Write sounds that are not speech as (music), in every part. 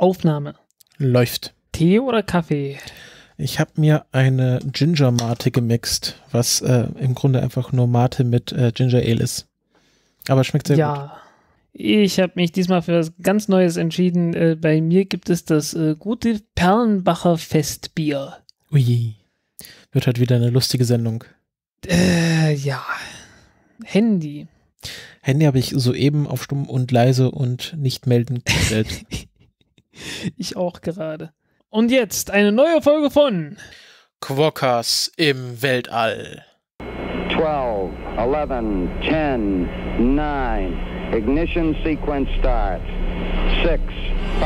Aufnahme. Läuft. Tee oder Kaffee? Ich habe mir eine Ginger Mate gemixt, was äh, im Grunde einfach nur Mate mit äh, Ginger Ale ist. Aber schmeckt sehr ja. gut. Ja. Ich habe mich diesmal für was ganz Neues entschieden. Äh, bei mir gibt es das äh, gute Perlenbacher Festbier. Ui. Wird halt wieder eine lustige Sendung. Äh, ja. Handy. Handy habe ich soeben auf stumm und leise und nicht melden gestellt. (laughs) (laughs) ich auch gerade. Und jetzt eine neue Folge von Quokkas im Weltall. 12, 11, 10, 9. Ignition sequence Start. 6, 5,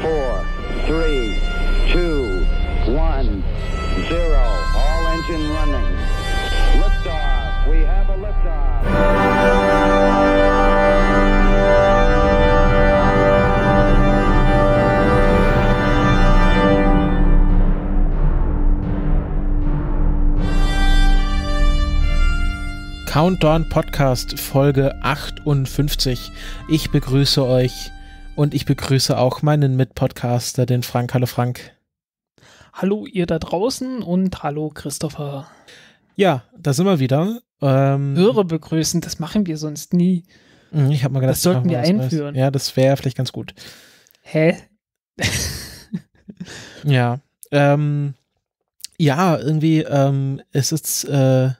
4, 3, 2, 1, 0. All engine running. Liftoff. We have a liftoff. Countdown Podcast Folge 58. Ich begrüße euch und ich begrüße auch meinen Mitpodcaster, den Frank. Hallo Frank. Hallo ihr da draußen und hallo Christopher. Ja, da sind wir wieder. Ähm, Hörer begrüßen, das machen wir sonst nie. Mhm, ich habe mal gedacht, das sollten wir einführen. Ja, das wäre vielleicht ganz gut. Hä? ja. Ähm, ja, irgendwie ähm, es äh,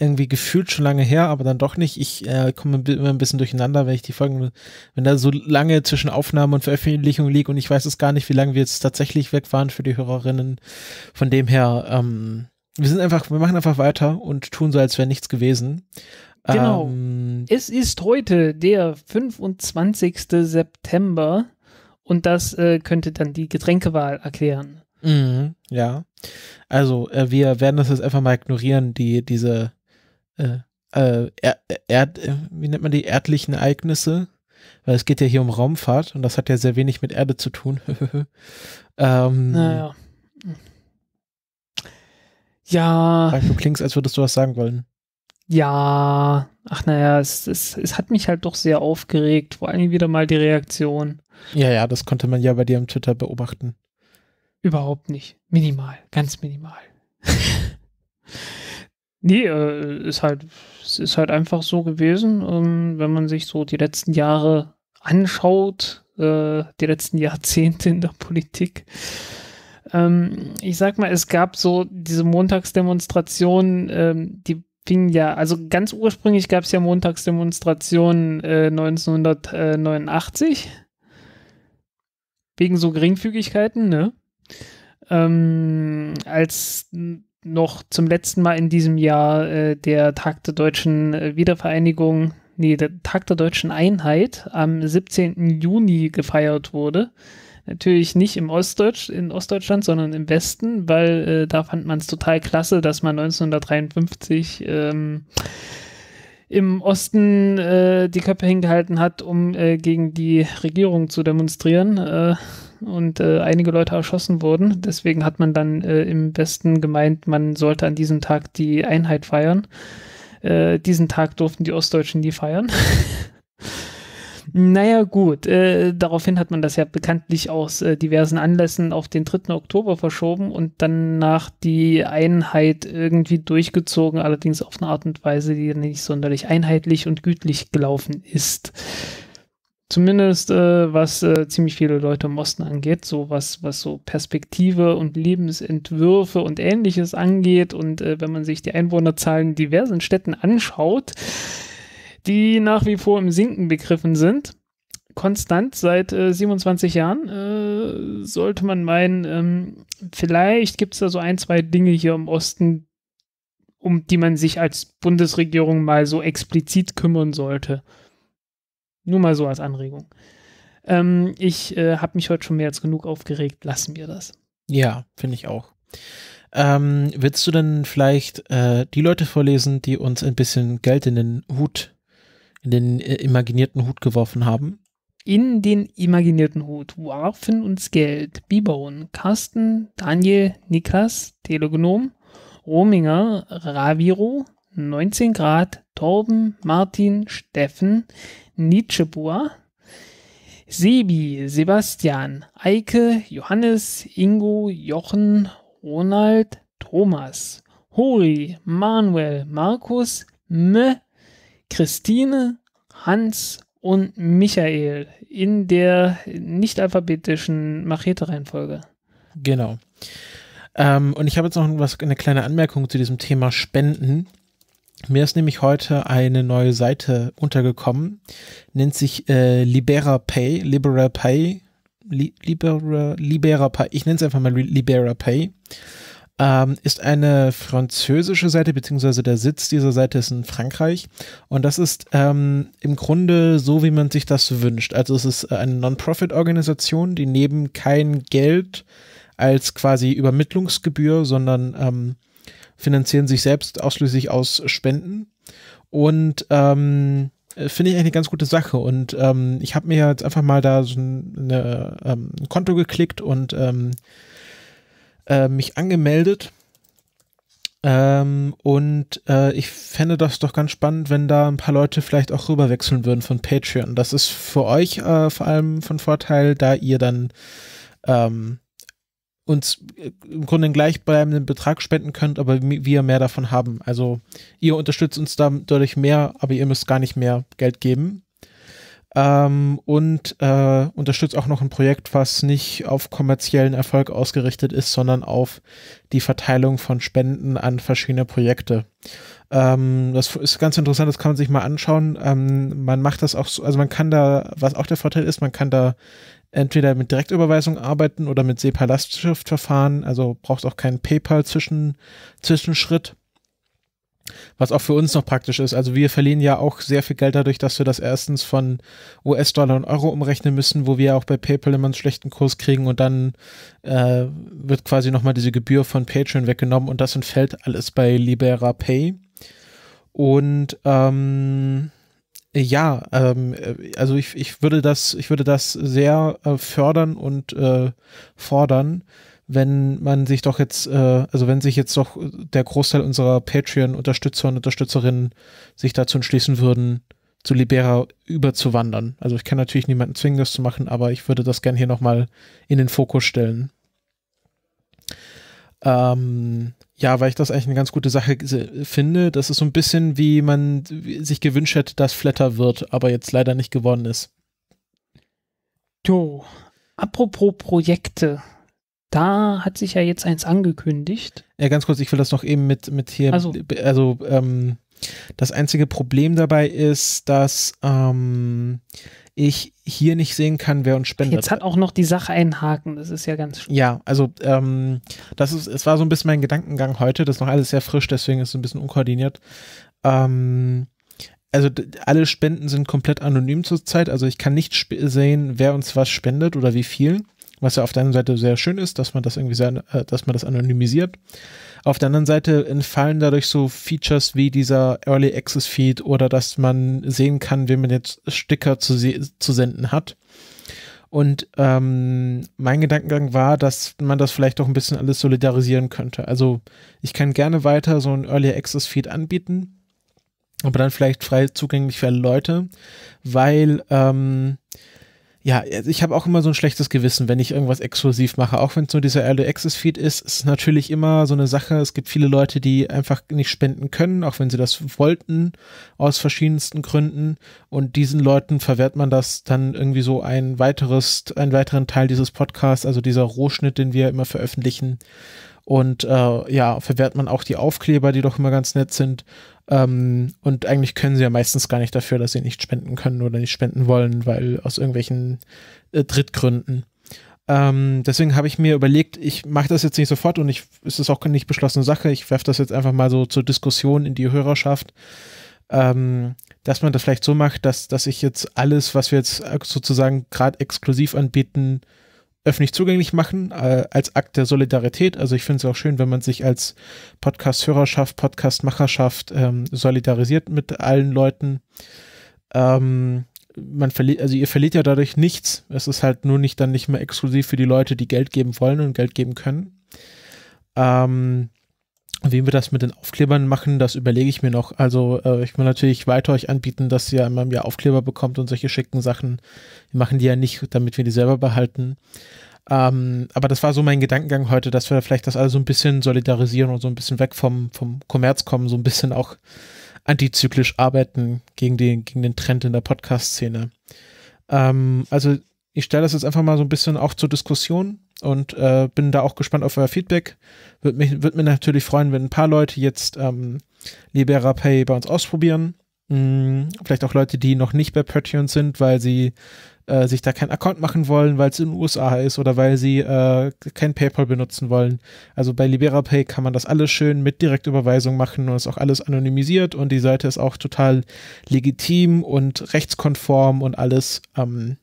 irgendwie gefühlt schon lange her, aber dann doch nicht. Ich äh, komme immer ein bisschen durcheinander, wenn ich die Folgen, wenn da so lange zwischen Aufnahme und Veröffentlichung liegt und ich weiß es gar nicht, wie lange wir jetzt tatsächlich weg waren für die Hörerinnen. Von dem her, ähm, wir sind einfach, wir machen einfach weiter und tun so, als wäre nichts gewesen. Genau. Ähm, es ist heute der 25. September und das äh, könnte dann die Getränkewahl erklären. Mhm, ja. Also äh, wir werden das jetzt einfach mal ignorieren, die, diese äh, äh, Erd, äh, wie nennt man die erdlichen Ereignisse, weil es geht ja hier um Raumfahrt und das hat ja sehr wenig mit Erde zu tun. (laughs) ähm, naja. Ja. Du klingst, als würdest du was sagen wollen. Ja, ach naja, es, es, es hat mich halt doch sehr aufgeregt, vor allem wieder mal die Reaktion. Ja, ja, das konnte man ja bei dir am Twitter beobachten. Überhaupt nicht. Minimal, ganz minimal. (laughs) Nee, äh, ist halt, es ist halt einfach so gewesen, ähm, wenn man sich so die letzten Jahre anschaut, äh, die letzten Jahrzehnte in der Politik. Ähm, ich sag mal, es gab so diese Montagsdemonstrationen, ähm, die fingen ja, also ganz ursprünglich gab es ja Montagsdemonstrationen äh, 1989 wegen so Geringfügigkeiten, ne? Ähm, als noch zum letzten Mal in diesem Jahr äh, der Tag der deutschen äh, Wiedervereinigung, nee, der Tag der deutschen Einheit am 17. Juni gefeiert wurde. Natürlich nicht im Ostdeutsch, in Ostdeutschland, sondern im Westen, weil äh, da fand man es total klasse, dass man 1953 ähm, im Osten äh, die Köpfe hingehalten hat, um äh, gegen die Regierung zu demonstrieren Äh, und äh, einige Leute erschossen wurden. Deswegen hat man dann äh, im Westen gemeint, man sollte an diesem Tag die Einheit feiern. Äh, diesen Tag durften die Ostdeutschen nie feiern. (laughs) Naja, gut. Äh, daraufhin hat man das ja bekanntlich aus äh, diversen Anlässen auf den 3. Oktober verschoben und danach die Einheit irgendwie durchgezogen, allerdings auf eine Art und Weise, die nicht sonderlich einheitlich und gütlich gelaufen ist. Zumindest äh, was äh, ziemlich viele Leute im Osten angeht, so was, was so Perspektive und Lebensentwürfe und ähnliches angeht. Und äh, wenn man sich die Einwohnerzahlen in diversen Städten anschaut, die nach wie vor im Sinken begriffen sind, konstant seit 27 äh, Jahren, äh, sollte man meinen, ähm, vielleicht gibt es da so ein, zwei Dinge hier im Osten, um die man sich als Bundesregierung mal so explizit kümmern sollte. Nur mal so als Anregung. Ähm, ich äh, habe mich heute schon mehr als genug aufgeregt. Lassen wir das. Ja, finde ich auch. Ähm, willst du denn vielleicht äh, die Leute vorlesen, die uns ein bisschen Geld in den Hut, in den äh, imaginierten Hut geworfen haben? In den imaginierten Hut warfen uns Geld Bibon, Carsten, Daniel, Niklas, Telegnom, Rominger, Raviro, 19 Grad, Torben, Martin, Steffen, Nietzscheboer, Sebi, Sebastian, Eike, Johannes, Ingo, Jochen, Ronald, Thomas, Hori, Manuel, Markus, Me, Christine, Hans und Michael in der nicht alphabetischen Machete-Reihenfolge. Genau. Ähm, und ich habe jetzt noch was, eine kleine Anmerkung zu diesem Thema Spenden. Mir ist nämlich heute eine neue Seite untergekommen, nennt sich äh, Libera Pay, Libera Pay, Li Libera, Libera Pay, ich nenne es einfach mal Libera Pay, ähm, ist eine französische Seite, beziehungsweise der Sitz dieser Seite ist in Frankreich und das ist ähm, im Grunde so, wie man sich das wünscht. Also es ist eine Non-Profit-Organisation, die neben kein Geld als quasi Übermittlungsgebühr, sondern ähm, finanzieren sich selbst ausschließlich aus Spenden. Und ähm, äh, finde ich eigentlich eine ganz gute Sache. Und ähm, ich habe mir jetzt einfach mal da so eine, ähm, ein Konto geklickt und ähm, äh, mich angemeldet. Ähm, und äh, ich fände das doch ganz spannend, wenn da ein paar Leute vielleicht auch rüberwechseln würden von Patreon. Das ist für euch äh, vor allem von Vorteil, da ihr dann ähm, uns äh, im Grunde einen gleichbleibenden Betrag spenden könnt, aber wir mehr davon haben. Also ihr unterstützt uns dadurch mehr, aber ihr müsst gar nicht mehr Geld geben. Ähm, und äh, unterstützt auch noch ein Projekt, was nicht auf kommerziellen Erfolg ausgerichtet ist, sondern auf die Verteilung von Spenden an verschiedene Projekte. Ähm, das ist ganz interessant, das kann man sich mal anschauen. Ähm, man macht das auch so, also man kann da, was auch der Vorteil ist, man kann da entweder mit Direktüberweisung arbeiten oder mit SEPA-Lastschriftverfahren. Also brauchst auch keinen PayPal-Zwischenschritt. Was auch für uns noch praktisch ist. Also wir verlieren ja auch sehr viel Geld dadurch, dass wir das erstens von US-Dollar und Euro umrechnen müssen, wo wir auch bei PayPal immer einen schlechten Kurs kriegen und dann äh, wird quasi nochmal diese Gebühr von Patreon weggenommen und das entfällt alles bei Libera Pay. Und ähm, ja, ähm, äh, also ich, ich würde das, ich würde das sehr äh, fördern und äh, fordern, wenn man sich doch jetzt, äh, also wenn sich jetzt doch der Großteil unserer Patreon-Unterstützer und Unterstützerinnen sich dazu entschließen würden, zu Libera überzuwandern. Also ich kann natürlich niemanden zwingen, das zu machen, aber ich würde das gerne hier nochmal in den Fokus stellen. Ähm, ja, weil ich das eigentlich eine ganz gute Sache finde. Das ist so ein bisschen wie man sich gewünscht hätte, dass Flatter wird, aber jetzt leider nicht gewonnen ist. Jo, apropos Projekte. Da hat sich ja jetzt eins angekündigt. Ja, ganz kurz, ich will das noch eben mit, mit hier. Also, also ähm, das einzige Problem dabei ist, dass ähm, ich hier nicht sehen kann, wer uns spendet. Jetzt hat auch noch die Sache einen Haken, das ist ja ganz schlimm. Ja, also ähm, das ist, es war so ein bisschen mein Gedankengang heute, das ist noch alles sehr frisch, deswegen ist es ein bisschen unkoordiniert. Ähm, also alle Spenden sind komplett anonym zurzeit, also ich kann nicht sehen, wer uns was spendet oder wie viel, was ja auf deiner Seite sehr schön ist, dass man das irgendwie sehr, äh, dass man das anonymisiert. Auf der anderen Seite entfallen dadurch so Features wie dieser Early Access Feed oder dass man sehen kann, wem man jetzt Sticker zu, zu senden hat. Und ähm, mein Gedankengang war, dass man das vielleicht auch ein bisschen alles solidarisieren könnte. Also ich kann gerne weiter so ein Early Access Feed anbieten, aber dann vielleicht frei zugänglich für alle Leute, weil ähm, ja, also ich habe auch immer so ein schlechtes Gewissen, wenn ich irgendwas exklusiv mache. Auch wenn es nur dieser Early Access Feed ist, ist natürlich immer so eine Sache. Es gibt viele Leute, die einfach nicht spenden können, auch wenn sie das wollten, aus verschiedensten Gründen. Und diesen Leuten verwehrt man das dann irgendwie so ein weiteres, einen weiteren Teil dieses Podcasts, also dieser Rohschnitt, den wir immer veröffentlichen. Und äh, ja, verwehrt man auch die Aufkleber, die doch immer ganz nett sind. Ähm, und eigentlich können sie ja meistens gar nicht dafür, dass sie nicht spenden können oder nicht spenden wollen, weil aus irgendwelchen äh, Drittgründen. Ähm, deswegen habe ich mir überlegt, ich mache das jetzt nicht sofort und ich, es ist auch nicht beschlossene Sache. Ich werfe das jetzt einfach mal so zur Diskussion in die Hörerschaft. Ähm, dass man das vielleicht so macht, dass, dass ich jetzt alles, was wir jetzt äh, sozusagen gerade exklusiv anbieten, öffentlich zugänglich machen, äh, als Akt der Solidarität. Also ich finde es auch schön, wenn man sich als Podcast-Hörerschaft, Podcast-Macherschaft ähm, solidarisiert mit allen Leuten. Ähm, man verliert, also ihr verliert ja dadurch nichts. Es ist halt nur nicht dann nicht mehr exklusiv für die Leute, die Geld geben wollen und Geld geben können. Ähm, wie wir das mit den Aufklebern machen, das überlege ich mir noch. Also äh, ich will natürlich weiter euch anbieten, dass ihr einmal mehr Aufkleber bekommt und solche schicken Sachen. Wir machen die ja nicht, damit wir die selber behalten. Ähm, aber das war so mein Gedankengang heute, dass wir vielleicht das alles so ein bisschen solidarisieren und so ein bisschen weg vom, vom Kommerz kommen, so ein bisschen auch antizyklisch arbeiten gegen den, gegen den Trend in der Podcast-Szene. Ähm, also ich stelle das jetzt einfach mal so ein bisschen auch zur Diskussion und äh, bin da auch gespannt auf euer Feedback. Würde mich, würd mir natürlich freuen, wenn ein paar Leute jetzt ähm, Libera Pay bei uns ausprobieren. Hm, vielleicht auch Leute, die noch nicht bei Patreon sind, weil sie äh, sich da keinen Account machen wollen, weil es in den USA ist oder weil sie äh, kein PayPal benutzen wollen. Also bei Libera Pay kann man das alles schön mit Direktüberweisung machen und ist auch alles anonymisiert und die Seite ist auch total legitim und rechtskonform und alles. Ähm,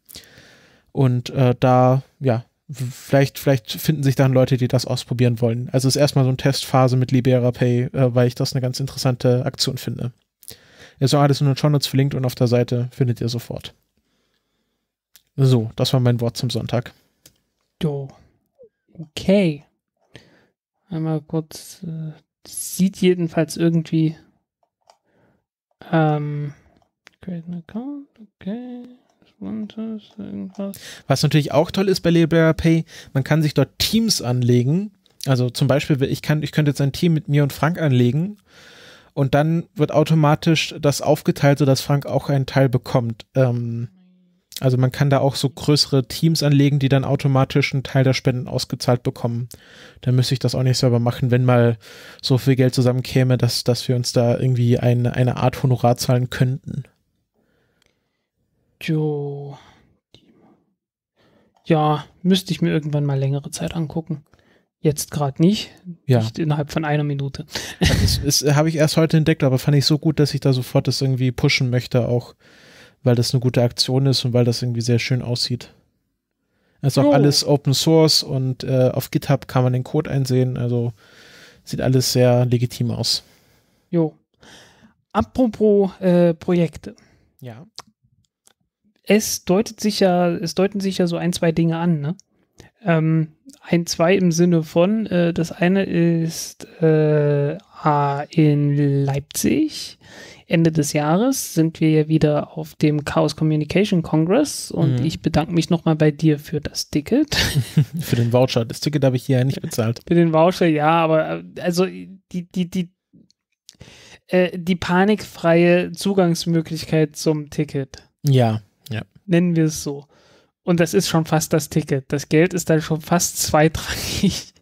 und äh, da, ja, vielleicht, vielleicht finden sich dann Leute, die das ausprobieren wollen. Also es ist erstmal so eine Testphase mit Libera Pay, äh, weil ich das eine ganz interessante Aktion finde. Ist auch alles in den Shownotes verlinkt und auf der Seite findet ihr sofort. So, das war mein Wort zum Sonntag. Do. Okay. Einmal kurz. Äh, sieht jedenfalls irgendwie. Ähm, create an account. Okay. Buntes, irgendwas. Was natürlich auch toll ist bei Libera Pay, man kann sich dort Teams anlegen. Also zum Beispiel, ich, kann, ich könnte jetzt ein Team mit mir und Frank anlegen und dann wird automatisch das aufgeteilt, sodass Frank auch einen Teil bekommt. Ähm, also man kann da auch so größere Teams anlegen, die dann automatisch einen Teil der Spenden ausgezahlt bekommen. Dann müsste ich das auch nicht selber machen, wenn mal so viel Geld zusammenkäme, dass, dass wir uns da irgendwie eine, eine Art Honorar zahlen könnten. Jo. Ja, müsste ich mir irgendwann mal längere Zeit angucken. Jetzt gerade nicht. Ja. Nicht innerhalb von einer Minute. Das, das, (laughs) habe ich erst heute entdeckt, aber fand ich so gut, dass ich da sofort das irgendwie pushen möchte, auch weil das eine gute Aktion ist und weil das irgendwie sehr schön aussieht. Es ist auch jo. alles Open Source und äh, auf GitHub kann man den Code einsehen. Also sieht alles sehr legitim aus. Jo. Apropos äh, Projekte. Ja es deutet sich ja, es deuten sich ja so ein, zwei Dinge an, ne? Ähm, ein, zwei im Sinne von, äh, das eine ist äh, in Leipzig. Ende des Jahres sind wir ja wieder auf dem Chaos Communication Congress und mhm. ich bedanke mich nochmal bei dir für das Ticket. (laughs) (laughs) für den Voucher. Das Ticket habe ich hier ja nicht bezahlt. Für den Voucher, ja, aber äh, also die, die, die, äh, die panikfreie Zugangsmöglichkeit zum Ticket. Ja, nennen wir es so. Und das ist schon fast das Ticket. Das Geld ist dann schon fast zweitrangig,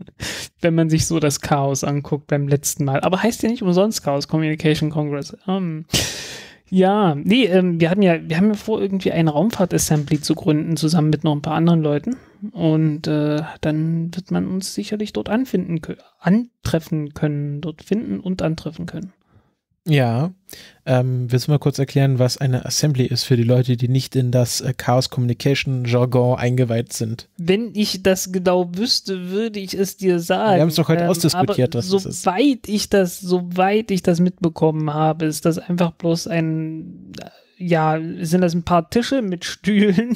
(laughs) wenn man sich so das Chaos anguckt beim letzten Mal. Aber heißt ja nicht umsonst Chaos Communication Congress. Um, ähm, ja, nee, ähm, wir haben ja, wir haben ja vor, irgendwie eine Raumfahrt-Assembly zu gründen, zusammen mit noch ein paar anderen Leuten. Und äh, dann wird man uns sicherlich dort anfinden, antreffen können, dort finden und antreffen können. Ja, ähm, willst du mal kurz erklären, was eine Assembly ist für die Leute, die nicht in das äh, Chaos Communication Jargon eingeweiht sind? Wenn ich das genau wüsste, würde ich es dir sagen. Wir haben es doch heute ähm, ausdiskutiert, was das ist. Soweit ich das, soweit ich das mitbekommen habe, ist das einfach bloß ein, ja, sind das ein paar Tische mit Stühlen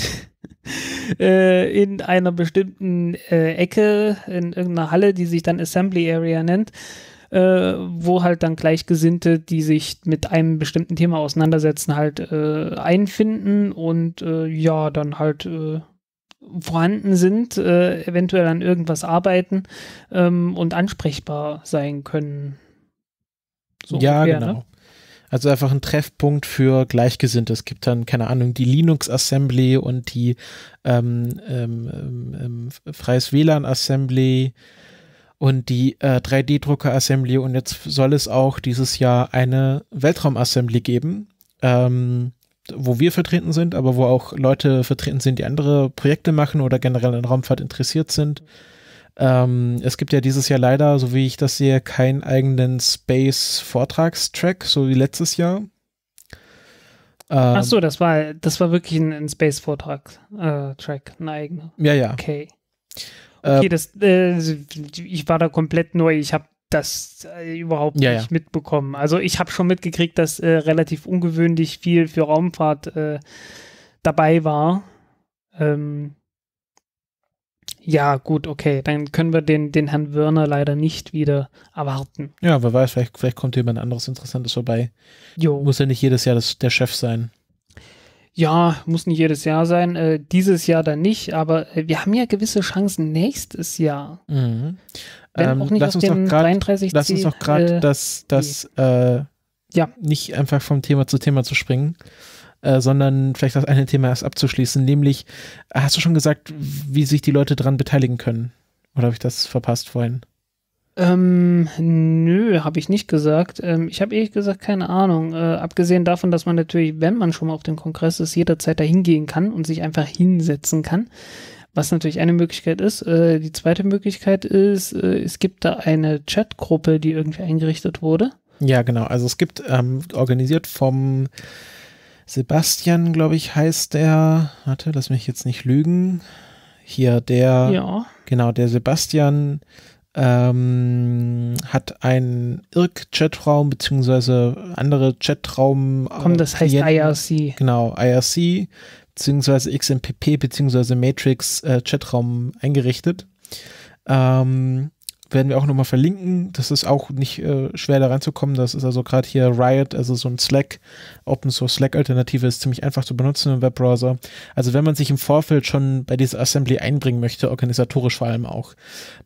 (laughs) äh, in einer bestimmten äh, Ecke in irgendeiner Halle, die sich dann Assembly Area nennt äh, wo halt dann Gleichgesinnte, die sich mit einem bestimmten Thema auseinandersetzen, halt äh, einfinden und äh, ja, dann halt äh, vorhanden sind, äh, eventuell an irgendwas arbeiten ähm, und ansprechbar sein können. So ja, ungefähr, ne? genau. Ne? Also einfach ein Treffpunkt für Gleichgesinnte. Es gibt dann, keine Ahnung, die Linux Assembly und die ähm, ähm, ähm, ähm Freies WLAN Assembly und die äh, 3D-Drucker-Assembly. Und jetzt soll es auch dieses Jahr eine Weltraum-Assembly geben, ähm, wo wir vertreten sind, aber wo auch Leute vertreten sind, die andere Projekte machen oder generell in Raumfahrt interessiert sind. Ähm, es gibt ja dieses Jahr leider, so wie ich das sehe, keinen eigenen Space-Vortragstrack, so wie letztes Jahr. Ähm, Ach so, das war, das war wirklich ein, ein Space-Vortrag-Track, äh, ein eigener. Ja, ja. Okay. Äh, okay, das, äh, ich war da komplett neu. Ich habe das äh, überhaupt ja, nicht ja. mitbekommen. Also ich habe schon mitgekriegt, dass äh, relativ ungewöhnlich viel für Raumfahrt äh, dabei war. Ähm, ja, gut, okay. Dann können wir den, den Herrn Wörner leider nicht wieder erwarten. Ja, wer weiß, vielleicht, vielleicht kommt jemand anderes Interessantes vorbei. Jo. Muss ja nicht jedes Jahr das, der Chef sein ja, muss nicht jedes Jahr sein, äh, dieses Jahr dann nicht, aber äh, wir haben ja gewisse Chancen nächstes Jahr. Mhm. ähm, lass, uns grad, lass uns doch äh, gerade das, das äh, ja. nicht einfach vom Thema zu Thema zu springen. Äh, sondern vielleicht das eine Thema erst abzuschließen, nämlich, äh, hast du schon gesagt, wie sich die Leute daran beteiligen können? Oder habe ich das verpasst vorhin? Ähm, nö, habe ich nicht gesagt. Ähm, ich habe ehrlich gesagt keine Ahnung. Äh, abgesehen davon, dass man natürlich, wenn man schon mal auf dem Kongress ist, jederzeit da hingehen kann und sich einfach hinsetzen kann. Was natürlich eine Möglichkeit ist. Äh, die zweite Möglichkeit ist, äh, es gibt da eine Chatgruppe, die irgendwie eingerichtet wurde. Ja, genau. Also es gibt, ähm, organisiert vom Sebastian, glaube ich, heißt der. Warte, lass mich jetzt nicht lügen. Hier der. Ja. Genau, der Sebastian ähm, hat ein IRC-Chatraum beziehungsweise andere Chatraum. Äh, Komm, das heißt IRC. Genau, IRC beziehungsweise XMPP beziehungsweise Matrix äh, Chatraum eingerichtet. Ähm, werden wir auch nochmal verlinken. Das ist auch nicht äh, schwer da reinzukommen. Das ist also gerade hier Riot, also so ein Slack, Open Source Slack Alternative, ist ziemlich einfach zu benutzen im Webbrowser. Also wenn man sich im Vorfeld schon bei dieser Assembly einbringen möchte, organisatorisch vor allem auch,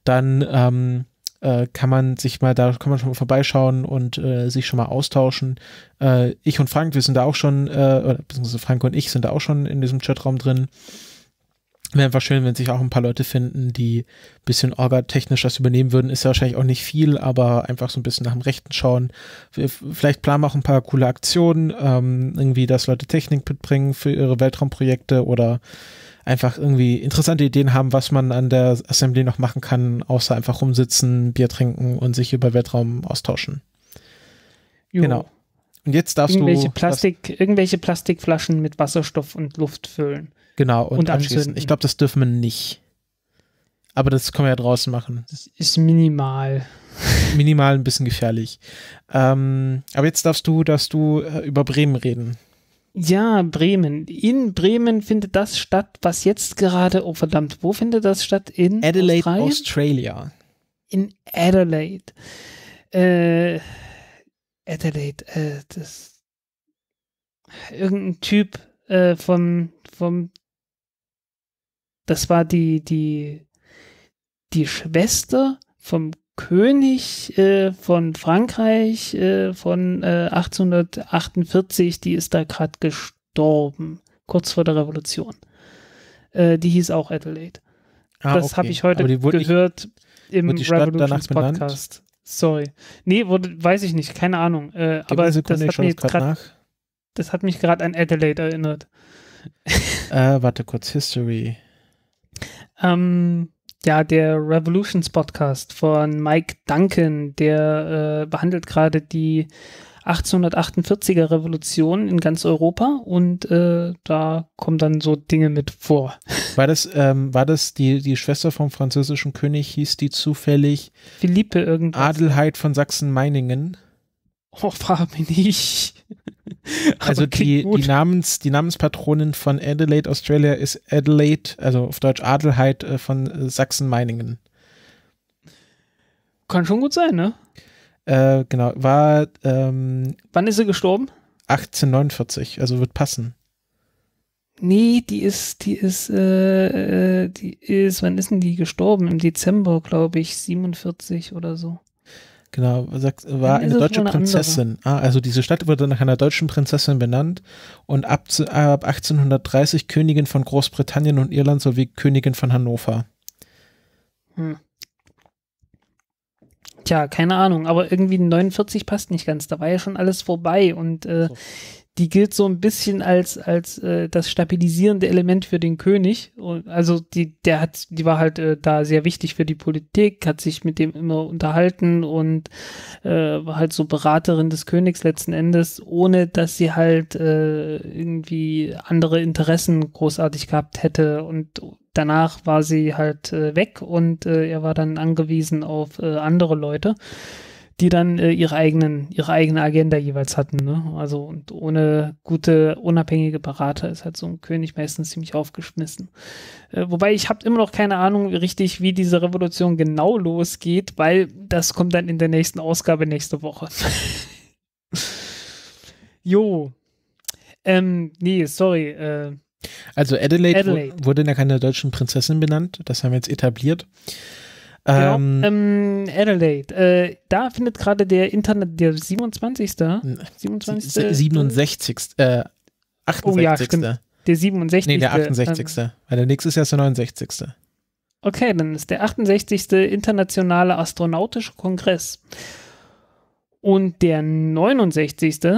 dann ähm, äh, kann man sich mal, da kann man schon mal vorbeischauen und äh, sich schon mal austauschen. Äh, ich und Frank, wir sind da auch schon, äh, beziehungsweise Frank und ich sind da auch schon in diesem Chatraum drin. Wäre einfach schön, wenn sich auch ein paar Leute finden, die ein bisschen orga-technisch das übernehmen würden. Ist ja wahrscheinlich auch nicht viel, aber einfach so ein bisschen nach dem Rechten schauen. Vielleicht planen wir auch ein paar coole Aktionen, ähm, irgendwie, dass Leute Technik mitbringen für ihre Weltraumprojekte oder einfach irgendwie interessante Ideen haben, was man an der Assembly noch machen kann, außer einfach rumsitzen, Bier trinken und sich über Weltraum austauschen. Jo. Genau. Und jetzt darfst irgendwelche du Plastik, irgendwelche Plastikflaschen mit Wasserstoff und Luft füllen. Genau, und, und anzünden. anzünden. Ich glaube, das dürfen wir nicht. Aber das können wir ja draußen machen. Das ist minimal. (laughs) Minimal ein bisschen gefährlich. Ähm, aber jetzt darfst du, darfst du äh, über Bremen reden. Ja, Bremen. In Bremen findet das statt, was jetzt gerade, oh verdammt, wo findet das statt? In Adelaide, Australien? Australia. In Adelaide. Äh, Adelaide, äh, das. Irgendein Typ äh, vom, vom das war die, die, die Schwester vom König äh, von Frankreich äh, von äh, 1848, die ist da gerade gestorben, kurz vor der Revolution. Äh, die hieß auch Adelaide. Ah, das okay. habe ich heute gehört nicht, im Revolutions Podcast. Sorry. Nee, wurde, weiß ich nicht, keine Ahnung. Äh, aber Sekunde, das, hat grad, das hat mich gerade an Adelaide erinnert. Äh, warte kurz, History. Ähm, ja, der Revolutions Podcast von Mike Duncan, der äh, behandelt gerade die 1848er Revolution in ganz Europa und äh, da kommen dann so Dinge mit vor. (laughs) War das, ähm, war das die, die Schwester vom französischen König, hieß die zufällig Philippe irgendwas? Adelheid von Sachsen-Meiningen? Oh, frag mich nicht. (laughs) also die, die, Namens, die Namenspatronin von Adelaide, Australia ist Adelaide, also auf Deutsch Adelheid äh, von äh, Sachsen-Meiningen. Kann schon gut sein, ne? Äh, genau, war. Ähm, Wann ist sie gestorben? 1849, also wird passen. Nee, die ist, die ist, äh, äh, die ist, wann ist denn die gestorben? Im Dezember, glaube ich, 47 oder so. Genau, sagt, war eine deutsche eine Prinzessin. Andere. Ah, also diese Stadt wurde nach einer deutschen Prinzessin benannt und ab, ab 1830 Königin von Großbritannien und Irland sowie Königin von Hannover. Hm. Tja, keine Ahnung, aber irgendwie 49 passt nicht ganz. Da war ja schon alles vorbei und äh, so die gilt so ein bisschen als als äh, das stabilisierende Element für den König und also die der hat die war halt äh, da sehr wichtig für die Politik hat sich mit dem immer unterhalten und äh, war halt so Beraterin des Königs letzten Endes ohne dass sie halt äh, irgendwie andere Interessen großartig gehabt hätte und danach war sie halt äh, weg und äh, er war dann angewiesen auf äh, andere Leute die dann äh, ihre eigenen, ihre eigene Agenda jeweils hatten. Ne? Also und ohne gute, unabhängige Berater ist halt so ein König meistens ziemlich aufgeschmissen. Äh, wobei ich habe immer noch keine Ahnung richtig, wie diese Revolution genau losgeht, weil das kommt dann in der nächsten Ausgabe nächste Woche. (laughs) jo. Ähm, nee, sorry. Äh, also Adelaide, Adelaide. Wo, wurde ja keine deutschen Prinzessin benannt, das haben wir jetzt etabliert. Genau. Ähm, ähm, Adelaide. Äh, da findet gerade der Internet, der 27. 27. 67. Äh, 68. Oh, ja, Der 67. Nee, der 68. Ähm, Weil der nächste ist ja der 69. Okay, dann ist der 68. Internationale Astronautische Kongress. Und der 69. Äh,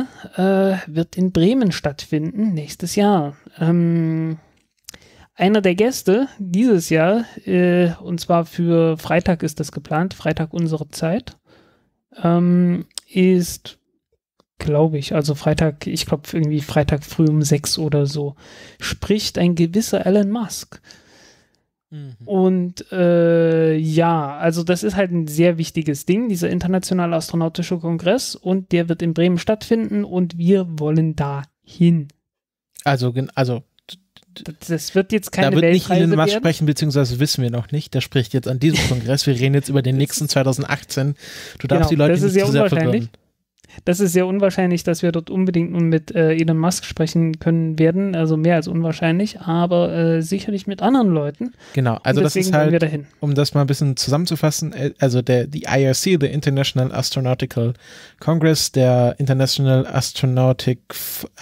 wird in Bremen stattfinden nächstes Jahr. Ähm, einer der Gäste dieses Jahr, äh, und zwar für Freitag ist das geplant, Freitag unsere Zeit, ähm, ist, glaube ich, also Freitag, ich glaube irgendwie Freitag früh um sechs oder so, spricht ein gewisser Elon Musk. Mhm. Und äh, ja, also das ist halt ein sehr wichtiges Ding, dieser internationale astronautische Kongress und der wird in Bremen stattfinden und wir wollen da hin. Also, also das wird jetzt keine Da wird nicht Elon Musk sprechen, beziehungsweise wissen wir noch nicht. Der spricht jetzt an diesem Kongress. Wir reden jetzt über den nächsten 2018. Du darfst genau, die Leute nicht zu sehr verwirren. Das ist sehr unwahrscheinlich, dass wir dort unbedingt nun mit äh, Elon Musk sprechen können werden. Also mehr als unwahrscheinlich, aber äh, sicherlich mit anderen Leuten. Genau, also das ist halt, um das mal ein bisschen zusammenzufassen, äh, also der die IRC, der International Astronautical Congress, der International Astronautic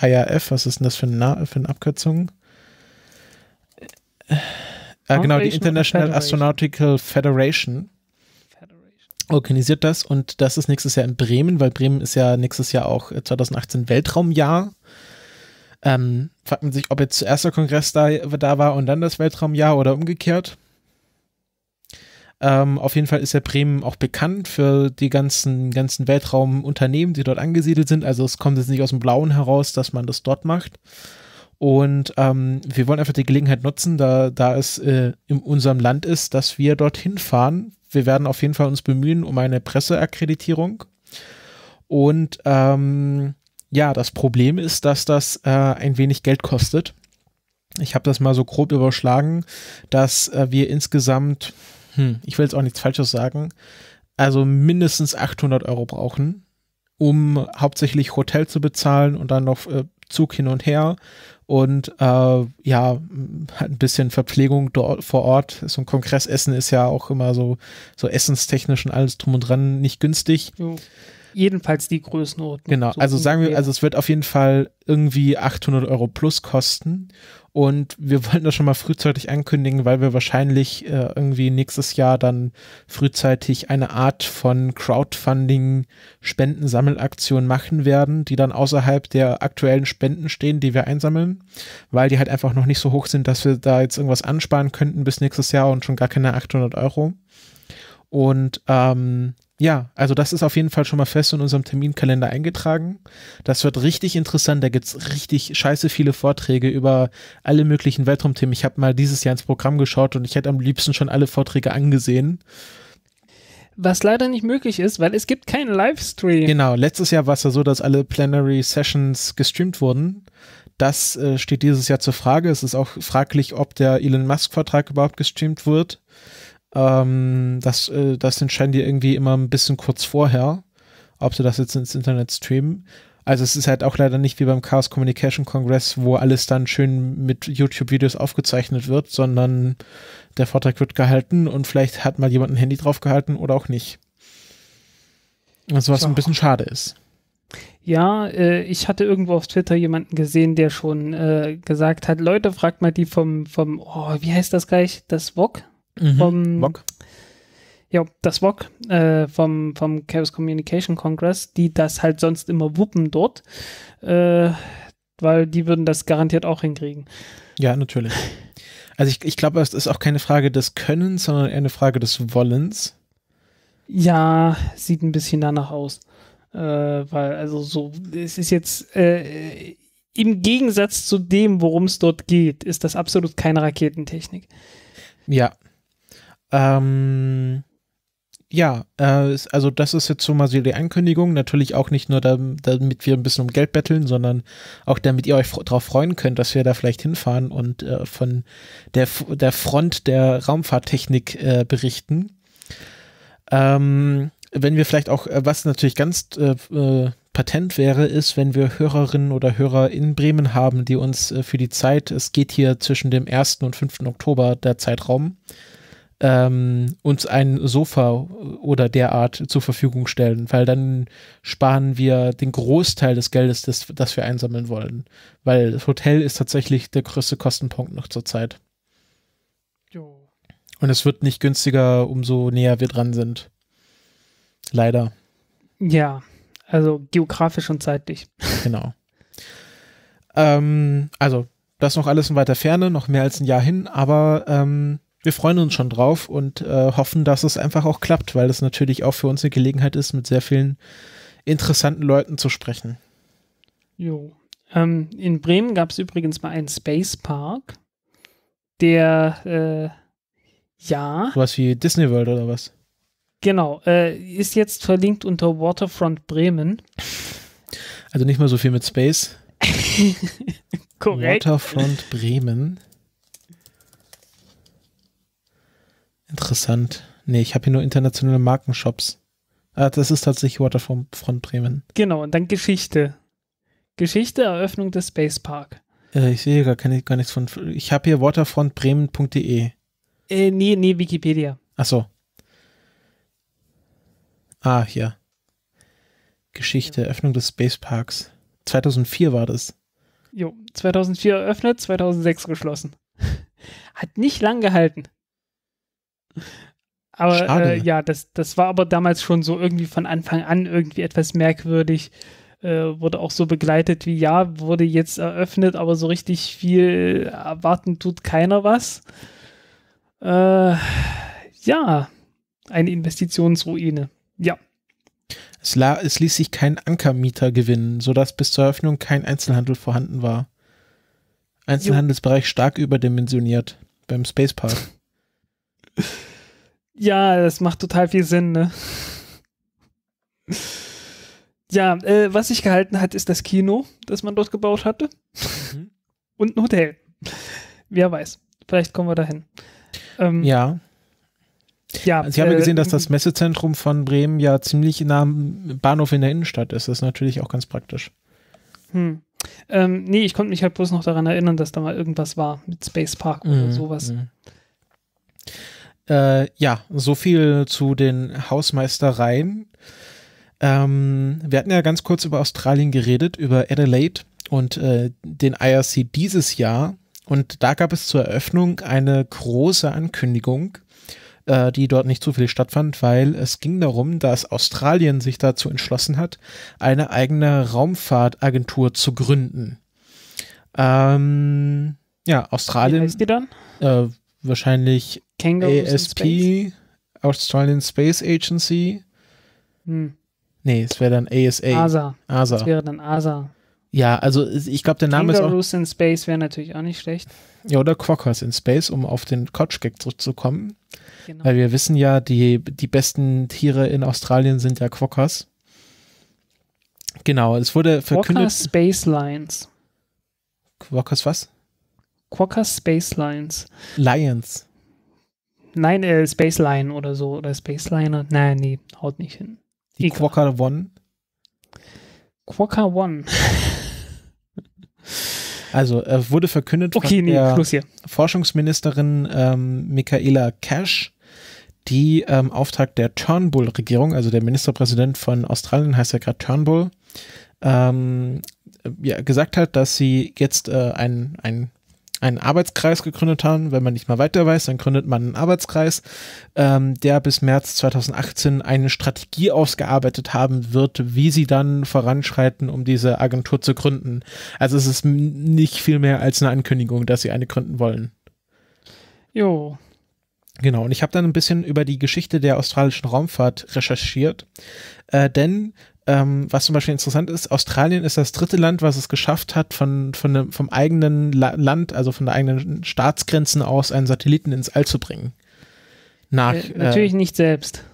IRF, was ist denn das für, eine, für eine Abkürzung? äh, genau, die International Astronautical Federation. Federation organisiert das und das ist nächstes Jahr in Bremen, weil Bremen ist ja nächstes Jahr auch 2018 äh, Weltraumjahr. Ähm, fragt man sich, ob jetzt zuerst der Kongress da, da war und dann das Weltraumjahr oder umgekehrt. Ähm, auf jeden Fall ist ja Bremen auch bekannt für die ganzen, ganzen Weltraumunternehmen, die dort angesiedelt sind. Also es kommt jetzt nicht aus dem Blauen heraus, dass man das dort macht. Und ähm, wir wollen einfach die Gelegenheit nutzen, da, da es äh, in unserem Land ist, dass wir dorthin fahren. Wir werden auf jeden Fall uns bemühen um eine Presseakkreditierung. Und ähm, ja, das Problem ist, dass das äh, ein wenig Geld kostet. Ich habe das mal so grob überschlagen, dass äh, wir insgesamt, hm, ich will jetzt auch nichts Falsches sagen, also mindestens 800 Euro brauchen, um hauptsächlich Hotel zu bezahlen und dann noch äh, Zug hin und her und äh, ja, halt ein bisschen Verpflegung dort vor Ort. So ein Kongressessen ist ja auch immer so, so essenstechnisch und alles drum und dran nicht günstig. Jo. Jedenfalls die Größenordnung. Genau, so also sagen wir, also es wird auf jeden Fall irgendwie 800 Euro plus kosten und wir wollten das schon mal frühzeitig ankündigen, weil wir wahrscheinlich äh, irgendwie nächstes Jahr dann frühzeitig eine Art von Crowdfunding-Spendensammelaktion machen werden, die dann außerhalb der aktuellen Spenden stehen, die wir einsammeln, weil die halt einfach noch nicht so hoch sind, dass wir da jetzt irgendwas ansparen könnten bis nächstes Jahr und schon gar keine 800 Euro. Und ähm, ja, also das ist auf jeden Fall schon mal fest in unserem Terminkalender eingetragen. Das wird richtig interessant. Da gibt's richtig scheiße viele Vorträge über alle möglichen Weltraumthemen. Ich habe mal dieses Jahr ins Programm geschaut und ich hätte am liebsten schon alle Vorträge angesehen. Was leider nicht möglich ist, weil es gibt keinen Livestream. Genau, letztes Jahr war es ja so, dass alle Plenary Sessions gestreamt wurden. Das äh, steht dieses Jahr zur Frage. Es ist auch fraglich, ob der Elon Musk-Vortrag überhaupt gestreamt wird. Ähm, das, äh, das entscheiden die irgendwie immer ein bisschen kurz vorher, ob sie das jetzt ins Internet streamen. Also es ist halt auch leider nicht wie beim Chaos Communication Congress, wo alles dann schön mit YouTube-Videos aufgezeichnet wird, sondern der Vortrag wird gehalten und vielleicht hat mal jemand ein Handy draufgehalten oder auch nicht. Also was ein bisschen schade ist. Ja, äh, ich hatte irgendwo auf Twitter jemanden gesehen, der schon äh, gesagt hat, Leute, fragt mal die vom, vom, oh, wie heißt das gleich? Das VOG? mhm. vom Wok. Ja, das WOC äh, vom, vom Chaos Communication Congress, die das halt sonst immer wuppen dort, äh, weil die würden das garantiert auch hinkriegen. Ja, natürlich. Also ich, ich glaube, es ist auch keine Frage des Könnens, sondern eher eine Frage des Wollens. Ja, sieht ein bisschen danach aus. Äh, weil, also so, es ist jetzt äh, im Gegensatz zu dem, worum es dort geht, ist das absolut keine Raketentechnik. Ja, ähm, ja, äh, also das ist jetzt so mal so die Ankündigung. Natürlich auch nicht nur, damit wir ein bisschen um Geld betteln, sondern auch damit ihr euch darauf freuen könnt, dass wir da vielleicht hinfahren und äh, von der, der Front der Raumfahrttechnik äh, berichten. Ähm, wenn wir vielleicht auch, äh, was natürlich ganz äh, äh, patent wäre, ist, wenn wir Hörerinnen oder Hörer in Bremen haben, die uns für die Zeit, es geht hier zwischen dem 1. und 5. Oktober der Zeitraum, ähm, uns ein Sofa oder derart zur Verfügung stellen, weil dann sparen wir den Großteil des Geldes, das, das wir einsammeln wollen. Weil das Hotel ist tatsächlich der größte Kostenpunkt noch zur Zeit. Jo. Und es wird nicht günstiger, umso näher wir dran sind. Leider. Ja, also geografisch und zeitlich. Genau. ähm, also, das noch alles in weiter Ferne, noch mehr als ein Jahr hin, aber ähm, wir freuen uns schon drauf und äh, hoffen, dass es einfach auch klappt, weil es natürlich auch für uns eine Gelegenheit ist, mit sehr vielen interessanten Leuten zu sprechen. Jo. Ähm, in Bremen gab es übrigens mal einen Space Park, der äh, ja. Sowas wie Disney World oder was? Genau, äh, ist jetzt verlinkt unter Waterfront Bremen. Also nicht mal so viel mit Space. (laughs) Korrekt. Waterfront Bremen. Interessant. Nee, ich habe hier nur internationale Markenshops. Ah, das ist tatsächlich Waterfront Bremen. Genau, und dann Geschichte. Geschichte, Eröffnung des Space Park. Äh, ich sehe gar, keine, gar nichts von. Ich habe hier waterfrontbremen.de. Äh, nee, nee, Wikipedia. Ach so. Ah, hier. Geschichte, ja. Eröffnung des Space Parks. 2004 war das. Jo, 2004 eröffnet, 2006 geschlossen. (laughs) Hat nicht lang gehalten. Aber äh, ja, das, das war aber damals schon so irgendwie von Anfang an irgendwie etwas merkwürdig. Äh, wurde auch so begleitet wie ja, wurde jetzt eröffnet, aber so richtig viel erwarten tut keiner was. Äh, ja, eine Investitionsruine. Ja. Es, es ließ sich kein Ankermieter gewinnen, sodass bis zur Eröffnung kein Einzelhandel vorhanden war. Einzelhandelsbereich jo. stark überdimensioniert beim Space Park. (laughs) Ja, das macht total viel Sinn, ne? Ja, äh, was sich gehalten hat, ist das Kino, das man dort gebaut hatte. Mhm. Und ein Hotel. Wer weiß. Vielleicht kommen wir dahin. Ähm, ja. Ja, also ich habe ja äh, gesehen, dass das Messezentrum von Bremen ja ziemlich nah am Bahnhof in der Innenstadt ist. Das ist natürlich auch ganz praktisch. Hm. Ähm, nee, ich konnte mich halt bloß noch daran erinnern, dass da mal irgendwas war mit Space Park oder mhm. sowas. Mhm. Äh, ja, so viel zu den Hausmeistereien. Ähm, wir hatten ja ganz kurz über Australien geredet, über Adelaide und äh, den IRC dieses Jahr. Und da gab es zur Eröffnung eine große Ankündigung, äh, die dort nicht so viel stattfand, weil es ging darum, dass Australien sich dazu entschlossen hat, eine eigene Raumfahrtagentur zu gründen. Ähm, ja, Australien. Wie heißt die dann? Äh, wahrscheinlich Kangaroos ASP, in Space? Australian Space Agency. Hm. Nee, es wäre dann ASA. ASA. ASA. Das wäre dann ASA. Ja, also ich glaube, der Name Kangaroos ist Kangaroos in Space wäre natürlich auch nicht schlecht. Ja, oder Quokkas in Space, um auf den couch zurückzukommen. Genau. Weil wir wissen ja, die, die besten Tiere in Australien sind ja Quokkas. Genau, es wurde verkündet. Quokkas Space Lions. Quokkas was? Quokkas Space Lions. Lions. Nein, äh, Spaceline oder so. Oder Spaceliner. Nein, nee, haut nicht hin. Die Egal. Quokka One. Quokka One. (laughs) also, äh, wurde verkündet okay, von nee, der Forschungsministerin ähm, Michaela Cash, die ähm, Auftrag der Turnbull-Regierung, also der Ministerpräsident von Australien heißt ja gerade Turnbull, ähm, ja, gesagt hat, dass sie jetzt äh, ein, ein einen Arbeitskreis gegründet haben. Wenn man nicht mal weiter weiß, dann gründet man einen Arbeitskreis, ähm, der bis März 2018 eine Strategie ausgearbeitet haben wird, wie sie dann voranschreiten, um diese Agentur zu gründen. Also es ist nicht viel mehr als eine Ankündigung, dass sie eine gründen wollen. Jo. Genau, und ich habe dann ein bisschen über die Geschichte der australischen Raumfahrt recherchiert, äh, denn ähm, was zum Beispiel interessant ist, Australien ist das dritte Land, was es geschafft hat, von, von ne, vom eigenen La Land, also von der eigenen Staatsgrenzen aus, einen Satelliten ins All zu bringen. Nach, äh, natürlich äh, nicht selbst.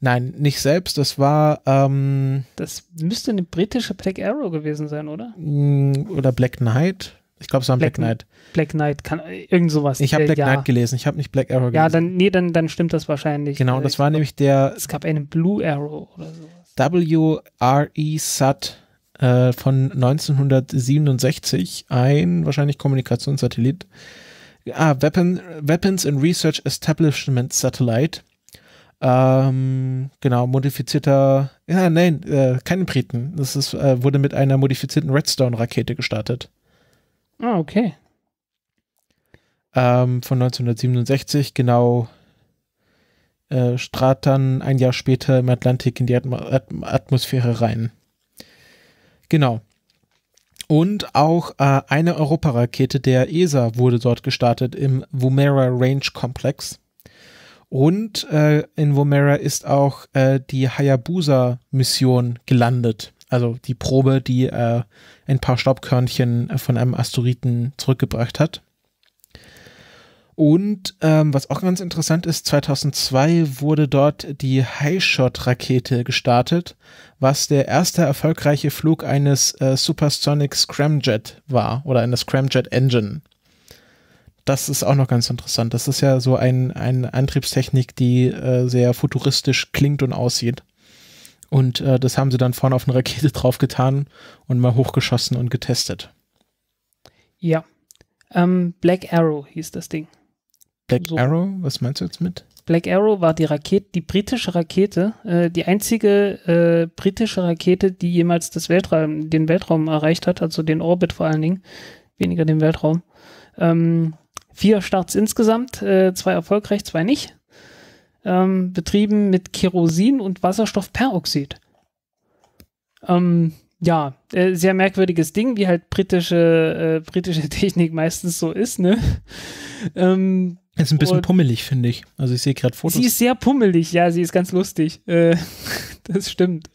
Nein, nicht selbst. Das war. Ähm, das müsste eine britische Black Arrow gewesen sein, oder? Mm, oder Black Knight. Ich glaube, es war Black, Black Knight. Black Knight, kann, äh, irgend sowas. Ich habe äh, Black ja. Knight gelesen, ich habe nicht Black Arrow gelesen. Ja, dann, nee, dann, dann stimmt das wahrscheinlich. Genau, äh, das ich war glaub, nämlich der. Es gab einen Blue Arrow oder so. WRE Sat äh, von 1967, ein wahrscheinlich Kommunikationssatellit. Ah, Weapon, Weapons and Research Establishment Satellite. Ähm, genau, modifizierter, ja, nein, äh, keine Briten. Das ist, äh, wurde mit einer modifizierten Redstone-Rakete gestartet. Ah, okay. Ähm, von 1967, genau äh, strahlt dann ein Jahr später im Atlantik in die Atmo Atmosphäre rein. Genau. Und auch äh, eine Europarakete der ESA wurde dort gestartet im Woomera Range Complex. Und äh, in Woomera ist auch äh, die Hayabusa-Mission gelandet. Also die Probe, die äh, ein paar Staubkörnchen äh, von einem Asteroiden zurückgebracht hat. Und ähm, was auch ganz interessant ist, 2002 wurde dort die Highshot-Rakete gestartet, was der erste erfolgreiche Flug eines äh, Supersonic Scramjet war oder einer Scramjet Engine. Das ist auch noch ganz interessant. Das ist ja so ein, eine Antriebstechnik, die äh, sehr futuristisch klingt und aussieht. Und äh, das haben sie dann vorne auf eine Rakete draufgetan und mal hochgeschossen und getestet. Ja. Ähm, Black Arrow hieß das Ding. Black so. Arrow, was meinst du jetzt mit? Black Arrow war die Rakete, die britische Rakete, äh, die einzige äh, britische Rakete, die jemals das Weltraum, den Weltraum erreicht hat, also den Orbit vor allen Dingen, weniger den Weltraum. Ähm, vier Starts insgesamt, äh, zwei erfolgreich, zwei nicht. Ähm, betrieben mit Kerosin und Wasserstoffperoxid. Ähm, ja, äh, sehr merkwürdiges Ding, wie halt britische, äh, britische (laughs) Technik meistens so ist, ne? ähm, ist ein bisschen und pummelig, finde ich. Also ich sehe gerade Fotos. Sie ist sehr pummelig, ja, sie ist ganz lustig. Äh, (laughs) das stimmt.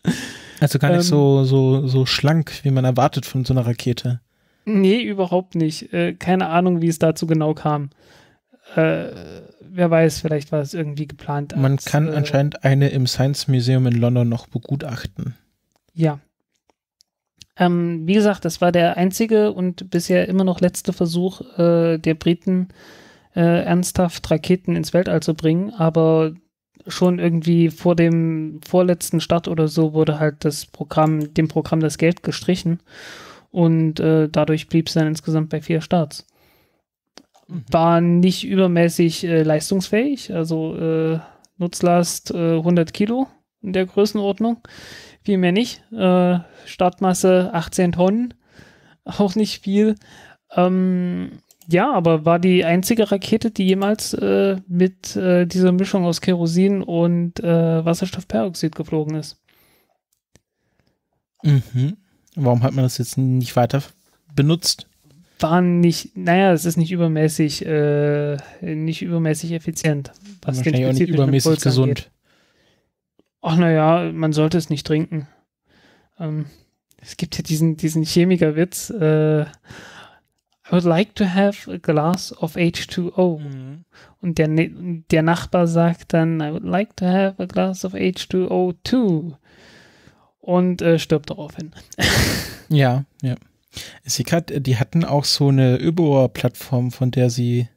Also gar nicht ähm, so, so, so schlank, wie man erwartet von so einer Rakete. Nee, überhaupt nicht. Äh, keine Ahnung, wie es dazu genau kam. Äh, wer weiß, vielleicht war es irgendwie geplant. Als, man kann äh, anscheinend eine im Science Museum in London noch begutachten. Ja. Ähm, wie gesagt, das war der einzige und bisher immer noch letzte Versuch äh, der Briten, äh, äh, ernsthaft Raketen ins Weltall zu bringen, aber schon irgendwie vor dem vorletzten Start oder so wurde halt das Programm, dem Programm das Geld gestrichen und äh, dadurch blieb es dann insgesamt bei vier Starts. Mhm. War nicht übermäßig äh, leistungsfähig, also äh, Nutzlast 100 äh, Kilo in der Größenordnung, vielmehr mehr nicht. Äh, Startmasse 18 Tonnen, (laughs) auch nicht viel. Ähm, ja, aber war die einzige Rakete, die jemals äh, mit äh, dieser Mischung aus Kerosin und äh, Wasserstoffperoxid geflogen ist. Mhm. Warum hat man das jetzt nicht weiter benutzt? War nicht, naja, es ist nicht übermäßig, äh, nicht übermäßig effizient. Was wahrscheinlich den auch nicht übermäßig gesund. Angeht. Ach naja, man sollte es nicht trinken. Ähm, es gibt ja diesen, diesen Chemikerwitz, äh, I would like to have a glass of H2O. Mhm. Und der, ne-, der Nachbar sagt dann, I would like to have a glass of H2O too. Und äh, stirbt daraufhin. (laughs) ja, ja. Sie hat, die hatten auch so eine öboer von der sie.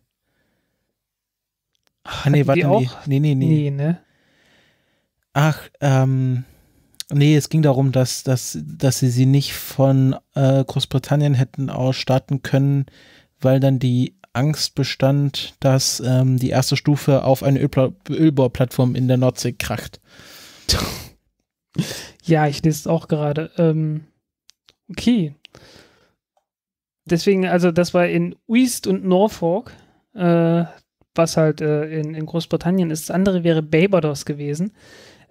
Ach, nee, warte, nee, nee, nee, nee. Nee, Ach, ähm, Nee, es ging darum, dass, dass, dass sie sie nicht von äh, Großbritannien hätten ausstatten können, weil dann die Angst bestand, dass ähm, die erste Stufe auf eine Ölpla Ölbohrplattform in der Nordsee kracht. (laughs) Ja, ich lese es auch gerade. Ähm, okay. Deswegen, also das war in East und Norfolk, äh, was halt äh, in, in Großbritannien ist. Das andere wäre Barbados gewesen.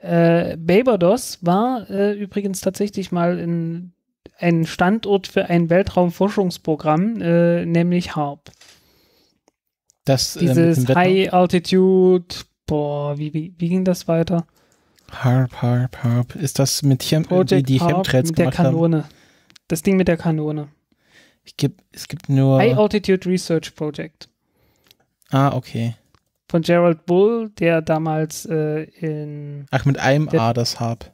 Äh, Barbados war äh, übrigens tatsächlich mal in, ein Standort für ein Weltraumforschungsprogramm, äh, nämlich HARP. Das, ähm, Dieses High Altitude, boah, wie, wie, wie ging das weiter? Harp, Harp, Harp. Ist das mit Chem Project die, die Harp Chemtrails mit der Kanone. Haben? Das Ding mit der Kanone. Ich geb, es gibt nur. High Altitude Research Project. Ah, okay von Gerald Bull, der damals äh, in. Ach, mit einem der, A das Hab.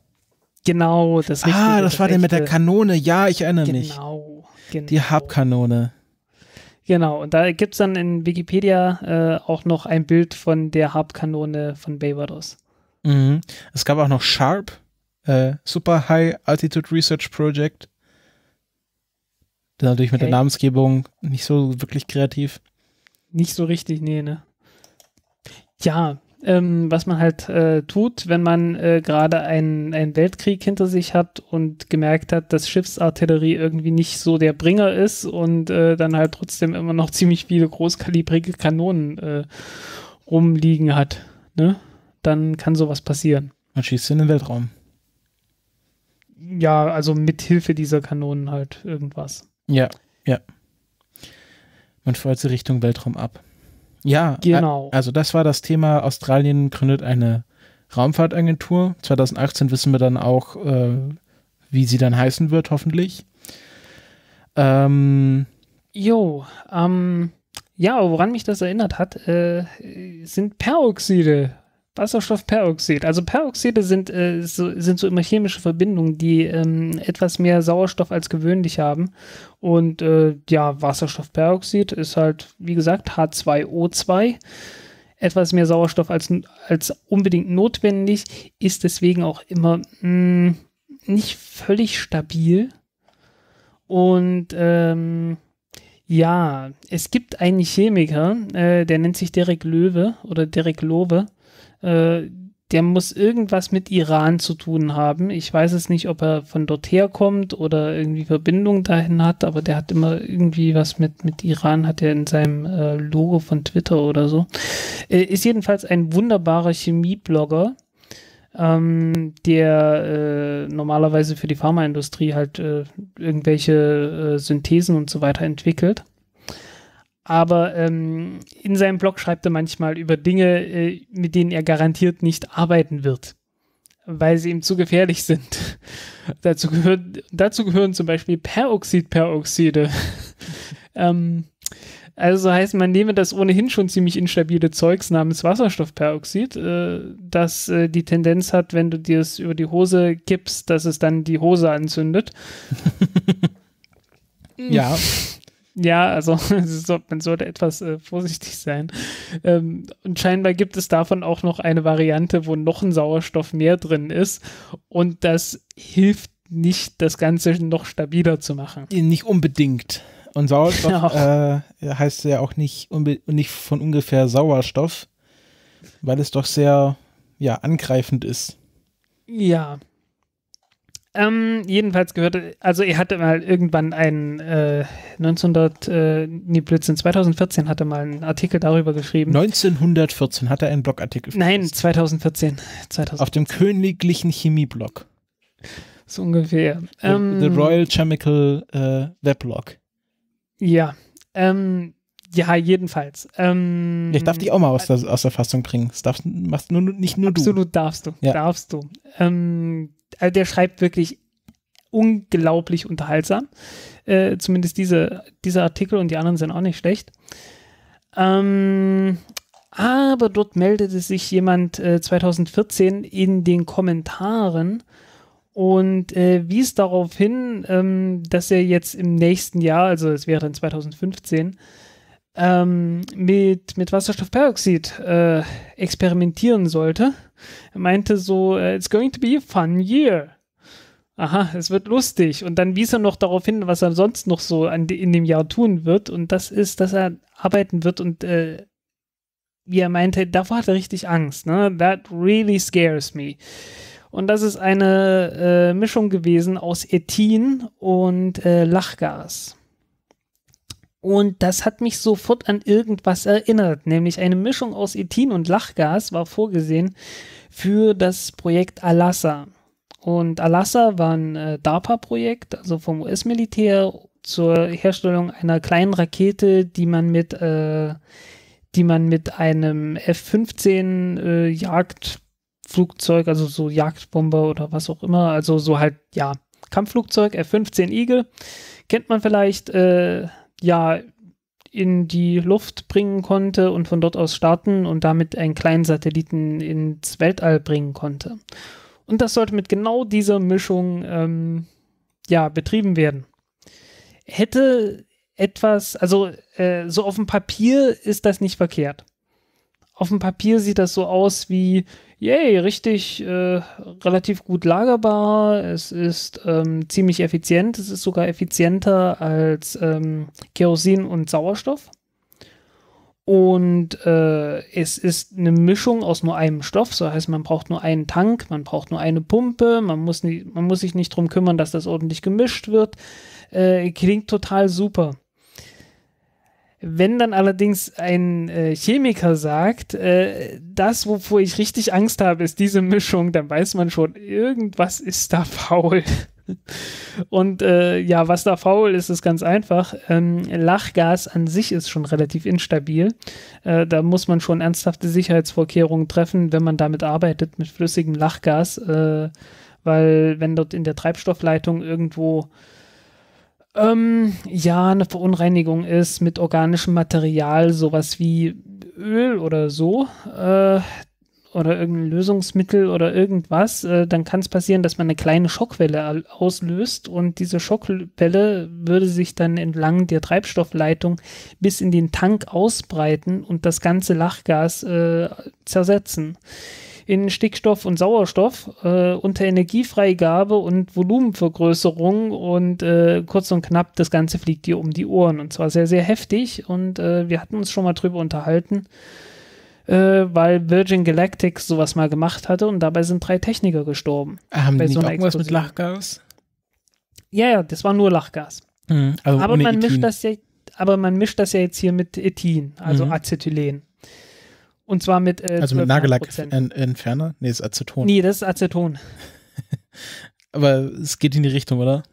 Genau, das ah, Richtige, Ah, das, das war der mit der Kanone, ja, ich erinnere genau, mich. Genau. Die genau. Hab-Kanone. Genau, und da gibt es dann in Wikipedia äh, auch noch ein Bild von der Hab-Kanone von Barbados. Mhm. Es gab auch noch Sharp, äh, Super High Altitude Research Project. Natürlich mit okay. der Namensgebung nicht so wirklich kreativ. Nicht so richtig, nee, ne? Ja, ähm, was man halt äh, tut, wenn man äh, gerade einen, einen Weltkrieg hinter sich hat und gemerkt hat, dass Schiffsartillerie irgendwie nicht so der Bringer ist und äh, dann halt trotzdem immer noch (laughs) ziemlich viele großkalibrige Kanonen äh, rumliegen hat, ne? dann kann sowas passieren. Man schießt in den Weltraum. Ja, also mit Hilfe dieser Kanonen halt irgendwas. Ja, ja. Man feuert sie Richtung Weltraum ab. Ja, äh, genau. Also das war das Thema, Australien gründet eine Raumfahrtagentur. 2018 wissen wir dann auch, äh, wie sie dann heißen wird, hoffentlich. Ähm, jo, ähm, ja, woran mich das erinnert hat, äh, sind Peroxide. Wasserstoffperoxid. Also Peroxide sind, äh, so, sind so immer chemische Verbindungen, die ähm, etwas mehr Sauerstoff als gewöhnlich haben. Und äh, ja, Wasserstoffperoxid ist halt, wie gesagt, H2O2. Etwas mehr Sauerstoff als, als unbedingt notwendig, ist deswegen auch immer mh, hm, nicht völlig stabil. Und ähm, ja, es gibt einen Chemiker, äh, der nennt sich Derek Löwe oder Derek Lowe äh, der muss irgendwas mit Iran zu tun haben. Ich weiß es nicht, ob er von dort herkommt oder irgendwie Verbindung dahin hat, aber der hat immer irgendwie was mit, mit Iran, hat er in seinem äh, Logo von Twitter oder so. Äh, ist jedenfalls ein wunderbarer Chemieblogger, ähm, der äh, normalerweise für die Pharmaindustrie halt äh, irgendwelche äh, Synthesen und so weiter entwickelt aber ähm, in seinem Blog schreibt er manchmal über Dinge, äh, mit denen er garantiert nicht arbeiten wird, weil sie ihm zu gefährlich sind. (laughs) dazu, gehört, dazu gehören zum Beispiel Peroxidperoxide. (laughs) ähm, also heißt, man nehme das ohnehin schon ziemlich instabile Zeugs namens Wasserstoffperoxid, äh, das äh, die Tendenz hat, wenn du dir es über die Hose kippst, dass es dann die Hose anzündet. (laughs) ja. Ja, also (laughs) sollte, man sollte etwas äh, vorsichtig sein. Ähm, und scheinbar gibt es davon auch noch eine Variante, wo noch ein Sauerstoff mehr drin ist. Und das hilft nicht, das Ganze noch stabiler zu machen. Äh, nicht unbedingt. Und Sauerstoff genau. (laughs) äh, heißt ja auch nicht, nicht von ungefähr Sauerstoff, weil es doch sehr ja, angreifend ist. Ja, ähm, jedenfalls gehört, also er hatte mal irgendwann einen äh, 1900, äh, nee, Blödsinn, 2014 hatte mal einen Artikel darüber geschrieben. 1914 hat er einen Blogartikel. geschrieben. Nein, 2014, 2014. Auf dem königlichen Chemieblog. So ungefähr. The, ähm, the Royal Chemical äh, Weblog. Ja. Ähm, ja, jedenfalls. Ähm, ich darf dich auch mal aus der, aus der Fassung bringen. Das darfst, machst nur, nicht nur absolut du. Absolut darfst du. Ja. Darfst du. Ähm, also der schreibt wirklich unglaublich unterhaltsam. Äh, zumindest diese, dieser Artikel und die anderen sind auch nicht schlecht. Ähm, aber dort meldete sich jemand äh, 2014 in den Kommentaren und äh, wies darauf hin, ähm, dass er jetzt im nächsten Jahr, also es wäre dann 2015, ähm, mit, mit Wasserstoffperoxid äh, experimentieren sollte. Er meinte so, äh, it's going to be a fun year. Aha, es wird lustig. Und dann wies er noch darauf hin, was er sonst noch so an, in dem Jahr tun wird. Und das ist, dass er arbeiten wird und äh, wie er meinte, davor hat er richtig Angst. Ne? That really scares me. Und das ist eine äh, Mischung gewesen aus Ethin und äh, Lachgas. Und das hat mich sofort an irgendwas erinnert, nämlich eine Mischung aus Ethin und Lachgas war vorgesehen für das Projekt Alassa. Und Alassa war ein äh, DARPA-Projekt, also vom US-Militär zur Herstellung einer kleinen Rakete, die man mit, äh, die man mit einem F-15 äh, Jagdflugzeug, also so Jagdbomber oder was auch immer, also so halt, ja, Kampfflugzeug, F-15 Eagle, kennt man vielleicht, äh, ja in die Luft bringen konnte und von dort aus starten und damit einen kleinen Satelliten ins Weltall bringen konnte. Und das sollte mit genau dieser Mischung ähm, ja betrieben werden. Hätte etwas, also äh, so auf dem Papier ist das nicht verkehrt. Auf dem Papier sieht das so aus wie yay, richtig äh, relativ gut lagerbar. Es ist ähm, ziemlich effizient. Es ist sogar effizienter als ähm, Kerosin und Sauerstoff. Und äh, es ist eine Mischung aus nur einem Stoff. So heißt, man braucht nur einen Tank, man braucht nur eine Pumpe, man muss, nie, man muss sich nicht darum kümmern, dass das ordentlich gemischt wird. Äh, klingt total super. Wenn dann allerdings ein äh, Chemiker sagt, äh, das, wovor ich richtig Angst habe, ist diese Mischung, dann weiß man schon, irgendwas ist da faul. (laughs) Und äh, ja, was da faul ist, ist ganz einfach. Ähm, Lachgas an sich ist schon relativ instabil. Äh, da muss man schon ernsthafte Sicherheitsvorkehrungen treffen, wenn man damit arbeitet, mit flüssigem Lachgas. Äh, weil wenn dort in der Treibstoffleitung irgendwo ähm, ja, eine Verunreinigung ist mit organischem Material sowas wie Öl oder so äh, oder irgendein Lösungsmittel oder irgendwas, äh, dann kann es passieren, dass man eine kleine Schockwelle auslöst und diese Schockwelle würde sich dann entlang der Treibstoffleitung bis in den Tank ausbreiten und das ganze Lachgas äh, zersetzen in Stickstoff und Sauerstoff äh, unter Energiefreigabe und Volumenvergrößerung und äh, kurz und knapp, das Ganze fliegt dir um die Ohren und zwar sehr, sehr heftig und äh, wir hatten uns schon mal drüber unterhalten, äh, weil Virgin Galactic sowas mal gemacht hatte und dabei sind drei Techniker gestorben. Ah, haben die so nicht irgendwas mit Lachgas? Ja, ja, das war nur Lachgas. Mhm, also aber man mischt das ja aber man mischt das ja jetzt hier mit Ethin, also mhm. Acetylen. Und zwar mit. Äh, also mit Nagellackentferner? entferner Nee, ist Aceton. Nee, das ist Aceton. (laughs) Aber es geht in die Richtung, oder?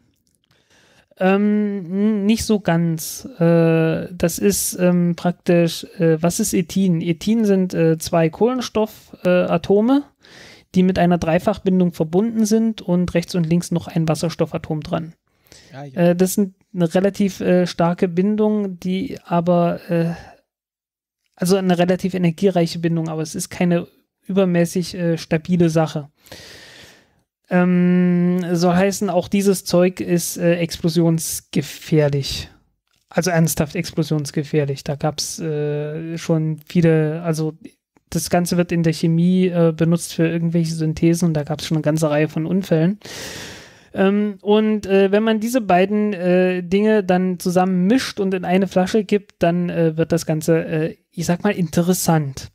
Ähm, nicht so ganz. Äh, das ist ähm, praktisch, äh, was ist Ethin? Ethin sind äh, zwei Kohlenstoffatome, die mit einer Dreifachbindung verbunden sind und rechts und links noch ein Wasserstoffatom dran. Ja, ja. Äh, das sind eine relativ äh, starke Bindung, die aber äh, also eine relativ energiereiche Bindung, aber es ist keine übermäßig äh, stabile Sache. Ähm, soll heißen, auch dieses Zeug ist äh, explosionsgefährlich. Also ernsthaft explosionsgefährlich. Da gab es äh, schon viele, also das Ganze wird in der Chemie äh, benutzt für irgendwelche Synthesen und da gab es schon eine ganze Reihe von Unfällen. Ähm, und äh, wenn man diese beiden äh, Dinge dann zusammen mischt und in eine Flasche gibt, dann äh, wird das Ganze, äh, ich sag mal, interessant.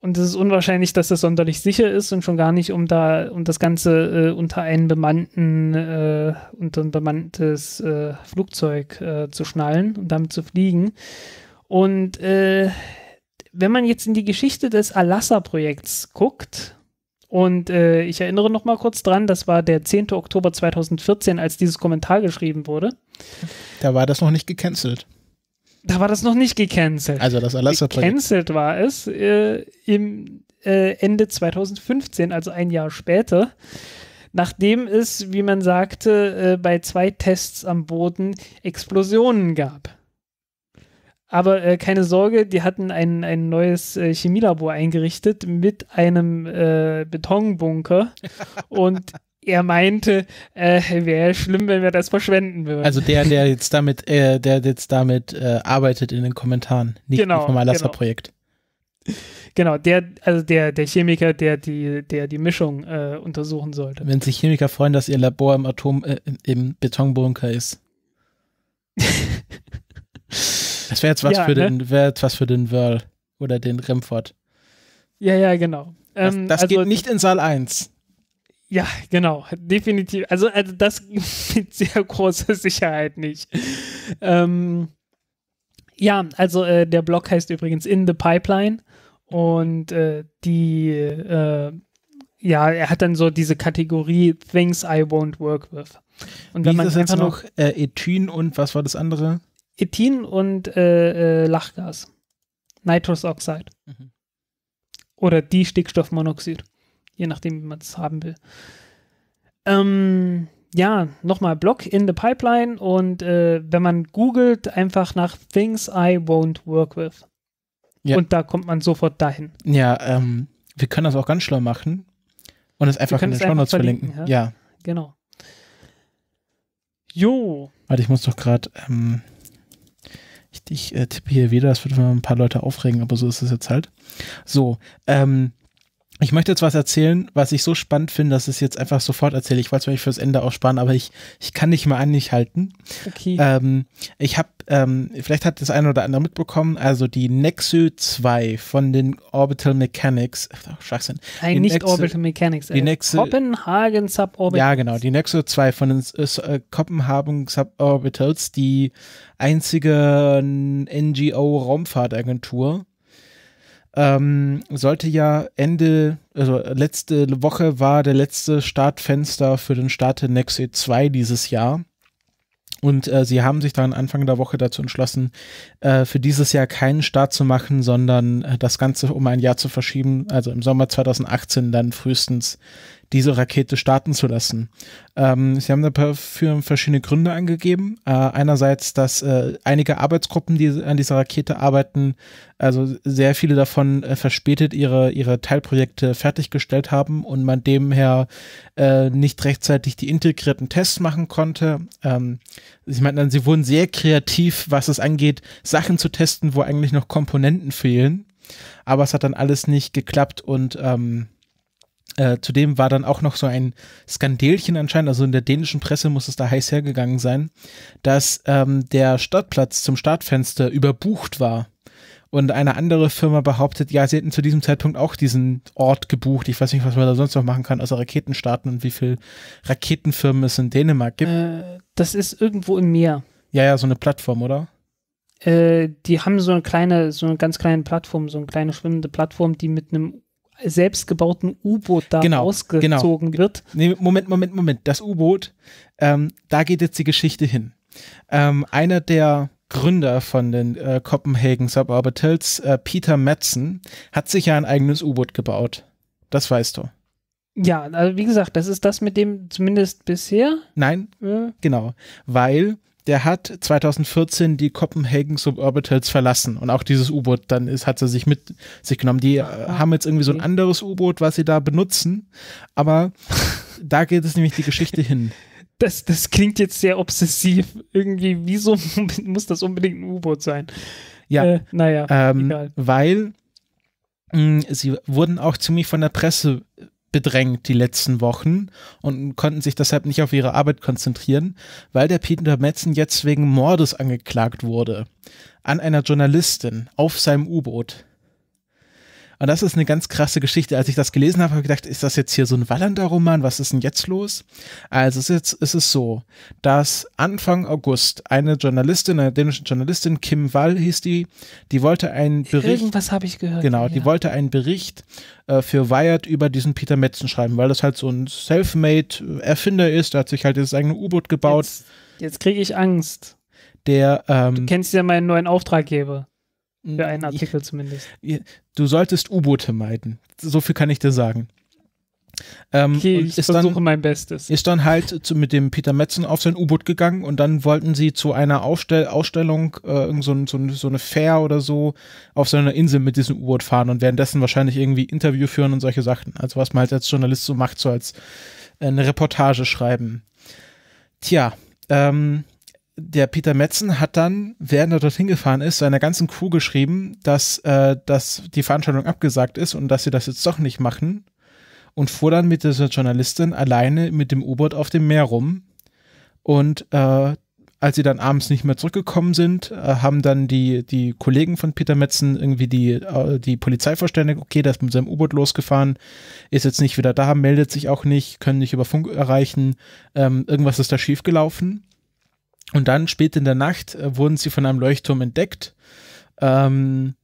Und es ist unwahrscheinlich, dass das sonderlich sicher ist und schon gar nicht um da um das Ganze äh, unter einen bemannten, äh, unter ein bemanntes Flugzeug zu schnallen und damit zu fliegen. Und wenn man jetzt in die Geschichte des Alassa-Projekts guckt, und äh, ich erinnere noch mal kurz dran, das war der 10. Oktober 2014, als dieses Kommentar geschrieben wurde. Da war das noch nicht gecancelt. Da war das noch nicht gecancelt. Also das Alaska-Projekt. Gecancelt war es äh, im äh, Ende 2015, also ein Jahr später. Nachdem es, wie man sagte, äh, bei zwei Tests am Boden Explosionen gab. Aber äh, keine Sorge, die hatten ein, ein neues äh, Chemielabor eingerichtet mit einem äh, Betonbunker. (laughs) Und er meinte, äh, wäre schlimm, wenn wir das verschwenden würden. Also der, der jetzt damit, äh, der jetzt damit äh, arbeitet in den Kommentaren, nicht genau, vom Alassa-Projekt. Genau. genau. der, also der, der Chemiker, der die, der die Mischung untersuchen sollte. Wenn sich Chemiker freuen, dass ihr Labor im Atom, im Betonbunker ist. (laughs) Das wäre jetzt was ja, für ne? den, wäre was für den Wörl oder den Remford. Ja, ja, genau. Ähm, das, das also, geht nicht in Saal 1. Ja, genau, definitiv. Also, also das (laughs) mit sehr großer Sicherheit nicht. Ähm, ja, also äh, der Blog heißt übrigens In the Pipeline und äh, die, äh, ja, er hat dann so diese Kategorie Things I Won't Work With. Und Wie wenn man ist das jetzt noch, noch äh, Etyn und was war das andere? Ethin und äh, äh, Lachgas. Nitrosoxide. Mhm. Oder die Stickstoffmonoxid. Je nachdem, wie man es haben will. Ähm, ja, nochmal Block in the Pipeline und äh, wenn man googelt, einfach nach Things I Won't Work With. Ja. Und da kommt man sofort dahin. Ja, ähm, wir können das auch ganz schlau machen und es einfach in den Shownotes verlinken. verlinken. Ja? ja. Genau. Jo. Warte, ich muss doch gerade. Ähm ich, ich äh, tippe hier wieder, das wird ein paar Leute aufregen, aber so ist es jetzt halt. So, ähm, ich möchte jetzt was erzählen, was ich so spannend finde, dass ich es jetzt einfach sofort erzähle. Ich wollte es mir nicht fürs Ende aufsparen, aber ich, ich kann nicht mehr an nicht halten. Okay. Ähm, ich habe, ähm, vielleicht hat das eine oder andere mitbekommen, also die Nexo 2 von den Orbital Mechanics. Ach, Schwachsinn. Nein, nicht Nexu, Orbital Mechanics. Äh, die Nexo, Kopenhagen Suborbitals. Ja, genau. Die Nexo 2 von den äh, Copenhagen äh, Suborbitals, die einzige NGO-Raumfahrtagentur ähm, sollte ja Ende, also letzte Woche war der letzte Startfenster für den Start der Nexe 2 dieses Jahr. Und äh, sie haben sich dann Anfang der Woche dazu entschlossen, äh, für dieses Jahr keinen Start zu machen, sondern äh, das Ganze um ein Jahr zu verschieben, also im Sommer 2018 dann frühestens diese Rakete starten zu lassen. Ähm, sie haben dafür verschiedene Gründe angegeben. Äh, einerseits, dass äh, einige Arbeitsgruppen, die an dieser Rakete arbeiten, also sehr viele davon äh, verspätet ihre, ihre Teilprojekte fertiggestellt haben und man demher äh, nicht rechtzeitig die integrierten Tests machen konnte. Ähm, ich meine, sie wurden sehr kreativ, was es angeht, Sachen zu testen, wo eigentlich noch Komponenten fehlen. Aber es hat dann alles nicht geklappt und ähm, äh, zudem war dann auch noch so ein Skandelchen anscheinend, also in der dänischen Presse muss es da heiß hergegangen sein, dass ähm, der Startplatz zum Startfenster überbucht war. Und eine andere Firma behauptet, ja, sie hätten zu diesem Zeitpunkt auch diesen Ort gebucht. Ich weiß nicht, was man da sonst noch machen kann, außer Raketen starten und wie viel Raketenfirmen es in Dänemark gibt. Äh, das ist irgendwo im Meer. Ja, ja, so eine Plattform, oder? Äh, die haben so eine kleine, so eine ganz kleine Plattform, so eine kleine schwimmende Plattform, die mit einem selbstgebauten U-Boot da genau, rausgezogen genau. wird. Nee, Moment, Moment, Moment. Das U-Boot, ähm, da geht jetzt die Geschichte hin. Ähm, einer der Gründer von den äh, Copenhagen Suborbitals, äh, Peter Madsen, hat sich ja ein eigenes U-Boot gebaut. Das weißt du. Ja, also wie gesagt, das ist das mit dem zumindest bisher. Nein, ja. genau, weil der hat 2014 die Copenhagen Suborbitals verlassen und auch dieses U-Boot, dann ist, hat sie sich mit sich genommen. Die äh, ah, ah, haben jetzt irgendwie so ein anderes U-Boot, was sie da benutzen, aber (laughs) da geht es nämlich die Geschichte hin. Das, das klingt jetzt sehr obsessiv. Irgendwie, wieso (laughs) muss das unbedingt ein U-Boot sein? Ja, äh, naja, ähm, egal. weil mh, mm, sie wurden auch ziemlich von der Presse bedrängt die letzten Wochen und konnten sich deshalb nicht auf ihre Arbeit konzentrieren, weil der Peter Metzen jetzt wegen Mordes angeklagt wurde. An einer Journalistin auf seinem U-Boot. Und das ist eine ganz krasse Geschichte. Als ich das gelesen habe, habe ich gedacht, ist das jetzt hier so ein Wallander-Roman? Was ist denn jetzt los? Also es ist, es ist so, dass Anfang August eine Journalistin, eine dänische Journalistin, Kim Wall hieß die, die wollte einen Bericht. Irgendwas habe ich gehört. Genau, die ja. wollte einen Bericht äh, für Wired über diesen Peter Metzen schreiben, weil das halt so ein self made äh, erfinder ist. Der hat sich halt dieses eigene U-Boot gebaut. Jetzt, jetzt kriege ich Angst. Der, ähm, du kennst ja meinen neuen Auftraggeber. Für einen hm, Artikel zumindest. Du solltest U-Boote meiden. So viel kann ich dir sagen. Ähm, okay, ich versuche dann, mein Bestes. Ist dann halt zu, mit dem Peter Metzen auf sein U-Boot gegangen und dann wollten sie zu einer Aufstell Ausstellung, äh, so, so, so, eine Fair oder so, auf so einer Insel mit diesem U-Boot fahren und währenddessen wahrscheinlich irgendwie Interview führen und solche Sachen. Also was man halt als Journalist so macht, so als äh, eine Reportage schreiben. Tja, ähm, der Peter Metzen hat dann, während er dorthin gefahren ist, seiner ganzen Crew geschrieben, dass, äh, dass die Veranstaltung abgesagt ist und dass sie das jetzt doch nicht machen. Und fuhr dann mit dieser Journalistin alleine mit dem U-Boot auf dem Meer rum. Und äh, als sie dann abends nicht mehr zurückgekommen sind, äh, haben dann die, die Kollegen von Peter Metzen irgendwie die, äh, die Polizei verständigt, okay, der ist mit seinem U-Boot losgefahren, ist jetzt nicht wieder da, meldet sich auch nicht, können nicht über Funk erreichen, ähm, irgendwas ist da schiefgelaufen. Und dann spät in der Nacht äh, wurden sie von einem Leuchtturm entdeckt. Ähm,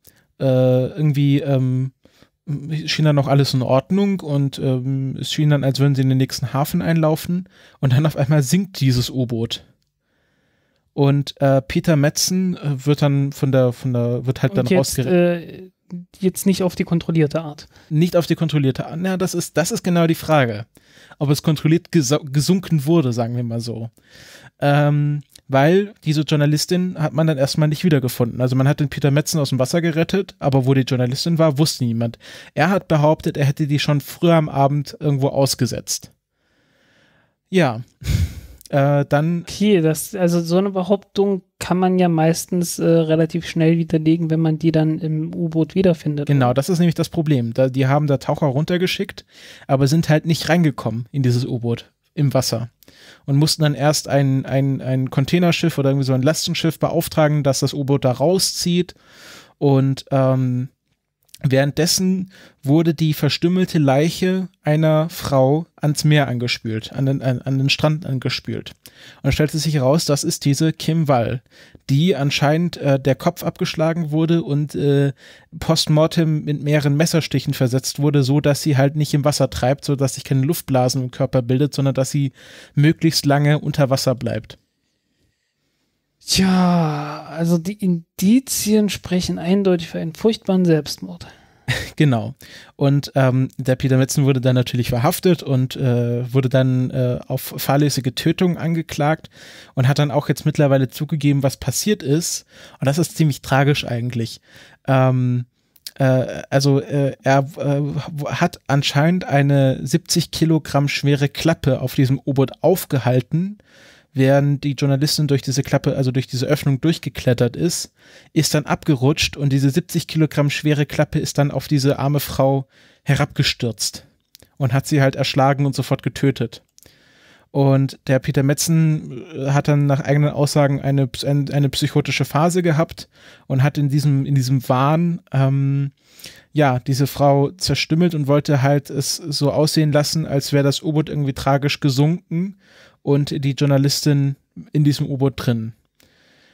äh, irgendwie ähm, schien dann noch alles in Ordnung und ähm, es schien dann, als würden sie in den nächsten Hafen einlaufen. Und dann auf einmal sinkt dieses U-Boot. Und äh, Peter Metzen äh, wird dann von der, von der, wird halt und dann jetzt, rausgerettet. Äh, jetzt nicht auf die kontrollierte Art. Nicht auf die kontrollierte Art. Ja, das ist, das ist genau die Frage. Ob es kontrolliert gesunken wurde, sagen wir mal so. Ähm, weil diese Journalistin hat man dann erstmal nicht wiedergefunden. Also man hat den Peter Metzen aus dem Wasser gerettet, aber wo die Journalistin war, wusste niemand. Er hat behauptet, er hätte die schon früher am Abend irgendwo ausgesetzt. Ja. (laughs) äh, dann. Okay, das, also so eine Behauptung kann man ja meistens äh, relativ schnell widerlegen, wenn man die dann im U-Boot wiederfindet. Genau, oder? das ist nämlich das Problem. Da, die haben da Taucher runtergeschickt, aber sind halt nicht reingekommen in dieses U-Boot im Wasser und mussten dann erst ein, ein, ein Containerschiff oder irgendwie so ein Lastenschiff beauftragen, dass das U-Boot da rauszieht. Und ähm, Währenddessen wurde die verstümmelte Leiche einer Frau ans Meer angespült, an den, an, an den Strand angespült. Und stellte sich heraus, das ist diese Kim Wall, die anscheinend äh, der Kopf abgeschlagen wurde und äh, postmortem mit mehreren Messerstichen versetzt wurde, so dass sie halt nicht im Wasser treibt, so dass sich keine Luftblasen im Körper bildet, sondern dass sie möglichst lange unter Wasser bleibt. Tja, also die Indizien sprechen eindeutig für einen furchtbaren Selbstmord. (laughs) Genau. Und ähm, der Peter Metzen wurde dann natürlich verhaftet und äh, wurde dann äh, auf fahrlässige Tötung angeklagt und hat dann auch jetzt mittlerweile zugegeben, was passiert ist. Und das ist ziemlich tragisch eigentlich. Ähm, äh, also äh, er äh, hat anscheinend eine 70 Kilogramm schwere Klappe auf diesem U-Boot aufgehalten während die Journalistin durch diese Klappe, also durch diese Öffnung durchgeklettert ist, ist dann abgerutscht und diese 70 Kilogramm schwere Klappe ist dann auf diese arme Frau herabgestürzt und hat sie halt erschlagen und sofort getötet. Und der Peter Metzen äh, hat dann nach eigenen Aussagen eine, eine psychotische Phase gehabt und hat in diesem, in diesem Wahn, ähm, ja, diese Frau zerstümmelt und wollte halt es so aussehen lassen, als wäre das U-Boot irgendwie tragisch gesunken und die Journalistin in diesem U-Boot drin.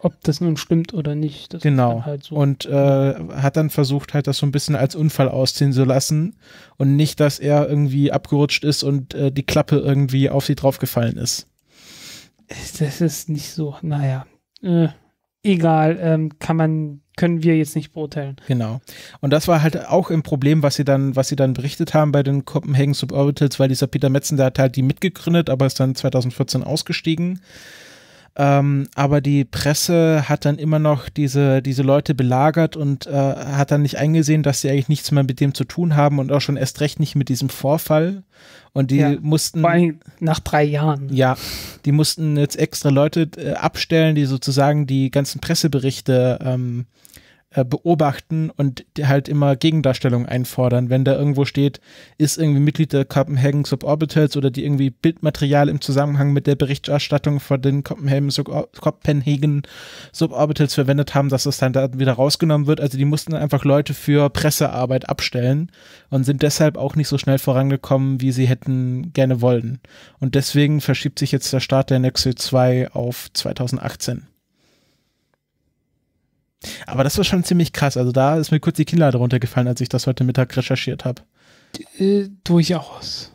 Ob das nun stimmt oder nicht. Das genau. Halt so. Und äh, hat dann versucht, halt das so ein bisschen als Unfall ausziehen zu lassen und nicht, dass er irgendwie abgerutscht ist und äh, die Klappe irgendwie auf sie draufgefallen ist. Das ist nicht so, naja. Äh, egal, ähm, kann man können wir jetzt nicht beurteilen. Genau. Und das war halt auch ein Problem, was sie dann, was sie dann berichtet haben bei den Copenhagen Suborbitals, weil dieser Peter Metzen, der hat halt die mitgegründet, aber ist dann 2014 ausgestiegen. Ähm, aber die Presse hat dann immer noch diese, diese Leute belagert und äh, hat dann nicht eingesehen, dass sie eigentlich nichts mehr mit dem zu tun haben und auch schon erst recht nicht mit diesem Vorfall. Und die ja, mussten. Vor allem nach drei Jahren. Ja, die mussten jetzt extra Leute äh, abstellen, die sozusagen die ganzen Presseberichte ähm, äh, beobachten und halt immer Gegendarstellung einfordern. Wenn da irgendwo steht, ist irgendwie Mitglied der Copenhagen Suborbitals oder die irgendwie Bildmaterial im Zusammenhang mit der Berichterstattung von den Copenhagen, Sub Copenhagen Suborbitals verwendet haben, dass das dann da wieder rausgenommen wird. Also die mussten einfach Leute für Pressearbeit abstellen und sind deshalb auch nicht so schnell vorangekommen, wie sie hätten gerne wollen. Und deswegen verschiebt sich jetzt der Start der Nexus 2 auf 2018. Aber das war schon ziemlich krass. Also da ist mir kurz die Kinder darunter gefallen, als ich das heute Mittag recherchiert habe. Äh, durchaus.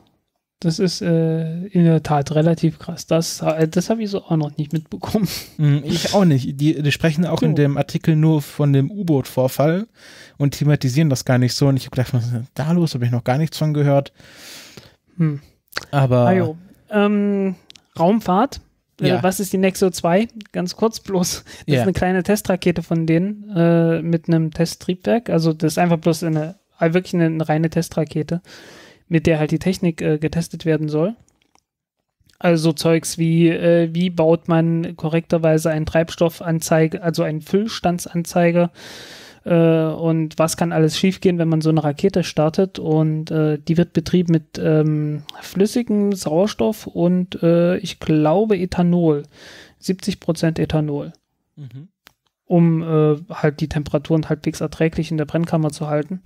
Das ist äh, in der Tat relativ krass. Das, äh, das habe ich so auch noch nicht mitbekommen. Mm, ich auch nicht. Die, die sprechen auch so. in dem Artikel nur von dem U-Boot-Vorfall und thematisieren das gar nicht so. Und ich habe gedacht, was ist da los? Habe ich noch gar nichts von gehört. Hm. Aber. Ah, ähm, Raumfahrt äh, ja. was ist die Nexo 2? Ganz kurz bloß. Das ja. ist eine kleine Testrakete von denen äh, mit einem Testtriebwerk. Also das ist einfach bloß eine, äh, wirklich eine, eine reine Testrakete, mit der halt die Technik äh, getestet werden soll. Also so Zeugs wie, äh, wie baut man korrekterweise einen Treibstoffanzeiger, also einen Füllstandsanzeiger äh, und was kann alles schiefgehen, wenn man so eine Rakete startet. Und äh, die wird betrieben mit ähm, flüssigem Sauerstoff und äh, ich glaube Ethanol, 70 Prozent Ethanol, mhm. um äh, halt die Temperaturen halbwegs erträglich in der Brennkammer zu halten.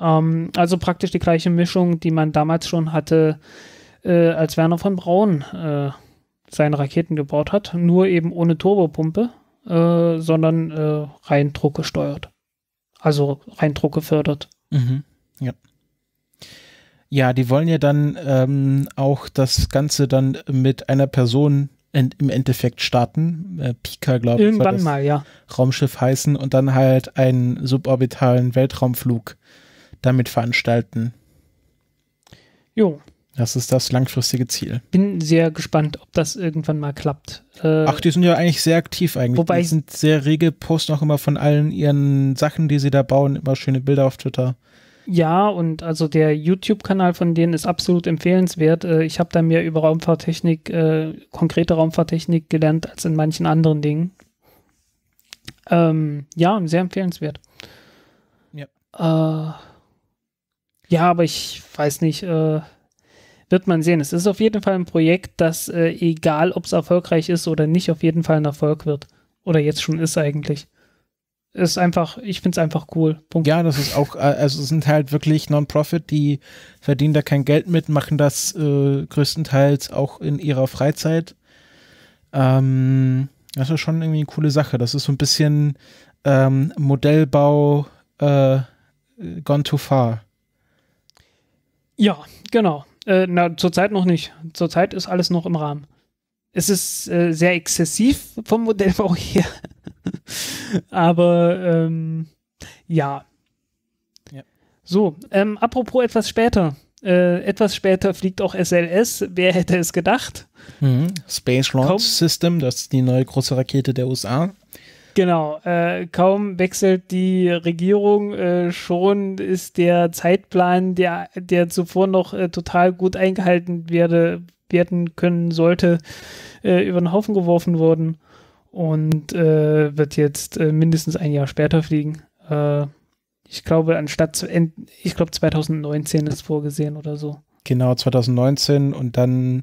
Ähm, also praktisch die gleiche Mischung, die man damals schon hatte, äh, als Werner von Braun äh, seine Raketen gebaut hat, nur eben ohne Turbopumpe, äh, sondern äh, rein druckgesteuert. Also Eindruck gefördert. Mhm. Ja. Ja, die wollen ja dann ähm, auch das Ganze dann mit einer Person in, im Endeffekt starten. Äh, Pika, glaube ich. Irgendwann das mal, ja. Raumschiff heißen und dann halt einen suborbitalen Weltraumflug damit veranstalten. Jo. Das ist das langfristige Ziel. Bin sehr gespannt, ob das irgendwann mal klappt. Äh, Ach, die sind ja eigentlich sehr aktiv eigentlich. Wobei die sind sehr rege, posten auch immer von allen ihren Sachen, die sie da bauen, immer schöne Bilder auf Twitter. Ja, und also der YouTube-Kanal von denen ist absolut empfehlenswert. Äh, ich habe da mehr über Raumfahrttechnik, äh, konkrete Raumfahrttechnik gelernt als in manchen anderen Dingen. Ähm, ja, sehr empfehlenswert. Ja. Äh, ja, aber ich weiß nicht, äh, wird man sehen. Es ist auf jeden Fall ein Projekt, das, äh, egal ob es erfolgreich ist oder nicht, auf jeden Fall ein Erfolg wird. Oder jetzt schon ist eigentlich. Ist einfach, ich finde es einfach cool. Punkt. Ja, das ist auch, äh, also es sind halt wirklich Non-Profit, die verdienen da kein Geld mit, machen das äh, größtenteils auch in ihrer Freizeit. Ähm, das ist schon irgendwie eine coole Sache. Das ist so ein bisschen ähm, Modellbau äh, gone too far. Ja, genau. Äh, na, zurzeit noch nicht. Zurzeit ist alles noch im Rahmen. Es ist äh, sehr exzessiv vom Modellbau (laughs) her. Aber ähm, ja. ja. So, ähm, apropos etwas später. Äh, etwas später fliegt auch SLS. Wer hätte es gedacht? Mhm. Space Launch System, das ist die neue große Rakete der USA. Genau, äh, kaum wechselt die Regierung, äh, schon ist der Zeitplan, der, der zuvor noch äh, total gut eingehalten werde, werden können sollte, äh, über den Haufen geworfen worden und äh, wird jetzt äh, mindestens ein Jahr später fliegen. ich glaube, anstatt zu enden, ich glaube 2019 ist vorgesehen oder so. Genau, 2019 und dann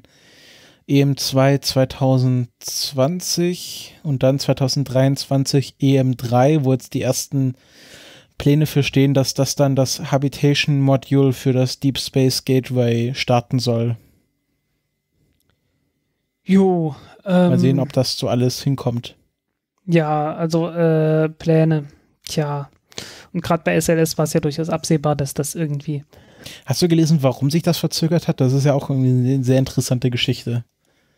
EM2 2020 und dann 2023 EM3, wo jetzt die ersten Pläne für stehen, dass das dann das Habitation Module für das Deep Space Gateway starten soll. Jo. Ähm, Mal sehen, ähm, ob das so alles hinkommt. Ja, also äh, Pläne. Tja. Und gerade bei SLS war es ja durchaus absehbar, dass das irgendwie Hast du gelesen, warum sich das verzögert hat? Das ist ja auch eine sehr interessante Geschichte.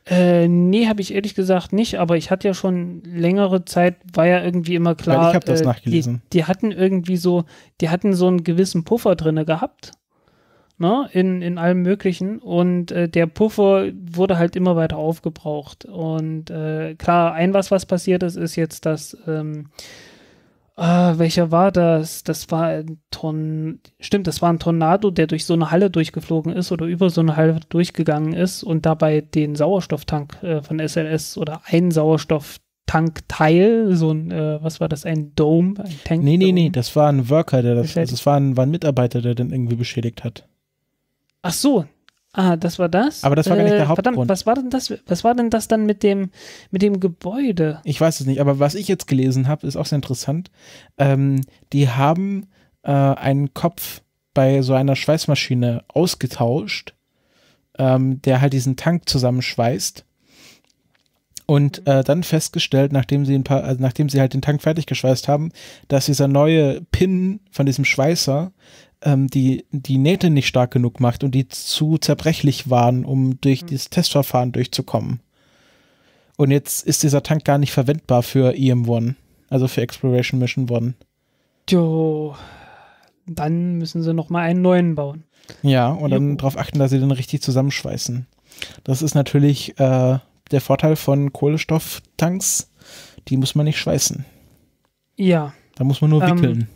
Äh, nee, habe ich ehrlich gesagt nicht, aber ich hatte ja schon längere Zeit, war ja irgendwie immer klar. Weil ich habe das äh, nachgelesen. Die, die, hatten irgendwie so, die hatten so einen gewissen Puffer drinne gehabt. Ne, in, in allem Möglichen. Und äh, der Puffer wurde halt immer weiter aufgebraucht. Und äh, klar, ein was, was passiert ist, ist jetzt, dass ähm, Ah, welcher war das? Das war ein Torn Stimmt, das war ein Tornado, der durch so eine Halle durchgeflogen ist oder über so eine Halle durchgegangen ist und dabei den Sauerstofftank äh, von SLS oder einen Sauerstofftankteil, so ein, äh, was war das, ein Dome, ein Tank? -Dome? Nee, nee, nee, das war ein Worker, der das, also das war ein, war ein Mitarbeiter, der den irgendwie beschädigt hat. Ach so, Ah, das war das? Aber das war äh, gar nicht der äh, Hauptgrund. Verdammt, was war denn das? Was war denn das dann mit dem, mit dem Gebäude? Ich weiß es nicht, aber was ich jetzt gelesen habe, ist auch sehr interessant. Ähm, die haben äh, einen Kopf bei so einer Schweißmaschine ausgetauscht, ähm, der halt diesen Tank zusammenschweißt. Und äh, dann festgestellt, nachdem sie ein paar, also nachdem sie halt den Tank fertig geschweißt haben, dass dieser neue Pin von diesem Schweißer ähm, die die Nähte nicht stark genug macht und die zu zerbrechlich waren, um durch mhm. dieses Testverfahren durchzukommen. Und jetzt ist dieser Tank gar nicht verwendbar für EM1, also für Exploration Mission 1. Jo, dann müssen sie nochmal einen neuen bauen. Ja, und jo. dann darauf achten, dass sie den richtig zusammenschweißen. Das ist natürlich äh, der Vorteil von Kohlenstofftanks. Die muss man nicht schweißen. Ja. Da muss man nur ähm, wickeln. Ähm,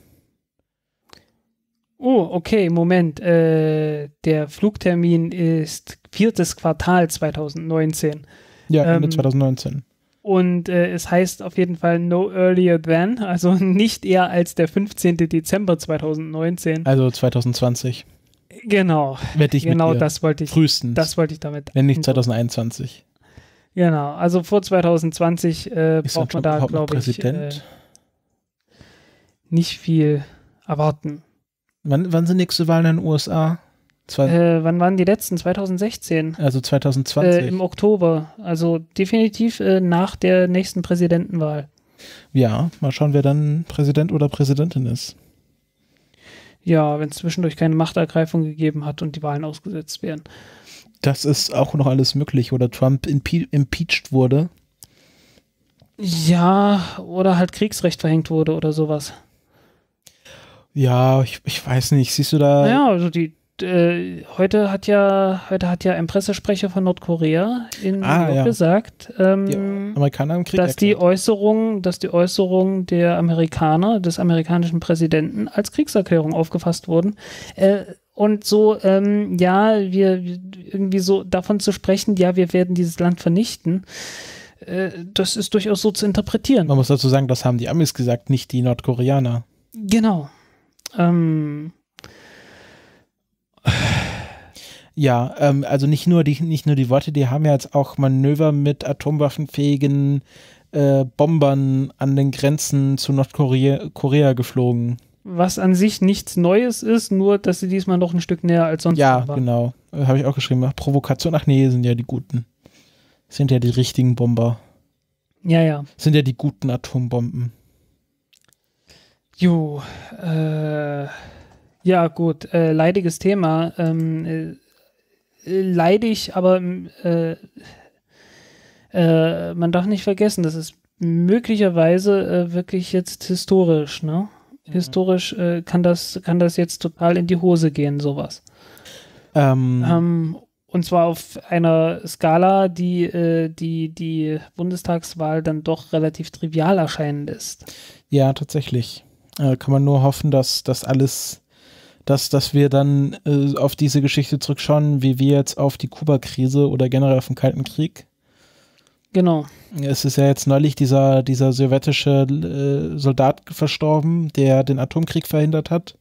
Oh, okay, Moment. Äh, der Flugtermin ist viertes Quartal 2019. Ja, Ende ähm, 2019. Und äh, es heißt auf jeden Fall no earlier than, also (laughs) nicht eher als der 15. Dezember 2019. Also 2020. Genau. Werd ich genau mit das wollte ich. Frühestens. Das wollte ich damit. Wenn nicht 2021. Genau, also vor 2020 äh, braucht man da, glaube ich, äh, nicht viel erwarten. Wann, wann sind nächste Wahlen in den USA? Zwei äh, wann waren die letzten? 2016. Also 2020. Äh, Im Oktober. Also definitiv äh, nach der nächsten Präsidentenwahl. Ja, mal schauen, wer dann Präsident oder Präsidentin ist. Ja, wenn es zwischendurch keine Machtergreifung gegeben hat und die Wahlen ausgesetzt werden. Das ist auch noch alles möglich. Oder Trump impe impeached wurde. Ja, oder halt Kriegsrecht verhängt wurde oder sowas. Ja, ich, ich weiß nicht. Siehst du da. Ja, also die, äh, heute hat ja heute hat ja ein Pressesprecher von Nordkorea in ah, ja. gesagt, ähm, die dass die Äußerung, dass die Äußerung der Amerikaner, des amerikanischen Präsidenten als Kriegserklärung aufgefasst wurden. Äh, und so, ähm, ja, wir irgendwie so davon zu sprechen, ja, wir werden dieses Land vernichten äh, das ist durchaus so zu interpretieren. Man muss dazu sagen, das haben die Amis gesagt, nicht die Nordkoreaner. Genau. Ähm, ja, ähm, also nicht nur die, nicht nur die Worte, die haben ja jetzt auch Manöver mit atomwaffenfähigen äh, Bombern an den Grenzen zu Nordkorea Korea geflogen. Was an sich nichts Neues ist, nur dass sie diesmal noch ein Stück näher als sonst ja, waren. Ja, genau. Äh, Habe ich auch geschrieben. Ach, Provokation. Ach nee, sind ja die guten. Sind ja die richtigen Bomber. Ja, ja. Sind ja die guten Atombomben. Jo, äh, ja gut, äh, leidiges Thema. Ähm, äh, leidig, aber äh, äh, man darf nicht vergessen, das ist möglicherweise äh, wirklich jetzt historisch, ne? Mhm. Historisch äh, kann, das, kann das jetzt total in die Hose gehen, sowas. Ähm. Ähm, und zwar auf einer Skala, die äh, die, die Bundestagswahl dann doch relativ trivial erscheinen lässt. Ja, tatsächlich äh, kann man nur hoffen, dass das alles, dass, dass wir dann äh, auf diese Geschichte zurückschauen, wie wir jetzt auf die Kuba-Krise oder generell auf den Kalten Krieg. Genau. Es ist ja jetzt neulich dieser, dieser sowjetische äh, Soldat verstorben, der den Atomkrieg verhindert hat.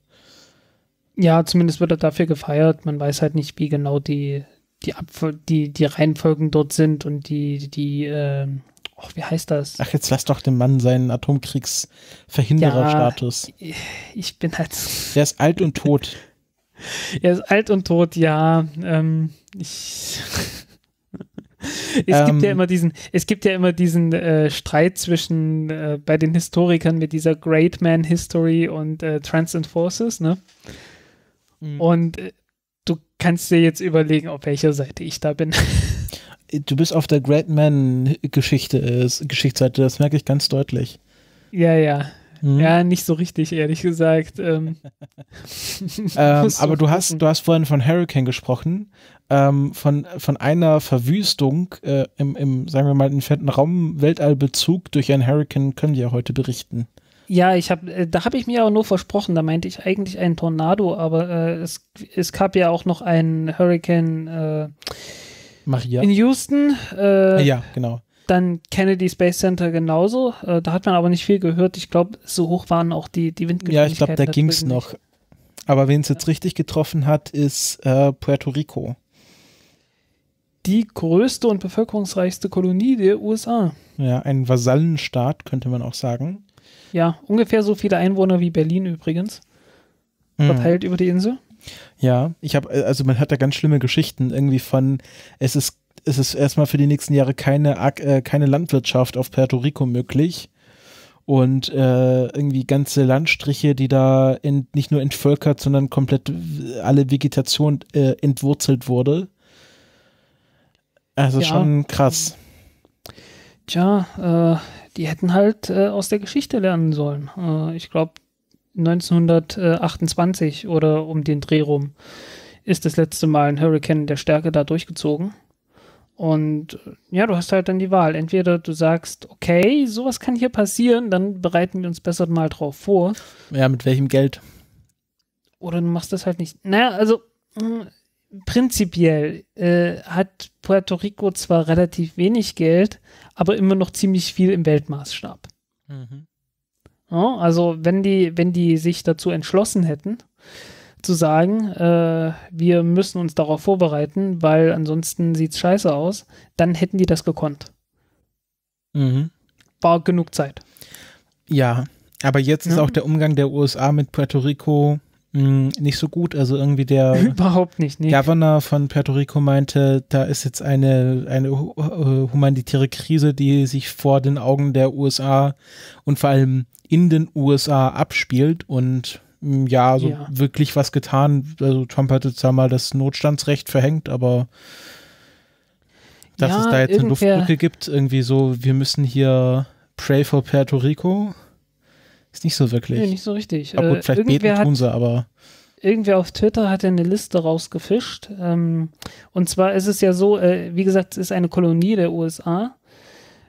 Ja, zumindest wird er dafür gefeiert. Man weiß halt nicht, wie genau die, die, Abfol die, die Reihenfolgen dort sind und die, die, äh, oh, wie heißt das? Ach, jetzt lass doch dem Mann seinen Atomkriegsverhindererstatus. Ja, ich bin halt. Er ist alt und tot. (laughs) er ist alt und tot, ja. Ähm, ich. (laughs) Es ähm, gibt ja ähm. immer diesen, es gibt ja immer diesen äh, Streit zwischen äh, bei den Historikern mit dieser Great Man History und äh, Transcend Forces, ne? Mhm. Und äh, du kannst dir jetzt überlegen, auf welcher Seite ich da bin. (laughs) du bist auf der Great Man-Geschichte, äh, Geschichtsseite, das merke ich ganz deutlich. Ja, ja. Mhm. Ja, nicht so richtig, ehrlich gesagt. Ähm. (laughs) (laughs) ähm, aber du hast, du hast vorhin von Hurricane gesprochen, ähm, von, von einer Verwüstung äh, im, im, sagen wir mal, entfernten Raum, Weltallbezug durch einen Hurricane können wir ja heute berichten. Ja, ich hab, äh, da habe ich mir auch nur versprochen, da meinte ich eigentlich einen Tornado, aber äh, es, es gab ja auch noch einen Hurricane äh, Maria. In Houston. Äh, ja, genau. Dann Kennedy Space Center genauso. Äh, da hat man aber nicht viel gehört. Ich glaube, so hoch waren auch die, die Windgeschwindigkeiten. Ja, ich glaube, da ging es noch. Aber wen es jetzt ja. richtig getroffen hat, ist äh, Puerto Rico. Die größte und bevölkerungsreichste Kolonie der USA. Ja, ein Vasallenstaat, könnte man auch sagen. Ja, ungefähr so viele Einwohner wie Berlin übrigens. Mhm. Verteilt mhm. über die Insel. Ja, ich habe, äh, also man hat da ganz schlimme Geschichten irgendwie von, es ist, es ist erstmal für die nächsten Jahre keine, äh, keine Landwirtschaft auf Puerto Rico möglich. Und äh, irgendwie ganze Landstriche, die da ent, nicht nur entvölkert, sondern komplett alle Vegetation äh, entwurzelt wurde. Also ja. schon krass. Tja, äh, die hätten halt äh, aus der Geschichte lernen sollen. ich glaube, 1928 oder um den Dreh rum ist das letzte Mal ein Hurricane der Stärke da durchgezogen. Und äh, ja, du hast halt dann die Wahl. Entweder du sagst, okay, sowas kann hier passieren, dann bereiten wir uns besser mal drauf vor. Ja, mit welchem Geld? Oder du machst das halt nicht. Naja, also hm, prinzipiell äh, hat Puerto Rico zwar relativ wenig Geld, aber immer noch ziemlich viel im Weltmaßstab. Mhm. Ja, also wenn die, wenn die sich dazu entschlossen hätten, zu sagen, äh, wir müssen uns darauf vorbereiten, weil ansonsten sieht es scheiße aus, dann hätten die das gekonnt. Mhm. War genug Zeit. Ja, aber jetzt ist auch der Umgang der USA mit Puerto Rico mh, hm, nicht so gut. Also irgendwie der (laughs) Überhaupt nicht, nee. Governor von Puerto Rico meinte, da ist jetzt eine, eine humanitäre Krise, die sich vor den Augen der USA und vor allem in den USA abspielt und hm, ja, so also ja. wirklich was getan. Also Trump hatte zwar mal das Notstandsrecht verhängt, aber dass ja, es da jetzt eine Luftbrücke gibt, irgendwie so, wir müssen hier Pray for Puerto Rico. Ist nicht so wirklich. Nee, nicht so richtig. Aber gut, äh, vielleicht äh, beten tun sie, aber. Irgendwer auf Twitter hat ja eine Liste rausgefischt. Ähm, und zwar ist es ja so, äh, wie gesagt, es ist eine Kolonie der USA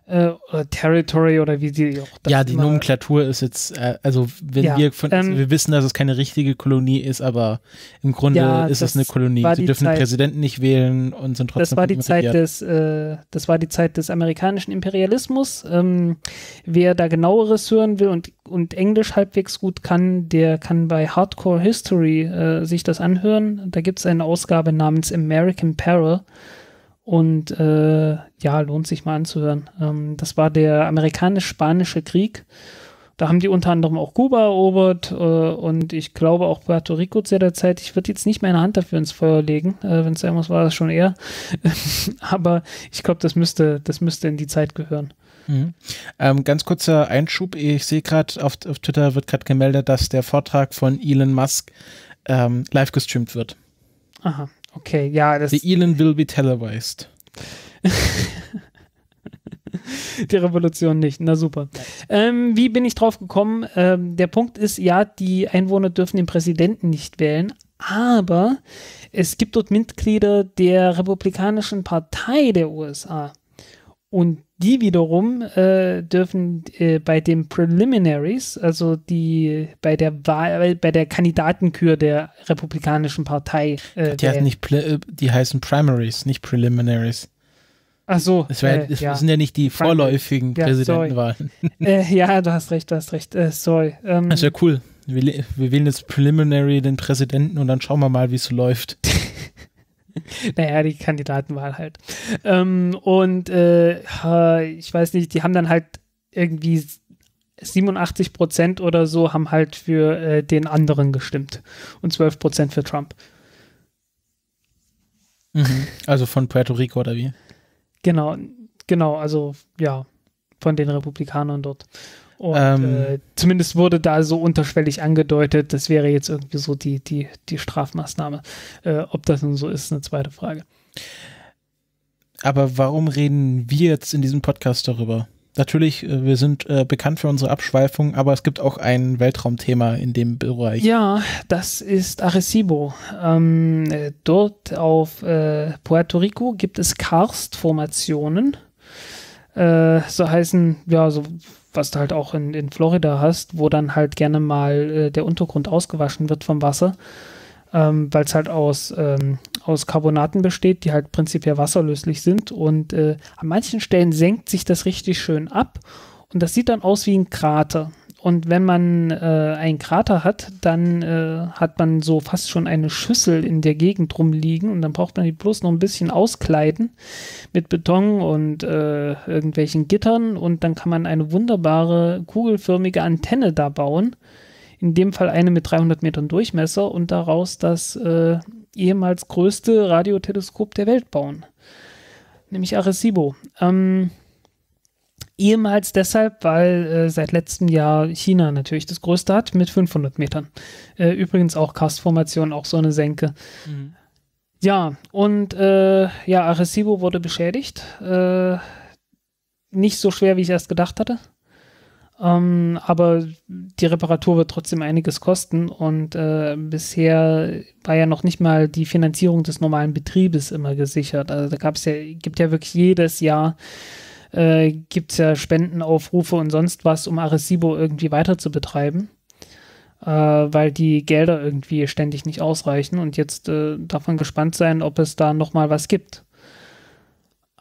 äh, oder Territory oder wie die auch das Ja, die immer. Nomenklatur ist jetzt, äh, also wenn ja, wir von, ähm, wir wissen, dass es keine richtige Kolonie ist, aber im Grunde ja, ist es eine Kolonie. Sie dürfen Zeit, den Präsidenten nicht wählen und sind trotzdem. Das war die Zeit des, äh, das war die Zeit des amerikanischen Imperialismus. Ähm, wer da genaueres hören will und, und Englisch halbwegs gut kann, der kann bei Hardcore History äh, sich das anhören. Da gibt es eine Ausgabe namens American Peril. Und äh, ja, lohnt sich mal anzuhören. Ähm, das war der amerikanisch-spanische Krieg. Da haben die unter anderem auch Kuba erobert äh, und ich glaube auch Puerto Rico zu der Zeit. Ich würde jetzt nicht meine Hand dafür ins Feuer legen. Äh, Wenn es sein muss, war das schon eher. (laughs) Aber ich glaube, das müsste, das müsste in die Zeit gehören. Mhm. Ähm, ganz kurzer Einschub. Ich sehe gerade, auf, auf Twitter wird gerade gemeldet, dass der Vortrag von Elon Musk ähm, live gestreamt wird. Aha. Okay, ja. Das The Elon will be televised. (laughs) die Revolution nicht. Na super. Ähm, wie bin ich drauf gekommen? Ähm, der Punkt ist, ja, die Einwohner dürfen den Präsidenten nicht wählen, aber es gibt dort Mitglieder der Republikanischen Partei der USA, und die wiederum äh, dürfen äh, bei den Preliminaries, also die bei der Wahl, äh, bei der Kandidatenkür der Republikanischen Partei. Äh, die, heißen nicht äh, die heißen Primaries, nicht Preliminaries. Ach so. Es, wär, es äh, ja. sind ja nicht die vorläufigen ja, Präsidentenwahlen. (laughs) ja, du hast recht, du hast recht. sorry. Ähm, das ist ja cool. Wir, wir wählen jetzt Preliminary den Präsidenten und dann schauen wir mal, wie es so läuft. (laughs) naja, die Kandidatenwahl halt. Ähm, und äh, ich weiß nicht, die haben dann halt irgendwie 87 Prozent oder so haben halt für äh, den anderen gestimmt und 12 Prozent für Trump. Mhm. Also von Puerto Rico oder wie? Genau, genau, also ja, von den Republikanern dort. Und ähm, äh, zumindest wurde da so unterschwellig angedeutet, das wäre jetzt irgendwie so die, die, die Strafmaßnahme. Äh, ob das nun so ist, ist eine zweite Frage. Aber warum reden wir jetzt in diesem Podcast darüber? Natürlich, äh, wir sind äh, bekannt für unsere Abschweifung, aber es gibt auch ein Weltraumthema in dem Bereich. Ja, das ist Arecibo. Ähm, äh, dort auf äh, Puerto Rico gibt es Karstformationen. Äh, so heißen, ja, so was du halt auch in, in Florida hast, wo dann halt gerne mal äh, der Untergrund ausgewaschen wird vom Wasser, ähm, weil es halt aus, ähm, aus Carbonaten besteht, die halt prinzipiell wasserlöslich sind. Und äh, an manchen Stellen senkt sich das richtig schön ab und das sieht dann aus wie ein Krater. Und wenn man äh, einen Krater hat, dann äh, hat man so fast schon eine Schüssel in der Gegend rumliegen und dann braucht man die bloß noch ein bisschen auskleiden mit Beton und äh, irgendwelchen Gittern und dann kann man eine wunderbare kugelförmige Antenne da bauen. In dem Fall eine mit 300 Metern Durchmesser und daraus das äh, ehemals größte Radioteleskop der Welt bauen, nämlich Arecibo. Ähm, Ehemals deshalb, weil äh, seit letztem Jahr China natürlich das größte hat mit 500 Metern. Äh, übrigens auch Karstformation, auch so eine Senke. Mhm. Ja, und äh, ja, Arecibo wurde beschädigt. Äh, nicht so schwer, wie ich erst gedacht hatte. Ähm, aber die Reparatur wird trotzdem einiges kosten und äh, bisher war ja noch nicht mal die Finanzierung des normalen Betriebes immer gesichert. Also da gab es ja, gibt ja wirklich jedes Jahr äh, gibt es ja Spendenaufrufe und sonst was, um Arecibo irgendwie weiter zu betreiben, äh, weil die Gelder irgendwie ständig nicht ausreichen und jetzt äh, darf gespannt sein, ob es da nochmal was gibt.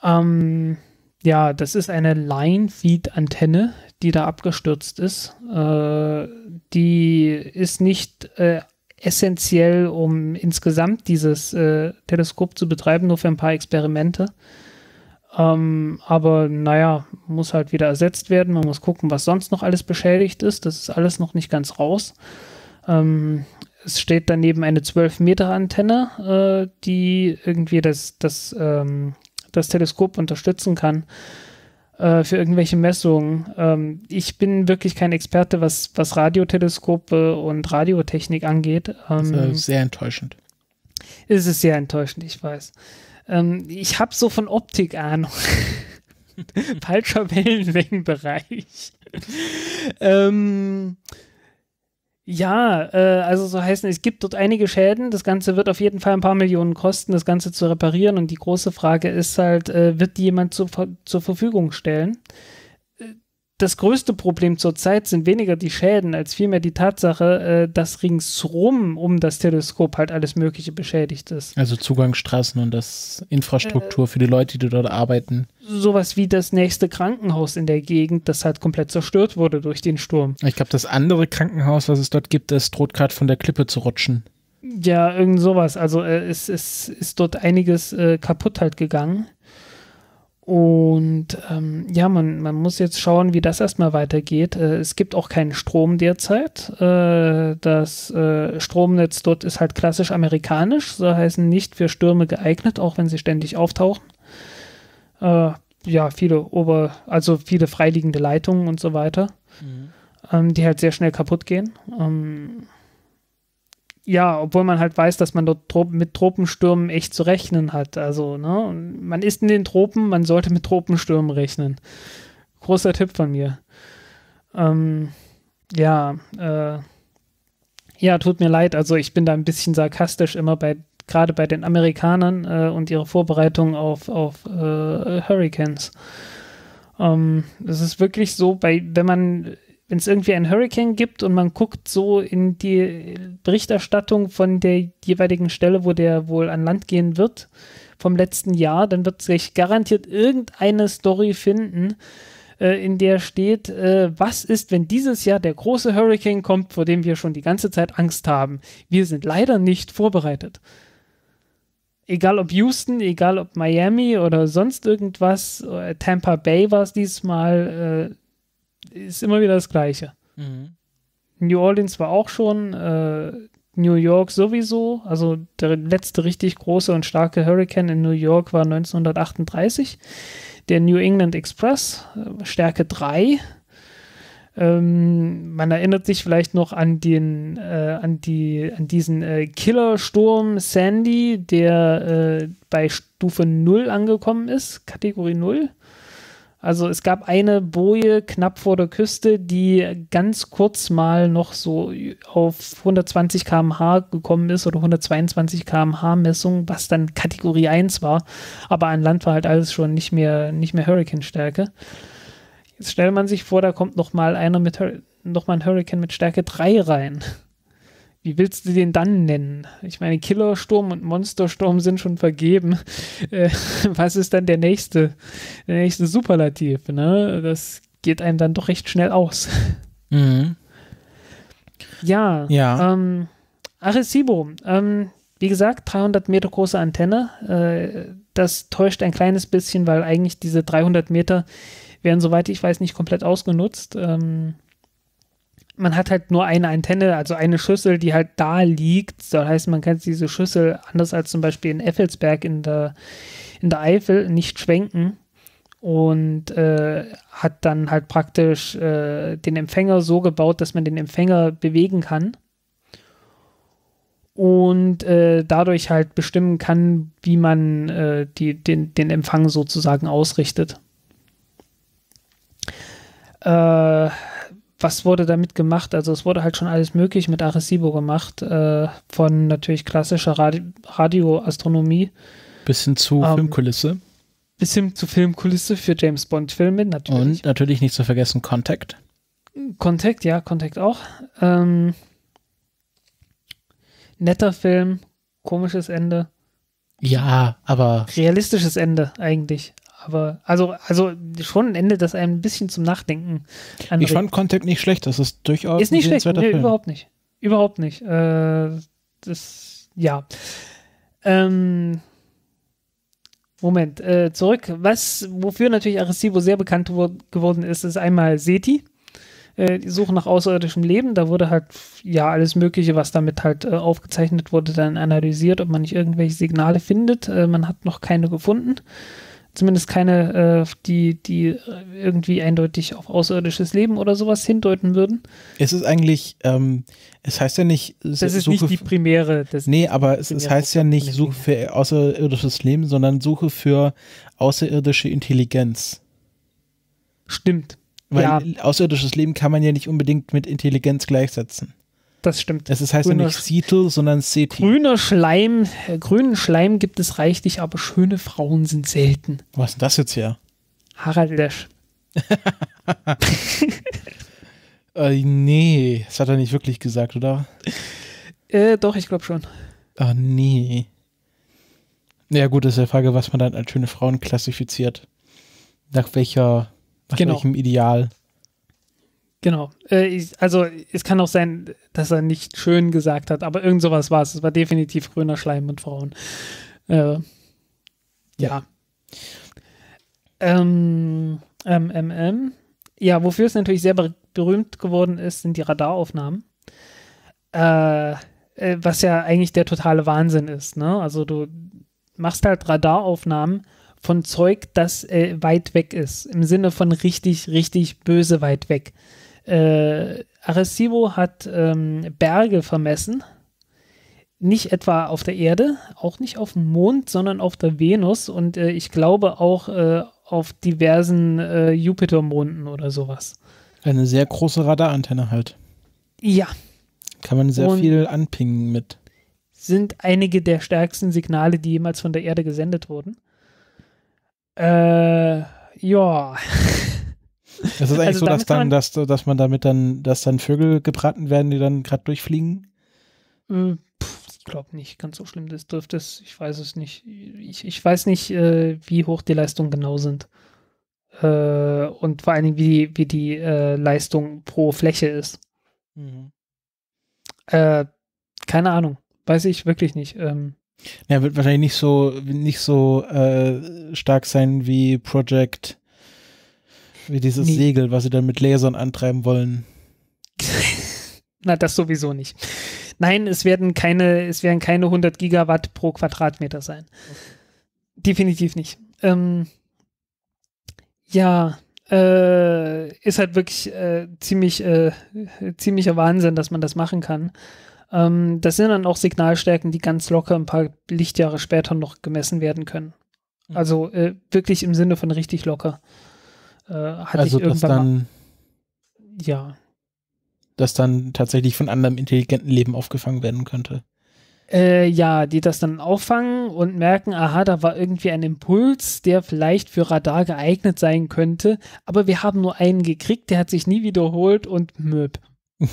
Ähm, ja, das ist eine Line-Feed-Antenne, die da abgestürzt ist. Äh, die ist nicht äh, essentiell, um insgesamt dieses äh, Teleskop zu betreiben, nur für ein paar Experimente. Ähm, aber naja, muss halt wieder ersetzt werden. Man muss gucken, was sonst noch alles beschädigt ist. Das ist alles noch nicht ganz raus. Ähm, es steht daneben eine 12 Meter Antenne, äh, die irgendwie das, das, ähm, das Teleskop unterstützen kann äh, für irgendwelche Messungen. Ähm, ich bin wirklich kein Experte, was, was Radioteleskope und Radiotechnik angeht. Ähm, sehr enttäuschend. Ist es sehr enttäuschend, ich weiß. Ähm, ich habe so von Optik Ahnung. (laughs) Falscher Wellenlängenbereich. ähm, ja, äh, also so heißen, es gibt dort einige Schäden. Das Ganze wird auf jeden Fall ein paar Millionen kosten, das Ganze zu reparieren. Und die große Frage ist halt, äh, wird die jemand zu, zur Verfügung stellen? das größte Problem zurzeit sind weniger die Schäden, als vielmehr die Tatsache, äh, dass ringsrum um das Teleskop halt alles Mögliche beschädigt ist. Also Zugangsstraßen und das Infrastruktur äh, für die Leute, die dort arbeiten. Sowas wie das nächste Krankenhaus in der Gegend, das halt komplett zerstört wurde durch den Sturm. Ich glaube, das andere Krankenhaus, was es dort gibt, das droht gerade von der Klippe zu rutschen. Ja, irgend sowas. Also äh, es, es ist dort einiges äh, kaputt halt gegangen. Und ähm, ja, man, man muss jetzt schauen, wie das erstmal weitergeht. Äh, es gibt auch keinen Strom derzeit. Äh, das äh, Stromnetz dort ist halt klassisch amerikanisch, so heißen nicht für Stürme geeignet, auch wenn sie ständig auftauchen. Äh, ja, viele Ober, also viele freiliegende Leitungen und so weiter, mhm. ähm, die halt sehr schnell kaputt gehen. Ähm, ja, obwohl man halt weiß, dass man dort Trop mit Tropenstürmen echt zu rechnen hat. Also, ne, man ist in den Tropen, man sollte mit Tropenstürmen rechnen. Großer Tipp von mir. Ähm, ja, äh, ja, tut mir leid. Also, ich bin da ein bisschen sarkastisch immer bei, gerade bei den Amerikanern äh, und ihre Vorbereitung auf, auf äh, Hurricanes. Ähm, ist wirklich so, bei, wenn man wenn es irgendwie einen Hurricane gibt und man guckt so in die Berichterstattung von der jeweiligen Stelle, wo der wohl an Land gehen wird, vom letzten Jahr, dann wird sich garantiert irgendeine Story finden, äh, in der steht, äh, was ist, wenn dieses Jahr der große Hurricane kommt, vor dem wir schon die ganze Zeit Angst haben. Wir sind leider nicht vorbereitet. Egal ob Houston, egal ob Miami oder sonst irgendwas, äh, Tampa Bay war es diesmal, äh, ist immer wieder das Gleiche. Mhm. New Orleans war auch schon, äh, New York sowieso. Also der letzte richtig große und starke Hurricane in New York war 1938. Der New England Express, äh, Stärke 3. Ähm, man erinnert sich vielleicht noch an den, äh, an die, an diesen äh, Killersturm Sandy, der äh, bei Stufe 0 angekommen ist, Kategorie 0. Also es gab eine Boje knapp vor der Küste, die ganz kurz mal noch so auf 120 km/h gekommen ist oder 122 km/h Messung, was dann Kategorie 1 war. Aber an Land war halt alles schon nicht mehr, nicht mehr Hurricane-Stärke. Jetzt stellt man sich vor, da kommt noch mal einer mit noch mal ein Hurricane mit Stärke 3 rein wie willst du den dann nennen? Ich meine, Killersturm und Monstersturm sind schon vergeben. (laughs) Äh, was ist dann der nächste, der nächste Superlativ? Ne? Das geht einem dann doch recht schnell aus. (laughs) Mhm. Ja. Ja. Ähm, Arecibo. Ähm, wie gesagt, 300 Meter große Antenne. Äh, das täuscht ein kleines bisschen, weil eigentlich diese 300 Meter werden, soweit ich weiß, nicht komplett ausgenutzt. Ähm, man hat halt nur eine Antenne, also eine Schüssel, die halt da liegt. Das heißt, man kann diese Schüssel, anders als zum Beispiel in Effelsberg in der, in der Eifel, nicht schwenken und äh, hat dann halt praktisch äh, den Empfänger so gebaut, dass man den Empfänger bewegen kann und äh, dadurch halt bestimmen kann, wie man äh, die, den, den Empfang sozusagen ausrichtet. Äh, was wurde damit gemacht? Also es wurde halt schon alles möglich mit Arecibo gemacht, äh, von natürlich klassischer Radi Radioastronomie. Bis hin zu ähm, Filmkulisse. Bis hin zu Filmkulisse für James Bond-Filme, natürlich. Und natürlich nicht zu vergessen Contact. Contact, ja, Contact auch. Ähm, netter Film, komisches Ende. Ja, aber. Realistisches Ende eigentlich. Aber also, also schon ein Ende, das einem ein bisschen zum Nachdenken anregt. Ich fand Contact nicht schlecht, das ist durchaus. Ist nicht schlecht, nee, überhaupt nicht. Überhaupt nicht. Äh, das, ja. Ähm, Moment, äh, zurück. Was, wofür natürlich Arecibo sehr bekannt geworden ist, ist einmal SETI, äh, die Suche nach außerirdischem Leben. Da wurde halt, ja, alles Mögliche, was damit halt äh, aufgezeichnet wurde, dann analysiert, ob man nicht irgendwelche Signale findet. Äh, man hat noch keine gefunden zumindest keine, äh, die, die irgendwie eindeutig auf außerirdisches Leben oder sowas hindeuten würden. Es ist eigentlich, ähm, es heißt ja nicht. Das ist Suche nicht die primäre. Das nee, aber es, es heißt ja nicht Suche für außerirdisches Leben, sondern Suche für außerirdische Intelligenz. Stimmt. Weil ja. außerirdisches Leben kann man ja nicht unbedingt mit Intelligenz gleichsetzen das stimmt. Es ist, heißt grüner, ja nicht Siedl, sondern Seti. Grüner Schleim, äh, grünen Schleim gibt es reichlich, aber schöne Frauen sind selten. Was ist denn das jetzt hier? Harald Lesch. (laughs) äh, nee, das hat er nicht wirklich gesagt, oder? Äh, doch, ich glaube schon. Ah, nee. Ja, gut, das ist ja die Frage, was man dann als schöne Frauen klassifiziert. Nach welcher, nach genau. welchem Ideal. Genau. Äh, also es kann auch sein, dass er nicht schön gesagt hat, aber irgend sowas war es. Es war definitiv grüner Schleim mit Frauen. Äh, ja. Ähm, ähm, ähm, Ja, wofür es natürlich sehr ber berühmt geworden ist, sind die Radaraufnahmen. Äh, äh, was ja eigentlich der totale Wahnsinn ist. Ne? Also du machst halt Radaraufnahmen von Zeug, das äh, weit weg ist. Im Sinne von richtig, richtig böse weit weg. Äh, Arecibo hat ähm, Berge vermessen. Nicht etwa auf der Erde, auch nicht auf dem Mond, sondern auf der Venus und äh, ich glaube auch äh, auf diversen äh, Jupitermonden oder sowas. Eine sehr große Radarantenne halt. Ja. Kann man sehr und viel anpingen mit. Sind einige der stärksten Signale, die jemals von der Erde gesendet wurden. Äh, ja. (laughs) Es ist eigentlich also so, dass dann, dass, dass man damit dann, dass dann Vögel gebraten werden, die dann gerade durchfliegen? Hm, Puh, ich glaube nicht, ganz so schlimm das dürfte es, ich weiß es nicht. Ich, ich weiß nicht, äh, wie hoch die Leistungen genau sind. Äh, und vor allen Dingen, wie, wie die äh, Leistung pro Fläche ist. Mhm. Äh, keine Ahnung. Weiß ich wirklich nicht. Ähm, ja, wird wahrscheinlich nicht so, nicht so äh, stark sein wie Project wie dieses nee. Segel, was sie dann mit Lasern antreiben wollen. (laughs) Na, das sowieso nicht. Nein, es werden keine, es werden keine 100 Gigawatt pro Quadratmeter sein. Okay. Definitiv nicht. Ähm, ja, äh, ist halt wirklich äh, ziemlich, äh, ziemlicher Wahnsinn, dass man das machen kann. Ähm, das sind dann auch Signalstärken, die ganz locker ein paar Lichtjahre später noch gemessen werden können. Mhm. Also äh, wirklich im Sinne von richtig locker. Äh, hatte also, ich irgendwann dann, ja. Das dann tatsächlich von anderem intelligenten Leben aufgefangen werden könnte. Äh, ja, die das dann auffangen und merken, aha, da war irgendwie ein Impuls, der vielleicht für Radar geeignet sein könnte, aber wir haben nur einen gekriegt, der hat sich nie wiederholt und möb. (laughs)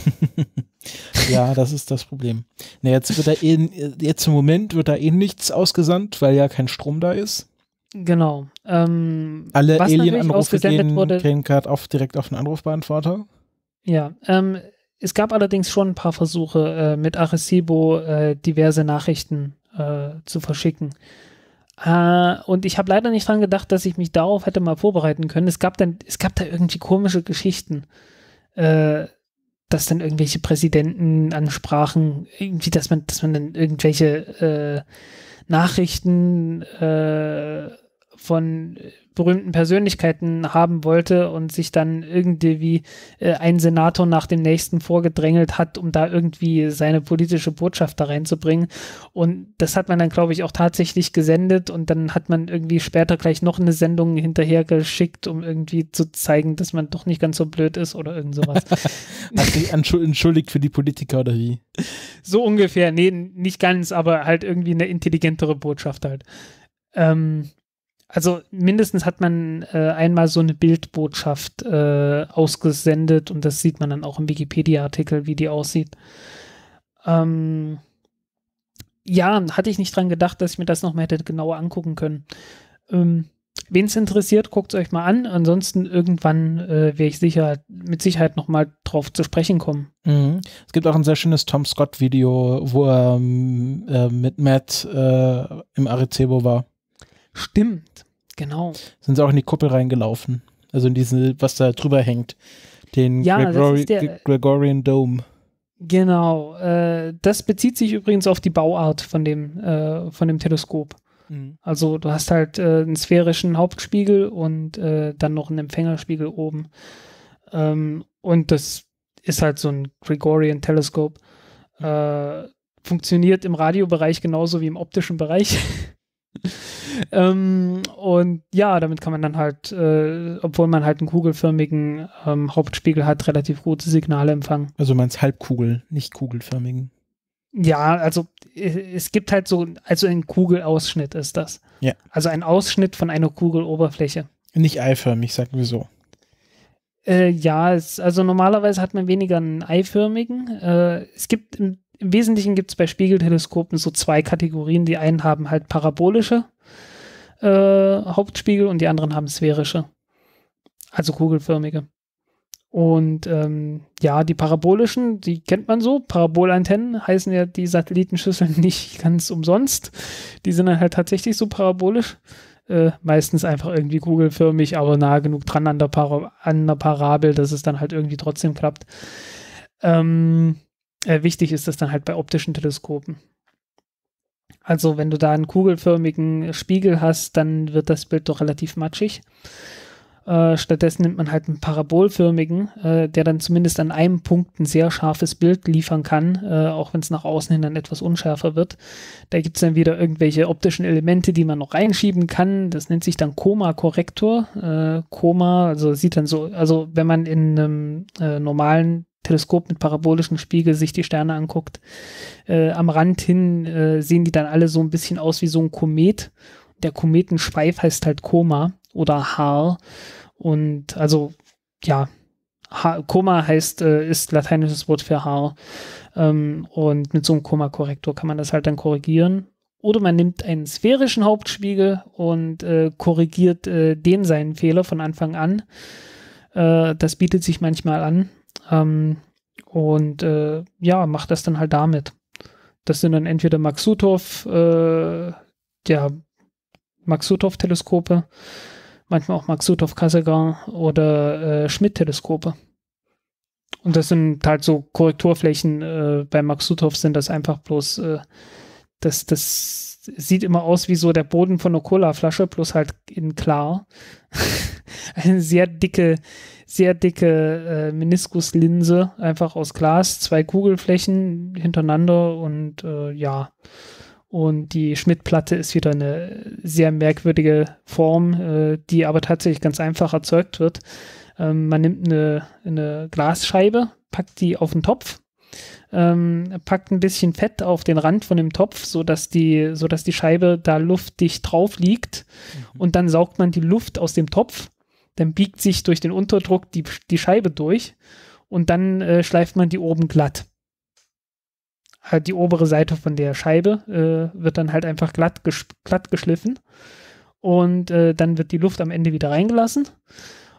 ja, das ist das Problem. Na, jetzt wird da eh, äh, jetzt im Moment wird da eh nichts ausgesandt, weil ja kein Strom da ist. Genau. Ähm, Alle Alien-Anrufe gehen, wurde, gehen gerade auf, direkt auf den Anrufbeantworter. Ja, ähm, es gab allerdings schon ein paar Versuche, äh, mit Arecibo äh, diverse Nachrichten äh, zu verschicken. Äh, und ich habe leider nicht dran gedacht, dass ich mich darauf hätte mal vorbereiten können. Es gab dann, es gab da irgendwie komische Geschichten, äh, dass dann irgendwelche Präsidenten ansprachen, irgendwie, dass man, dass man dann irgendwelche äh, Nachrichten von äh, berühmten Persönlichkeiten haben wollte und sich dann irgendwie äh, ein Senator nach dem nächsten vorgedrängelt hat, um da irgendwie seine politische Botschaft da reinzubringen. Und das hat man dann, glaube ich, auch tatsächlich gesendet und dann hat man irgendwie später gleich noch eine Sendung hinterher geschickt, um irgendwie zu zeigen, dass man doch nicht ganz so blöd ist oder irgend sowas. hat (laughs) sich entschuldigt für die Politiker oder wie? So ungefähr, nee, nicht ganz, aber halt irgendwie eine intelligentere Botschaft halt. Ähm, also mindestens hat man äh, einmal so eine Bildbotschaft äh, ausgesendet und das sieht man dann auch im Wikipedia-Artikel, wie die aussieht. Ähm, ja, hatte ich nicht dran gedacht, dass ich mir das nochmal hätte genauer angucken können. Ähm, Wen es interessiert, guckt es euch mal an. Ansonsten irgendwann äh, werde ich sicher, mit Sicherheit nochmal drauf zu sprechen kommen. Mhm. Es gibt auch ein sehr schönes Tom Scott-Video, wo er ähm, äh, mit Matt äh, im Arecibo war. Stimmt, genau. Sind sie auch in die Kuppel reingelaufen. Also in diesen, was da drüber hängt. Den ja, Gregori der, Gregorian Dome. Genau. Äh, das bezieht sich übrigens auf die Bauart von dem, äh, von dem Teleskop. Mhm. Also du hast halt äh, einen sphärischen Hauptspiegel und äh, dann noch einen Empfängerspiegel oben. Ähm, und das ist halt so ein Gregorian Teleskop. Mhm. Äh, funktioniert im Radiobereich genauso wie im optischen Bereich. (laughs) (laughs) ähm, und ja, damit kann man dann halt, äh, obwohl man halt einen kugelförmigen ähm, Hauptspiegel hat, relativ gute Signale empfangen. Also meinst Halbkugel, nicht kugelförmigen. Ja, also es gibt halt so, also ein Kugelausschnitt ist das. Ja. Also ein Ausschnitt von einer Kugeloberfläche. Nicht eiförmig, sagen wir so. Äh, ja, es, also normalerweise hat man weniger einen eiförmigen. Äh, es gibt im im Wesentlichen gibt es bei Spiegelteleskopen so zwei Kategorien. Die einen haben halt parabolische äh, Hauptspiegel und die anderen haben sphärische, also kugelförmige. Und ähm, ja, die parabolischen, die kennt man so. Parabolantennen heißen ja die Satellitenschüsseln (laughs) nicht ganz umsonst. Die sind dann halt tatsächlich so parabolisch. Äh, meistens einfach irgendwie kugelförmig, aber nah genug dran an der, an der Parabel, dass es dann halt irgendwie trotzdem klappt. Ähm, äh, wichtig ist das dann halt bei optischen Teleskopen. Also wenn du da einen kugelförmigen Spiegel hast, dann wird das Bild doch relativ matschig. Äh, stattdessen nimmt man halt einen parabolförmigen, äh, der dann zumindest an einem Punkt ein sehr scharfes Bild liefern kann, äh, auch wenn es nach außen hin dann etwas unschärfer wird. Da gibt es dann wieder irgendwelche optischen Elemente, die man noch reinschieben kann. Das nennt sich dann Koma-Korrektor. Äh, Koma, also sieht dann so, also wenn man in einem äh, normalen Teleskop mit parabolischem Spiegel sich die Sterne anguckt, äh, am Rand hin äh, sehen die dann alle so ein bisschen aus wie so ein Komet. Der Kometenschweif heißt halt Koma oder Haar. Und also, ja, ha Koma heißt, äh, ist lateinisches Wort für Haar. Ähm, und mit so einem Koma-Korrektor kann man das halt dann korrigieren. Oder man nimmt einen sphärischen Hauptspiegel und äh, korrigiert äh, den seinen Fehler von Anfang an. Äh, das bietet sich manchmal an ähm, und äh, ja, macht das dann halt damit. Das sind dann entweder Maxutov, äh, der Maxutov-Teleskope, manchmal auch Maxutov-Kassegan oder äh, Schmidt-Teleskope. Und das sind halt so Korrekturflächen. Äh, bei Maxutov sind das einfach bloß, äh, das, das sieht immer aus wie so der Boden von einer Cola-Flasche, bloß halt in klar. (laughs) Eine sehr dicke, sehr dicke äh, Meniskuslinse, einfach aus Glas, zwei Kugelflächen hintereinander und äh, ja. Und die Schmidtplatte ist wieder eine sehr merkwürdige Form, äh, die aber tatsächlich ganz einfach erzeugt wird. Ähm, man nimmt eine, eine Glasscheibe, packt die auf den Topf ähm, packt ein bisschen Fett auf den Rand von dem Topf, sodass die, sodass die Scheibe da luftdicht drauf liegt. Mhm. Und dann saugt man die Luft aus dem Topf dann biegt sich durch den Unterdruck die, die Scheibe durch und dann äh, schleift man die oben glatt. Halt die obere Seite von der Scheibe äh, wird dann halt einfach glatt, ges glatt geschliffen und äh, dann wird die Luft am Ende wieder reingelassen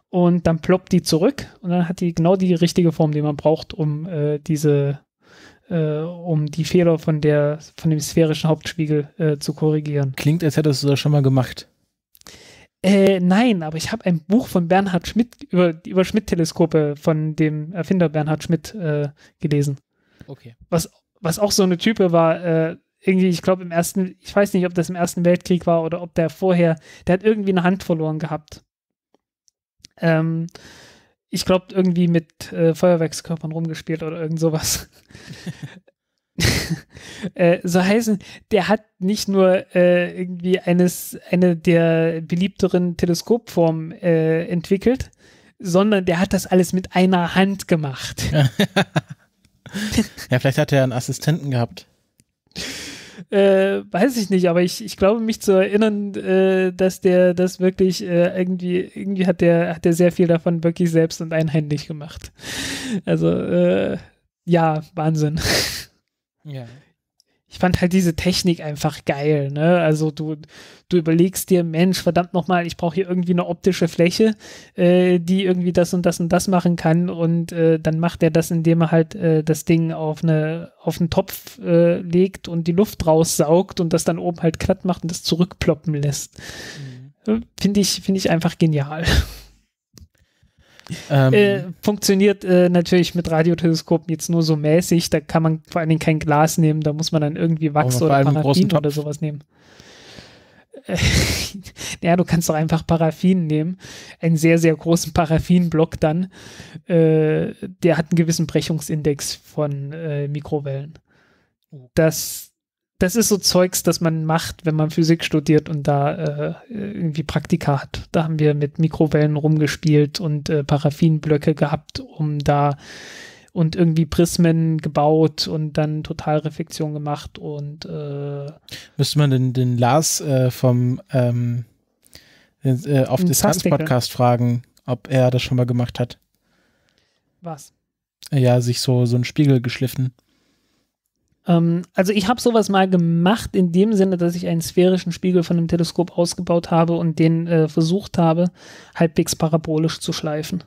und dann ploppt die zurück und dann hat die genau die richtige Form, die man braucht, um äh, diese äh, um die Fehler von der von dem sphärischen Hauptspiegel äh, zu korrigieren. Klingt, als hättest du das schon mal gemacht. Äh, nein, aber ich habe ein Buch von Bernhard Schmidt über, über Schmidt-Teleskope von dem Erfinder Bernhard Schmidt äh, gelesen. Okay. Was, was auch so eine Type war, äh, irgendwie, ich glaube im ersten, ich weiß nicht, ob das im Ersten Weltkrieg war oder ob der vorher, der hat irgendwie eine Hand verloren gehabt. Ähm, ich glaube, irgendwie mit äh, Feuerwerkskörpern rumgespielt oder irgend sowas. (laughs) (laughs) Äh, so heißen, der hat nicht nur äh, irgendwie eines, eine der beliebteren Teleskopformen äh, entwickelt, sondern der hat das alles mit einer Hand gemacht. (laughs) ja, vielleicht hat er einen Assistenten gehabt. Äh, weiß ich nicht, aber ich, ich glaube mich zu erinnern, äh, dass der das wirklich äh, irgendwie, irgendwie hat der, hat der sehr viel davon wirklich selbst und einhändig gemacht. Also äh, ja, Wahnsinn. (laughs) Ja. Ich fand halt diese Technik einfach geil, ne? Also du, du überlegst dir, Mensch, verdammt nochmal, ich brauche hier irgendwie eine optische Fläche, äh, die irgendwie das und das und das machen kann und äh, dann macht er das, indem er halt äh, das Ding auf eine auf einen Topf äh, legt und die Luft raussaugt und das dann oben halt glatt macht und das zurückploppen lässt. Mhm. Äh, finde ich, find ich einfach genial. Ähm. Äh, funktioniert äh, natürlich mit Radioteleskopen jetzt nur so mäßig. Da kann man vor allen Dingen kein Glas nehmen. Da muss man dann irgendwie Wachs oder Paraffin oder sowas nehmen. (laughs) ja, du kannst doch einfach Paraffin nehmen. Einen sehr, sehr großen Paraffinblock dann. Äh, der hat einen gewissen Brechungsindex von äh, Mikrowellen. Das das ist so Zeugs, das man macht, wenn man Physik studiert und da äh, irgendwie Praktika hat. Da haben wir mit Mikrowellen rumgespielt und äh, Paraffinblöcke gehabt, um da und irgendwie Prismen gebaut und dann Totalreflexion gemacht und äh, müsste man den, den Lars äh, vom ähm, den, äh, auf Distanz Podcast fragen, ob er das schon mal gemacht hat. Was? Ja, sich so so einen Spiegel geschliffen. Ähm, also ich habe sowas mal gemacht in dem Sinne, dass ich einen sphärischen Spiegel von einem Teleskop ausgebaut habe und den äh, versucht habe, halbwegs parabolisch zu schleifen.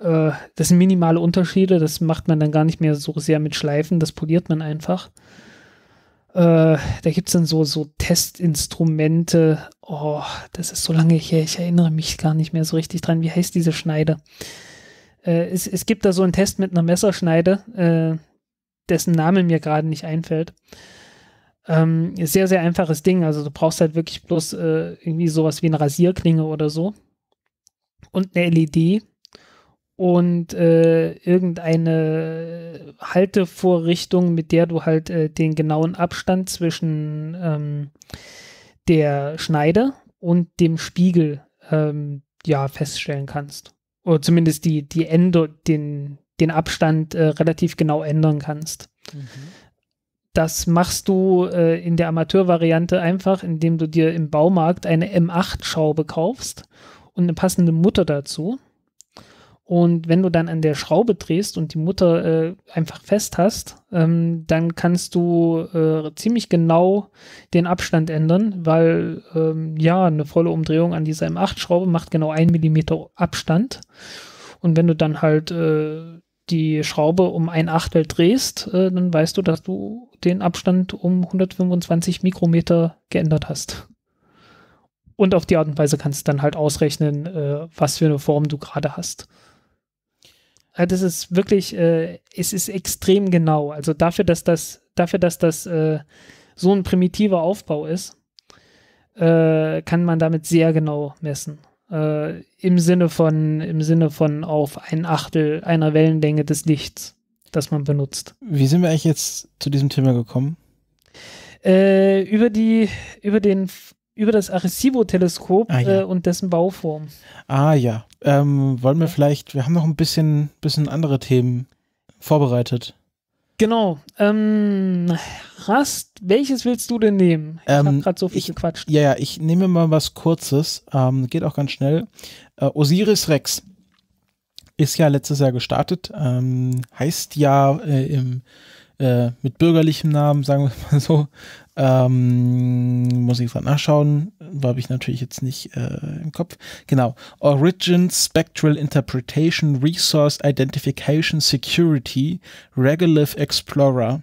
Äh, das sind minimale Unterschiede, das macht man dann gar nicht mehr so sehr mit Schleifen, das poliert man einfach. Äh, da gibt es dann so, so Testinstrumente. Oh, das ist so lange her, ich erinnere mich gar nicht mehr so richtig dran. Wie heißt diese Schneide? Äh, es, es, gibt da so einen Test mit einer Messerschneide, äh, dessen Name mir gerade nicht einfällt. Ähm, sehr, sehr einfaches Ding. Also du brauchst halt wirklich bloß äh, irgendwie sowas wie eine Rasierklinge oder so. Und eine LED und äh, irgendeine Haltevorrichtung, mit der du halt äh, den genauen Abstand zwischen ähm, der Schneide und dem Spiegel ähm, ja feststellen kannst. Oder zumindest die, die Ende, den, den Abstand äh, relativ genau ändern kannst. Mhm. Das machst du äh, in der Amateurvariante einfach, indem du dir im Baumarkt eine M8-Schraube kaufst und eine passende Mutter dazu. Und wenn du dann an der Schraube drehst und die Mutter äh, einfach fest hast, ähm, dann kannst du äh, ziemlich genau den Abstand ändern, weil ähm, ja, eine volle Umdrehung an dieser M8-Schraube macht genau einen Millimeter Abstand. Und wenn du dann halt äh, die Schraube um ein Achtel drehst, äh, dann weißt du, dass du den Abstand um 125 Mikrometer geändert hast. Und auf die Art und Weise kannst du dann halt ausrechnen, äh, was für eine Form du gerade hast. Ja, äh, das ist wirklich, äh, es ist extrem genau. Also dafür, dass das, dafür, dass das äh, so ein primitiver Aufbau ist, äh, kann man damit sehr genau messen. Äh, Im Sinne von, im Sinne von auf ein Achtel einer Wellenlänge des Lichts, das man benutzt. Wie sind wir eigentlich jetzt zu diesem Thema gekommen? Äh, über die, über den über das Arecibo-Teleskop ah, ja. äh, und dessen Bauform. Ah ja, ähm, wollen wir vielleicht, wir haben noch ein bisschen, bisschen andere Themen vorbereitet. Genau. Ähm, Rast, welches willst du denn nehmen? Ich ähm, habe gerade so viel ich, gequatscht. Ja, ja, ich nehme mal was Kurzes. Ähm, geht auch ganz schnell. Äh, Osiris Rex ist ja letztes Jahr gestartet. Ähm, heißt ja äh, im äh, mit bürgerlichem Namen, sagen wir (laughs) mal so. Ähm, muss ich gerade nachschauen, habe ich natürlich jetzt nicht äh, im Kopf. Genau. Origin Spectral Interpretation Resource Identification Security Regolith Explorer.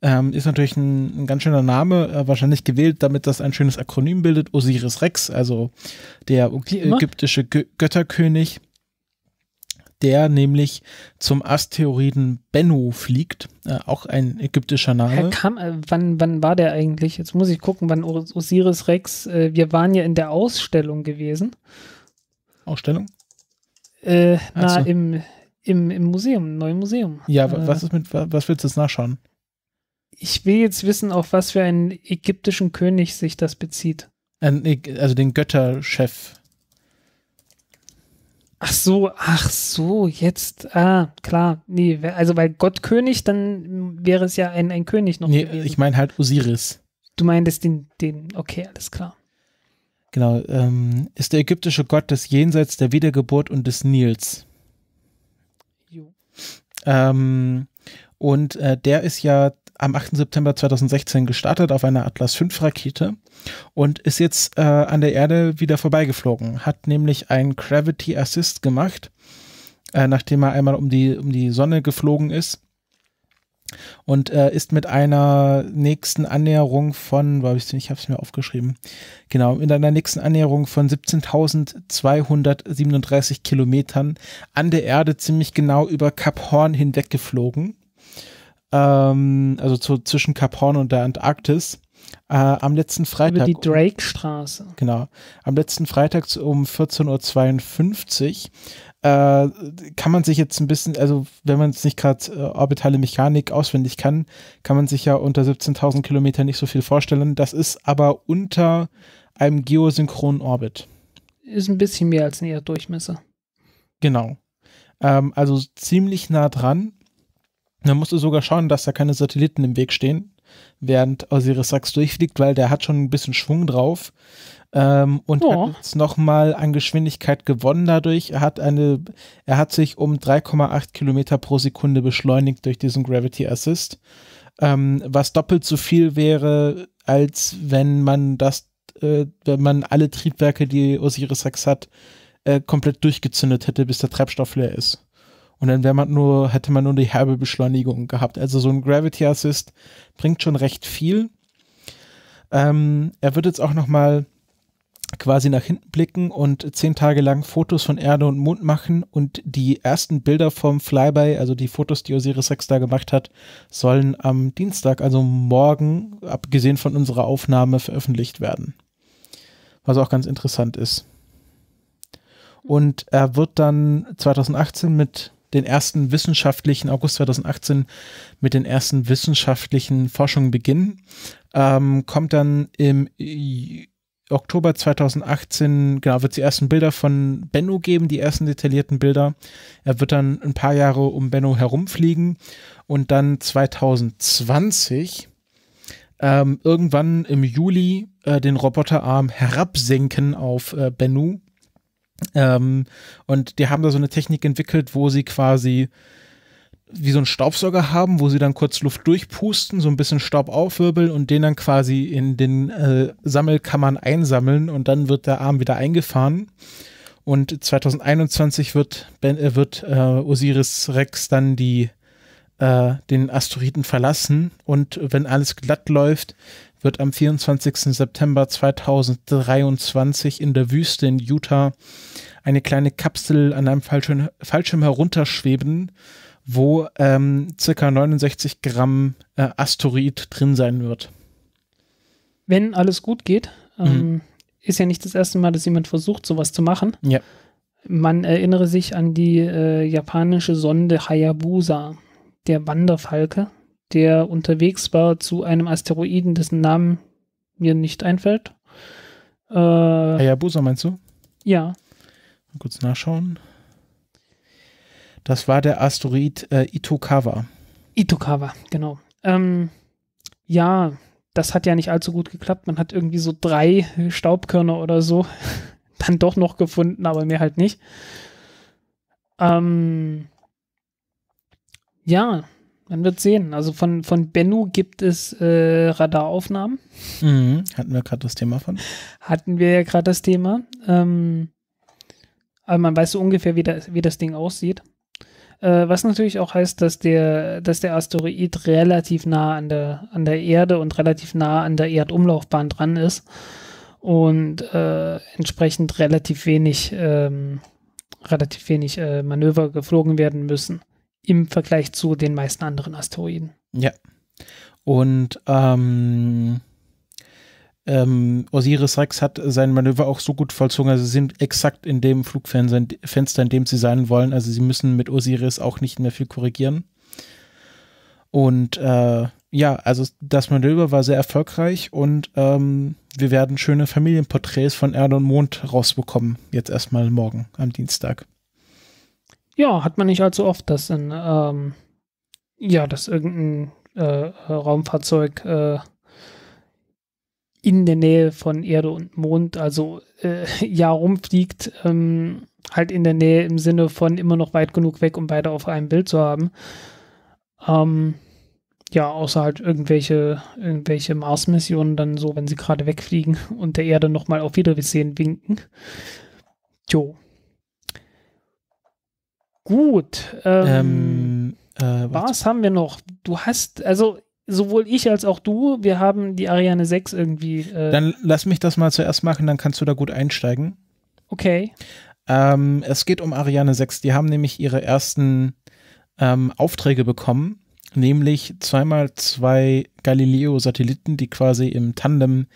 Ähm, ist natürlich ein, ein, ganz schöner Name, äh, wahrscheinlich gewählt, damit das ein schönes Akronym bildet, Osiris Rex, also der ägyptische Gö Götterkönig der nämlich zum Asteroiden Bennu fliegt, äh, auch ein ägyptischer Name. Kam, äh, wann, wann war der eigentlich? Jetzt muss ich gucken, wann Osiris Rex, äh, wir waren ja in der Ausstellung gewesen. Ausstellung? Äh, na, so. im, im, im Museum, neuen Museum. Ja, äh, was ist mit, was willst du jetzt nachschauen? Ich will jetzt wissen, auf was für einen ägyptischen König sich das bezieht. also den Götterchef Ach so, ach so, jetzt, ah, klar, nee, also weil Gott König, dann wäre es ja ein, ein König noch nee, gewesen. ich meine halt Osiris. Du meintest den, den, okay, alles klar. Genau, ähm, ist der ägyptische Gott des Jenseits, der Wiedergeburt und des Nils. Jo. Ähm, und äh, der ist ja am 8. September 2016 gestartet auf einer Atlas 5 Rakete und ist jetzt äh, an der Erde wieder vorbeigeflogen. Hat nämlich einen Gravity Assist gemacht, äh, nachdem er einmal um die, um die Sonne geflogen ist. Und äh, ist mit einer nächsten Annäherung von, ich habe es mir aufgeschrieben, genau, mit einer nächsten Annäherung von 17.237 Kilometern an der Erde ziemlich genau über Kap Horn hinweggeflogen. Ähm, also zu, zwischen Kap Horn und der Antarktis äh, am letzten Freitag. Über die Drake-Straße. Um, genau. Am letzten Freitag um 14.52 Uhr äh, kann man sich jetzt ein bisschen, also wenn man es nicht gerade äh, orbitale Mechanik auswendig kann, kann man sich ja unter 17.000 Kilometern nicht so viel vorstellen. Das ist aber unter einem geosynchronen Orbit. Ist ein bisschen mehr als ein Erddurchmesser. Genau. Ähm, also ziemlich nah dran. Man musste sogar schauen, dass da keine Satelliten im Weg stehen während Osiris Sachs durchfliegt, weil der hat schon ein bisschen Schwung drauf. Ähm, und oh. hat jetzt nochmal an Geschwindigkeit gewonnen dadurch. Er hat, eine, er hat sich um 3,8 Kilometer pro Sekunde beschleunigt durch diesen Gravity Assist, ähm, was doppelt so viel wäre, als wenn man das, äh, wenn man alle Triebwerke, die Osiris Rex hat, äh, komplett durchgezündet hätte, bis der Treibstoff leer ist. Und dann wäre man nur, hätte man nur die herbe Beschleunigung gehabt. Also so ein Gravity Assist bringt schon recht viel. Ähm, er wird jetzt auch nochmal quasi nach hinten blicken und zehn Tage lang Fotos von Erde und Mond machen und die ersten Bilder vom Flyby, also die Fotos, die Osiris 6 da gemacht hat, sollen am Dienstag, also morgen, abgesehen von unserer Aufnahme, veröffentlicht werden. Was auch ganz interessant ist. Und er wird dann 2018 mit den ersten wissenschaftlichen, August 2018, mit den ersten wissenschaftlichen Forschungen beginnen. Ähm, kommt dann im Oktober 2018, genau, wird es die ersten Bilder von Benno geben, die ersten detaillierten Bilder. Er wird dann ein paar Jahre um Benno herumfliegen und dann 2020 ähm, irgendwann im Juli äh, den Roboterarm herabsenken auf äh, Bennu ähm, und die haben da so eine Technik entwickelt, wo sie quasi wie so einen Staubsauger haben, wo sie dann kurz Luft durchpusten, so ein bisschen Staub aufwirbeln und den dann quasi in den äh, Sammelkammern einsammeln und dann wird der Arm wieder eingefahren. Und 2021 wird, ben, äh, wird äh, Osiris Rex dann die, äh, den Asteroiden verlassen und wenn alles glatt läuft, wird am 24. September 2023 in der Wüste in Utah eine kleine Kapsel an einem Fallschirm, Fallschirm herunterschweben, wo ähm, circa 69 Gramm äh, Asteroid drin sein wird. Wenn alles gut geht, mhm. ähm, mhm. ist ja nicht das erste Mal, dass jemand versucht, sowas zu machen. Ja. Man erinnere sich an die äh, japanische Sonde Hayabusa, der Wanderfalke, der unterwegs war zu einem Asteroiden, dessen Namen mir nicht einfällt. Äh, Hayabusa meinst du? Ja. Mal kurz nachschauen. Das war der Asteroid äh, Itokawa. Itokawa, genau. Ähm, ja, das hat ja nicht allzu gut geklappt. Man hat irgendwie so drei Staubkörner oder so (laughs) dann doch noch gefunden, aber mehr halt nicht. Ähm, ja, man wird sehen. Also von, von Bennu gibt es äh, Radaraufnahmen. Mhm. Hatten wir gerade das Thema von? Hatten wir ja gerade das Thema. Ähm, aber man weiß so ungefähr, wie das, wie das Ding aussieht. Äh, was natürlich auch heißt, dass der, dass der Asteroid relativ nah an der, an der Erde und relativ nah an der Erdumlaufbahn dran ist und äh, entsprechend relativ wenig, ähm, relativ wenig äh, Manöver geflogen werden müssen im Vergleich zu den meisten anderen Asteroiden. Ja. Und ähm, ähm, Osiris Rex hat sein Manöver auch so gut vollzogen, also sie sind exakt in dem Flugfenster, in dem sie sein wollen. Also sie müssen mit Osiris auch nicht mehr viel korrigieren. Und äh, ja, also das Manöver war sehr erfolgreich und ähm, wir werden schöne Familienporträts von Erde und Mond rausbekommen. Jetzt erstmal morgen am Dienstag. Ja, hat man nicht allzu oft, dass in, ähm, ja, dass irgendein äh, Raumfahrzeug äh, in der Nähe von Erde und Mond, also äh, (laughs) ja, rumfliegt, ähm, halt in der Nähe im Sinne von immer noch weit genug weg, um beide auf einem Bild zu haben. Ähm, ja, außer halt irgendwelche, irgendwelche Mars-Missionen dann so, wenn sie gerade wegfliegen und der Erde nochmal auf Wiedersehen winken. Jo. Gut. Ähm, ähm, äh, was haben wir noch? Du hast, also sowohl ich als auch du, wir haben die Ariane 6 irgendwie. Äh dann lass mich das mal zuerst machen, dann kannst du da gut einsteigen. Okay. Ähm, es geht um Ariane 6. Die haben nämlich ihre ersten ähm, Aufträge bekommen, nämlich zweimal zwei Galileo-Satelliten, die quasi im Tandem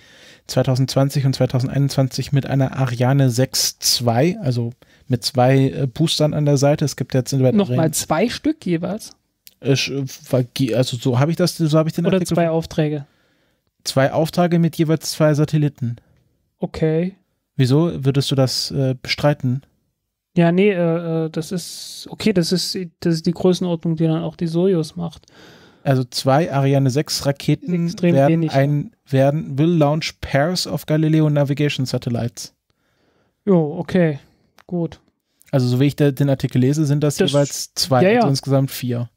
2020 und 2021 mit einer Ariane 6-2, also mit zwei äh, Boostern an der Seite. Es gibt jetzt in der Nochmal zwei Stück jeweils? Äh, also so habe ich das, so habe ich den Oder Artikel zwei Aufträge. Zwei Aufträge mit jeweils zwei Satelliten. Okay. Wieso würdest du das äh, bestreiten? Ja, nee, äh, äh, das ist okay, das ist, das ist die Größenordnung, die dann auch die Soyuz macht. Also zwei Ariane 6 Raketen Extrem werden wenig, ne? ein werden will launch pairs of Galileo Navigation Satellites. Jo, okay. Gut. Also so wie ich den Artikel lese, sind das, das jeweils zwei, ja, ja. also insgesamt vier.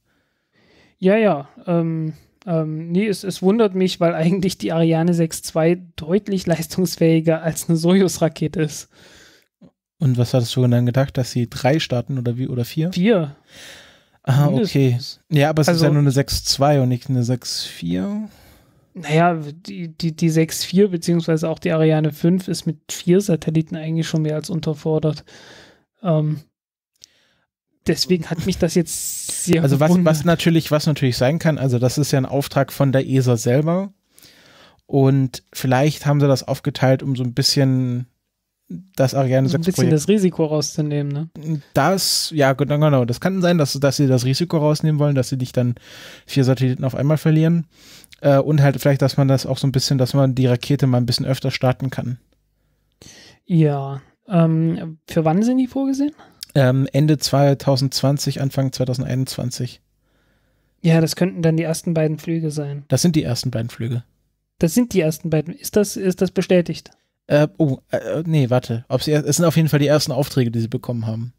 Ja, ja. Ähm, ähm, nee, es, es wundert mich, weil eigentlich die Ariane 6.2 deutlich leistungsfähiger als eine Soyuz-Rakete ist. Und was hattest du dann gedacht, dass sie drei starten oder wie oder vier? Vier. Ah, okay. Ja, aber es also, ist ja also- nur eine 6.2 und nicht eine 6.4. Naja, die, die, die 6.4 beziehungsweise auch die Ariane 5 ist mit vier Satelliten eigentlich schon mehr als unterfordert. Ähm, deswegen hat mich das jetzt sehr. Also was, was, natürlich, was natürlich sein kann, also das ist ja ein Auftrag von der ESA selber. Und vielleicht haben sie das aufgeteilt, um so ein bisschen das Ariane 6 Ein bisschen Projekt, das Risiko rauszunehmen, ne? Das, ja, genau, genau. Das kann sein, dass, dass sie das Risiko rausnehmen wollen, dass sie nicht dann vier Satelliten auf einmal verlieren. Äh, und halt vielleicht, dass man das auch so ein bisschen, dass man die Rakete mal ein bisschen öfter starten kann. Ja, ähm, für wann sind die vorgesehen? Ähm, Ende 2020, Anfang 2021. Ja, das könnten dann die ersten beiden Flüge sein. Das sind die ersten beiden Flüge. Das sind die ersten beiden. Ist das, ist das bestätigt? Äh, oh, äh, äh nee, warte. Ob sie, es sind auf jeden Fall die ersten Aufträge, die sie bekommen haben.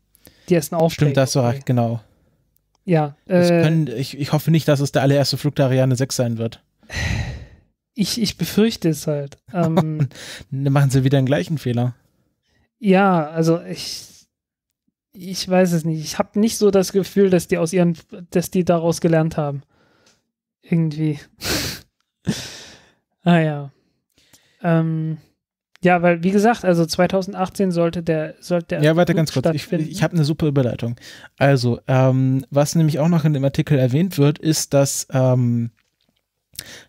Die ersten Aufträge. Stimmt, das okay. recht, genau. Ja. Äh, können, ich, ich hoffe nicht, dass es der allererste Flug der Ariane 6 sein wird. Ich, ich befürchte es halt. Ähm, (laughs) Dann machen sie wieder den gleichen Fehler ja, also ich, ich weiß es nicht. Ich habe nicht so das Gefühl, dass die aus ihren, dass die daraus gelernt haben. Irgendwie. (laughs) ah ja. Ähm, ja, weil wie gesagt, also 2018 sollte der sollte der Ja, warte ganz kurz. Ich, ich habe eine super Überleitung. Also ähm, was nämlich auch noch in dem Artikel erwähnt wird, ist, dass ähm,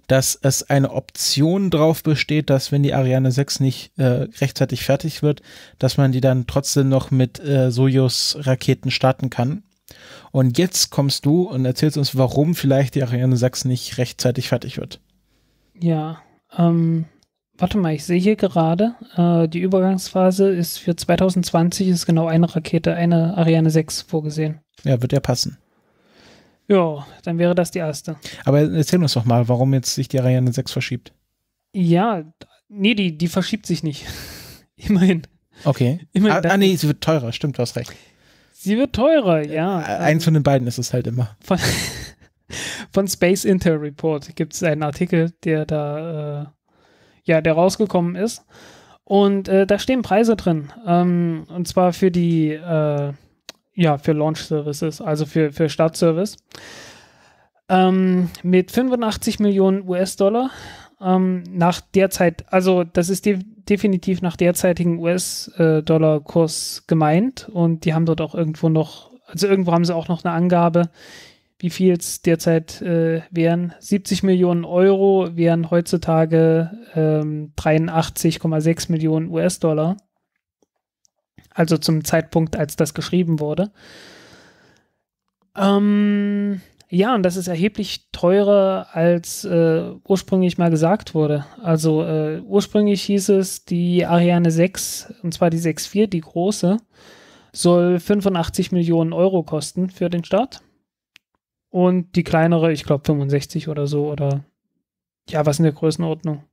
dass es eine Option drauf besteht, dass wenn die Ariane 6 nicht äh, rechtzeitig fertig wird, dass man die dann trotzdem noch mit äh, Sojus-Raketen starten kann. Und jetzt kommst du und erzählst uns, warum vielleicht die Ariane 6 nicht rechtzeitig fertig wird. Ja, ähm, warte mal, ich sehe hier gerade, äh, die Übergangsphase ist für 2020 ist genau eine Rakete, eine Ariane 6 vorgesehen. Ja, wird ja passen. Ja, dann wäre das die erste. Aber erzähl uns doch mal, warum jetzt sich die Ariane 6 verschiebt. Ja, nee, die, die verschiebt sich nicht. (laughs) Immerhin. Okay. Immerhin ah, ah, nee, sie wird teurer, stimmt, du hast recht. Sie wird teurer, äh, ja. Äh, eins von den beiden ist es halt immer. Von, (laughs) von Space Intel Report gibt es einen Artikel, der da, äh, ja, der rausgekommen ist. Und äh, da stehen Preise drin. Ähm, und zwar für die äh, ja, für Launch Services, also für, für Startservice. Ähm, mit 85 Millionen US-Dollar ähm, nach derzeit, also das ist de definitiv nach derzeitigen US-Dollar-Kurs äh, gemeint und die haben dort auch irgendwo noch, also irgendwo haben sie auch noch eine Angabe, wie viel es derzeit äh, wären. 70 Millionen Euro wären heutzutage ähm, 83,6 Millionen US-Dollar also zum Zeitpunkt, als das geschrieben wurde. Ähm, ja, und das ist erheblich teurer, als äh, ursprünglich mal gesagt wurde. Also äh, ursprünglich hieß es, die Ariane 6, und zwar die 6.4, die große, soll 85 Millionen Euro kosten für den Start. Und die kleinere, ich glaube 65 oder so, oder ja, was in der Größenordnung.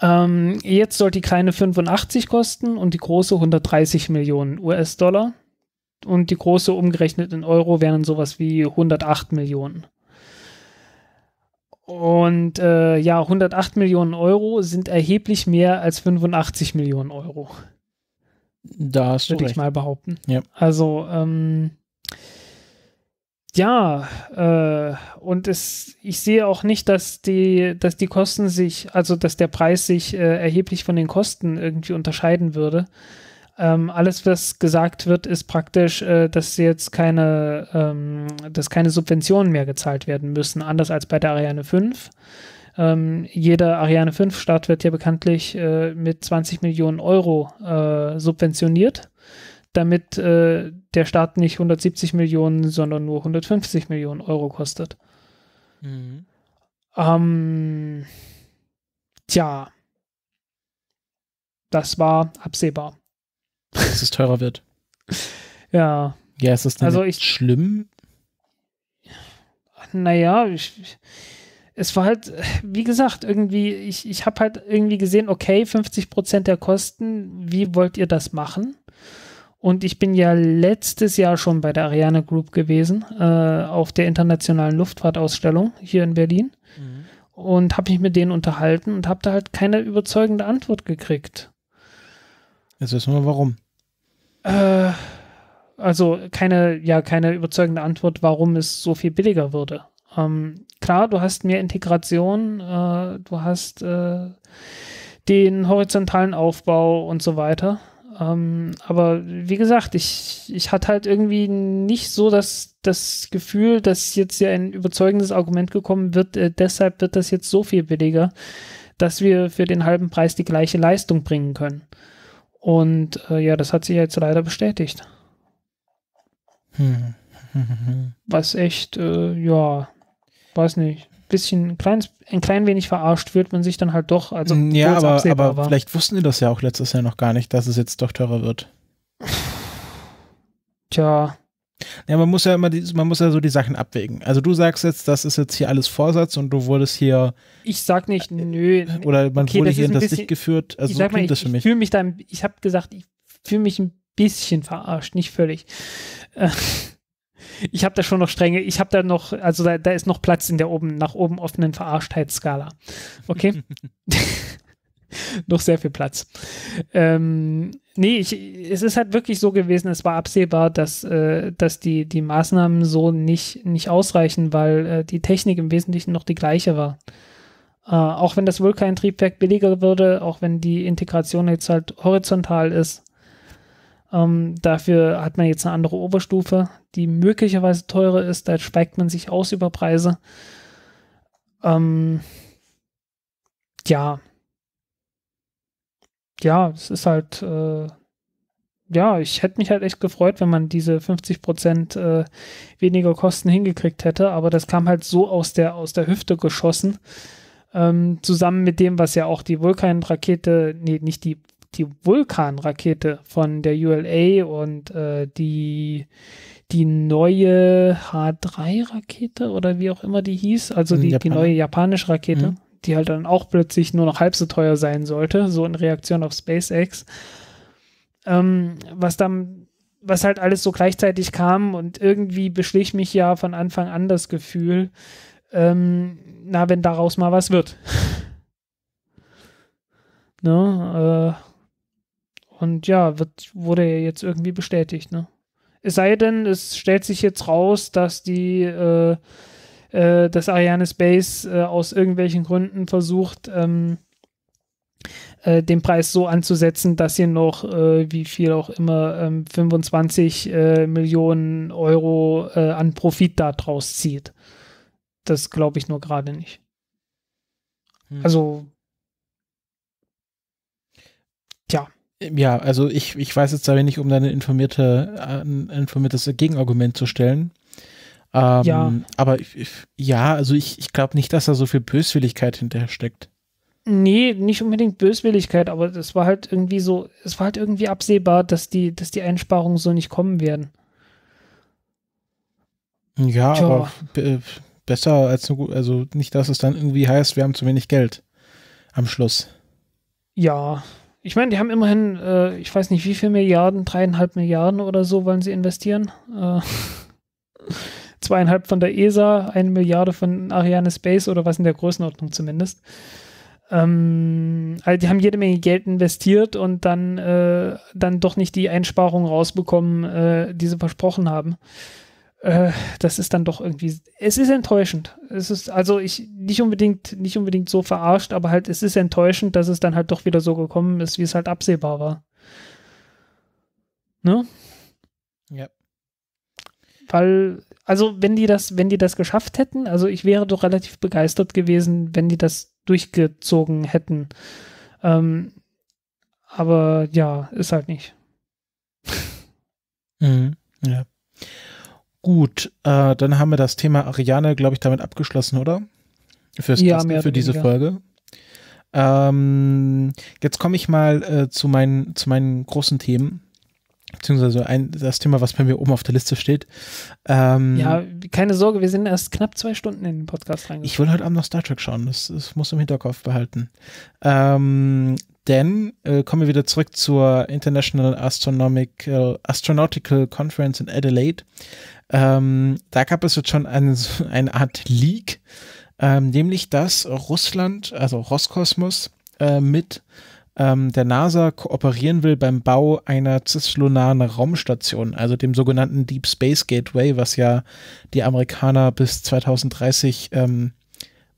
Ähm, jetzt soll die kleine 85 kosten und die große 130 Millionen US-Dollar. Und die große umgerechnet in Euro wären sowas wie 108 Millionen. Und äh, ja, 108 Millionen Euro sind erheblich mehr als 85 Millionen Euro. Da hast du Würde recht. ich mal behaupten. Ja. Also, ähm, ja, äh, und es, ich sehe auch nicht, dass die, dass die Kosten sich, also dass der Preis sich äh, erheblich von den Kosten irgendwie unterscheiden würde. Ähm, alles, was gesagt wird, ist praktisch, äh, dass jetzt keine, ähm, dass keine Subventionen mehr gezahlt werden müssen, anders als bei der Ariane 5. Ähm, jeder Ariane 5 Start wird ja bekanntlich äh, mit 20 Millionen Euro äh, subventioniert damit äh, der Staat nicht 170 Millionen, sondern nur 150 Millionen Euro kostet. Mhm. Ähm, tja, das war absehbar. Dass es teurer wird. (laughs) ja. Ja, es ist also ich, schlimm. Naja, ich, es war halt, wie gesagt, irgendwie, ich, ich habe halt irgendwie gesehen, okay, 50 Prozent der Kosten, wie wollt ihr das machen? Und ich bin ja letztes Jahr schon bei der Ariane Group gewesen, äh, auf der internationalen Luftfahrtausstellung hier in Berlin. Mhm. Und habe mich mit denen unterhalten und habe da halt keine überzeugende Antwort gekriegt. Jetzt wissen wir warum. Äh, also keine, ja, keine überzeugende Antwort, warum es so viel billiger würde. Ähm, klar, du hast mehr Integration, äh, du hast äh, den horizontalen Aufbau und so weiter. Ähm, aber wie gesagt, ich, ich hatte halt irgendwie nicht so das, das Gefühl, dass jetzt hier ein überzeugendes Argument gekommen wird, äh, deshalb wird das jetzt so viel billiger, dass wir für den halben Preis die gleiche Leistung bringen können. Und äh, ja, das hat sich jetzt leider bestätigt. Hm. (laughs) Was echt, äh, ja, weiß nicht bisschen kleines, ein klein wenig verarscht wird man sich dann halt doch. Also mm, ja, aber, aber vielleicht wussten die das ja auch letztes Jahr noch gar nicht, dass es jetzt doch teurer wird. Tja. Ja, man muss ja immer, die, man muss ja so die Sachen abwägen. Also du sagst jetzt, das ist jetzt hier alles Vorsatz und du wurdest hier. Ich sag nicht, äh, nö. Äh, oder man okay, wurde hier in das Licht geführt. Also ich so mal, ich, für mich. Ich fühle mich da, ich habe gesagt, ich fühle mich ein bisschen verarscht, nicht völlig. Äh, ich habe da schon noch Stränge, ich habe da noch, also da, da ist noch Platz in der oben, nach oben offenen Verarschtheitsskala. Okay? (laughs) noch sehr viel Platz. Ähm, nee, ich, es ist halt wirklich so gewesen, es war absehbar, dass, äh, dass die, die Maßnahmen so nicht, nicht ausreichen, weil äh, die Technik im Wesentlichen noch die gleiche war. Äh, auch wenn das Vulkan-Triebwerk billiger würde, auch wenn die Integration jetzt halt horizontal ist, ähm, dafür hat man jetzt eine andere Oberstufe, die möglicherweise teurer ist. Da schweigt man sich aus über Preise. Ähm, ja. Ja, es ist halt. Äh, ja, ich hätte mich halt echt gefreut, wenn man diese 50 Prozent äh, weniger Kosten hingekriegt hätte, aber das kam halt so aus der, aus der Hüfte geschossen. Ähm, zusammen mit dem, was ja auch die Vulkan-Rakete, nee, nicht die die Vulkan-Rakete von der ULA und äh, die, die neue H3-Rakete oder wie auch immer die hieß, also die, die neue ne? japanische Rakete, mhm. die halt dann auch plötzlich nur noch halb so teuer sein sollte, so in Reaktion auf SpaceX. Ähm, was dann, was halt alles so gleichzeitig kam und irgendwie beschlich mich ja von Anfang an das Gefühl, ähm, na, wenn daraus mal was wird. (laughs) ne, äh, und ja, wird, wurde ja jetzt irgendwie bestätigt, ne? Es sei denn, es stellt sich jetzt raus, dass die, äh, äh, dass Ariane Space äh, aus irgendwelchen Gründen versucht, ähm, äh, den Preis so anzusetzen, dass sie noch, äh, wie viel auch immer, ähm, 25 äh, Millionen Euro äh, an Profit da draus zieht. Das glaube ich nur gerade nicht. Hm. Also, tja. Ja, also ich, ich weiß jetzt da wenig, um da ein informierte, ein informiertes Gegenargument zu stellen. Ähm, ja. Aber ich, ja, also ich, ich glaube nicht, dass da so viel Böswilligkeit hinterher steckt. Nee, nicht unbedingt Böswilligkeit, aber es war halt irgendwie so, es war halt irgendwie absehbar, dass die, dass die Einsparungen so nicht kommen werden. Ja, Tja. aber besser als eine also nicht, dass es dann irgendwie heißt, wir haben zu wenig Geld am Schluss. Ja, ich meine, die haben immerhin, äh, ich weiß nicht, wie viel Milliarden, dreieinhalb Milliarden oder so wollen sie investieren. Äh, (laughs) zweieinhalb von der ESA, eine Milliarde von Ariane Space oder was in der Größenordnung zumindest. Ähm, also die haben jede Menge Geld investiert und dann, äh, dann doch nicht die Einsparungen rausbekommen, äh, die sie versprochen haben. Äh, das ist dann doch irgendwie, es ist enttäuschend. Es ist also ich nicht unbedingt, nicht unbedingt so verarscht, aber halt es ist enttäuschend, dass es dann halt doch wieder so gekommen ist, wie es halt absehbar war. Ne? Ja. Weil, also wenn die das, wenn die das geschafft hätten, also ich wäre doch relativ begeistert gewesen, wenn die das durchgezogen hätten. Ähm, aber ja, ist halt nicht. Mhm. Ja. Gut, äh, dann haben wir das Thema Ariane, glaube ich, damit abgeschlossen, oder? Fürs ja, Testen, für diese Folge. Ähm, jetzt komme ich mal äh, zu, meinen, zu meinen großen Themen. Beziehungsweise ein, das Thema, was bei mir oben auf der Liste steht. Ähm, ja, keine Sorge, wir sind erst knapp zwei Stunden in den Podcast reingegangen. Ich will heute Abend noch Star Trek schauen, das, das muss im Hinterkopf behalten. Ähm, denn äh, kommen wir wieder zurück zur International Astronomical, Astronautical Conference in Adelaide. Ähm, da gab es jetzt schon eine, (laughs) eine Art Leak, ähm, nämlich dass Russland, also Roskosmos, äh, mit ähm, der NASA kooperieren will beim Bau einer zislunaren Raumstation, also dem sogenannten Deep Space Gateway, was ja die Amerikaner bis 2030 ähm,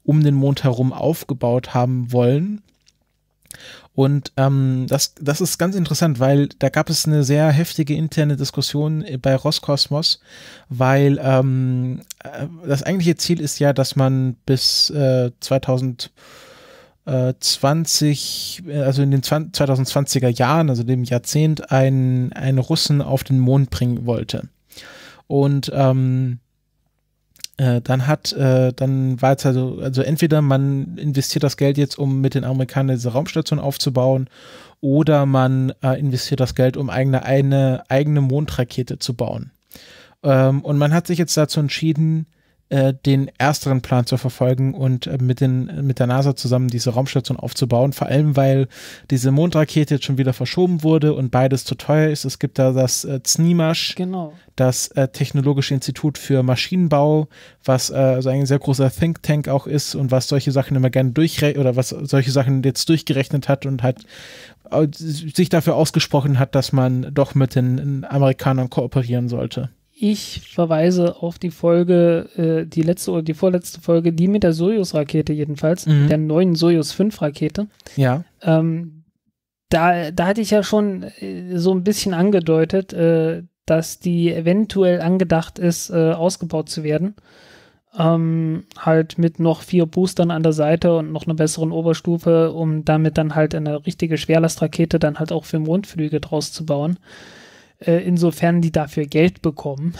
um den Mond herum aufgebaut haben wollen und ähm, das, das ist ganz interessant, weil da gab es eine sehr heftige interne Diskussion bei Roskosmos, weil ähm, äh, das eigentliche Ziel ist ja, dass man bis äh, 2000 20, äh, also in den 2020er Jahren, also dem Jahrzehnt, einen, einen Russen auf den Mond bringen wollte. Und ähm, äh, dann hat, äh, dann war es also, also entweder man investiert das Geld jetzt, um mit den Amerikanern diese Raumstation aufzubauen, oder man äh, investiert das Geld, um eigene, eine eigene Mondrakete zu bauen. Ähm, und man hat sich jetzt dazu entschieden, äh, den ersteren Plan zu verfolgen und äh, mit, den, mit der NASA zusammen diese Raumstation aufzubauen. Vor allem, weil diese Mondrakete jetzt schon wieder verschoben wurde und beides zu teuer ist. Es gibt da das äh, ZNIMASH, genau. das äh, Technologische Institut für Maschinenbau, was äh, also ein sehr großer Think Tank auch ist und was solche Sachen immer gerne durchrechnet oder was solche Sachen jetzt durchgerechnet hat und hat sich dafür ausgesprochen hat, dass man doch mit den Amerikanern kooperieren sollte. Ich verweise auf die Folge, äh, die letzte oder die vorletzte Folge, die mit der soyuz rakete jedenfalls, mhm. der neuen soyuz 5-Rakete. Ja. Ähm, da, da hatte ich ja schon äh, so ein bisschen angedeutet, äh, dass die eventuell angedacht ist, äh, ausgebaut zu werden. Ähm, halt mit noch vier Boostern an der Seite und noch einer besseren Oberstufe, um damit dann halt eine richtige Schwerlastrakete dann halt auch für Mondflüge draus zu bauen äh, insofern die dafür Geld bekommen.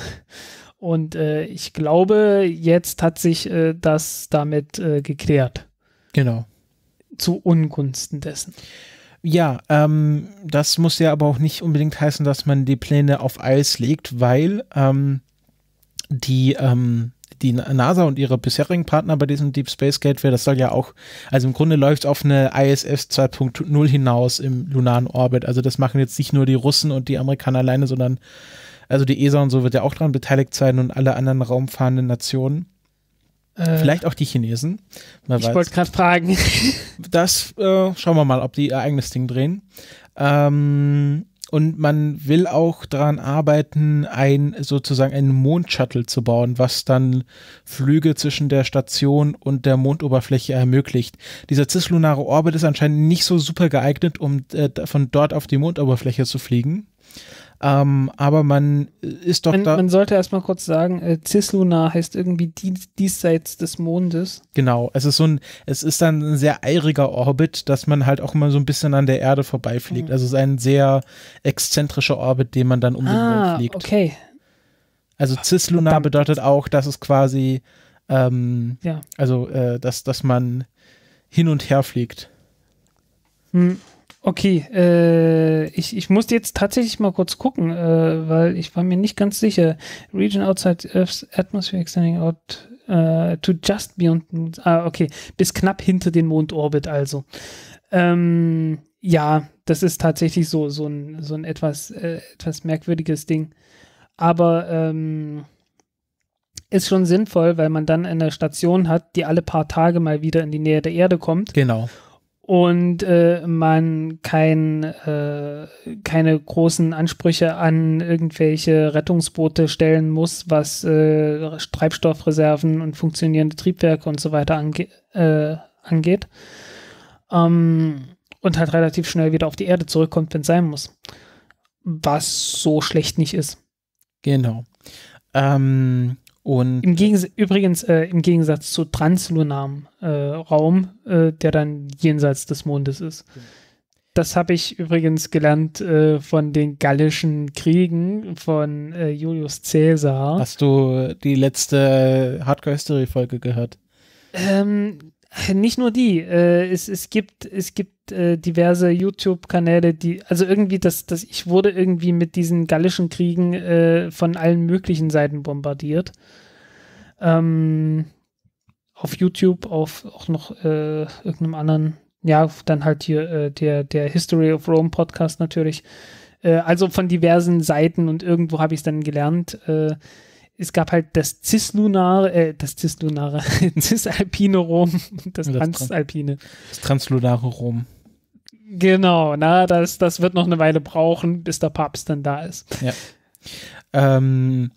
Und äh, ich glaube, jetzt hat sich äh, das damit äh, geklärt. Genau. Zu Ungunsten dessen. Ja, ähm, das muss ja aber auch nicht unbedingt heißen, dass man die Pläne auf Eis legt, weil ähm, die ähm, die NASA und ihre bisherigen Partner bei diesem Deep Space Gateway, das soll ja auch, also im Grunde läuft es auf eine ISS 2.0 hinaus im lunaren Orbit. Also das machen jetzt nicht nur die Russen und die Amerikaner alleine, sondern also die ESA und so wird ja auch daran beteiligt sein und alle anderen raumfahrenden Nationen. Äh, Vielleicht auch die Chinesen. Man ich wollte gerade fragen. Das äh, schauen wir mal, ob die ihr eigenes Ding drehen. Ähm, und man will auch daran arbeiten, ein sozusagen einen Mondshuttle zu bauen, was dann Flüge zwischen der Station und der Mondoberfläche ermöglicht. Dieser cislunare Orbit ist anscheinend nicht so super geeignet, um äh, von dort auf die Mondoberfläche zu fliegen. Ähm, aber man äh, ist doch man, da. Man sollte erstmal kurz sagen, äh, Cisluna heißt irgendwie dies, diesseits des Mondes. Genau, es ist so ein, es ist dann ein sehr eiriger Orbit, dass man halt auch immer so ein bisschen an der Erde vorbeifliegt. Mhm. Also es ist ein sehr exzentrischer Orbit, den man dann um ah, den Mond ah, fliegt. Okay. Also Cisluna Verdammt. bedeutet auch, dass es quasi, ähm, ja. also äh, dass, dass man hin und her fliegt. Hm. Okay, äh, ich, ich muss jetzt tatsächlich mal kurz gucken, äh, weil ich war mir nicht ganz sicher. Region outside Earth's atmosphere extending out uh, to just beyond. Ah, okay, bis knapp hinter den Mondorbit also. Ähm, ja, das ist tatsächlich so, so ein, so ein etwas, äh, etwas merkwürdiges Ding. Aber ähm, ist schon sinnvoll, weil man dann eine Station hat, die alle paar Tage mal wieder in die Nähe der Erde kommt. Genau und äh, man kein, äh, keine großen Ansprüche an irgendwelche Rettungsboote stellen muss, was äh, Treibstoffreserven und funktionierende Triebwerke und so weiter ange äh, angeht. Ähm, und halt relativ schnell wieder auf die Erde zurückkommt, wenn es sein muss. Was so schlecht nicht ist. Genau. Ähm, und Im übrigens äh, im Gegensatz zu translunarem äh, Raum, äh, der dann jenseits des Mondes ist. Das habe ich übrigens gelernt äh, von den gallischen Kriegen von äh, Julius Caesar. Hast du die letzte Hardcore History Folge gehört? Ähm, nicht nur die. Äh, es, es gibt, es gibt äh, diverse YouTube-Kanäle, die, also irgendwie, das, das, ich wurde irgendwie mit diesen gallischen Kriegen äh, von allen möglichen Seiten bombardiert. Ähm, auf YouTube, auf auch noch äh, irgendeinem anderen, ja, dann halt hier äh, der, der History of Rome Podcast natürlich. Äh, also von diversen Seiten und irgendwo habe ich es dann gelernt es gab halt das cislunare, äh, das Cislunare, (laughs) Cisalpine Rom und das, das Transalpine. Das Translunare Rom. Genau, na, das, das wird noch eine Weile brauchen, bis der Papst dann da ist. Ja. Ähm,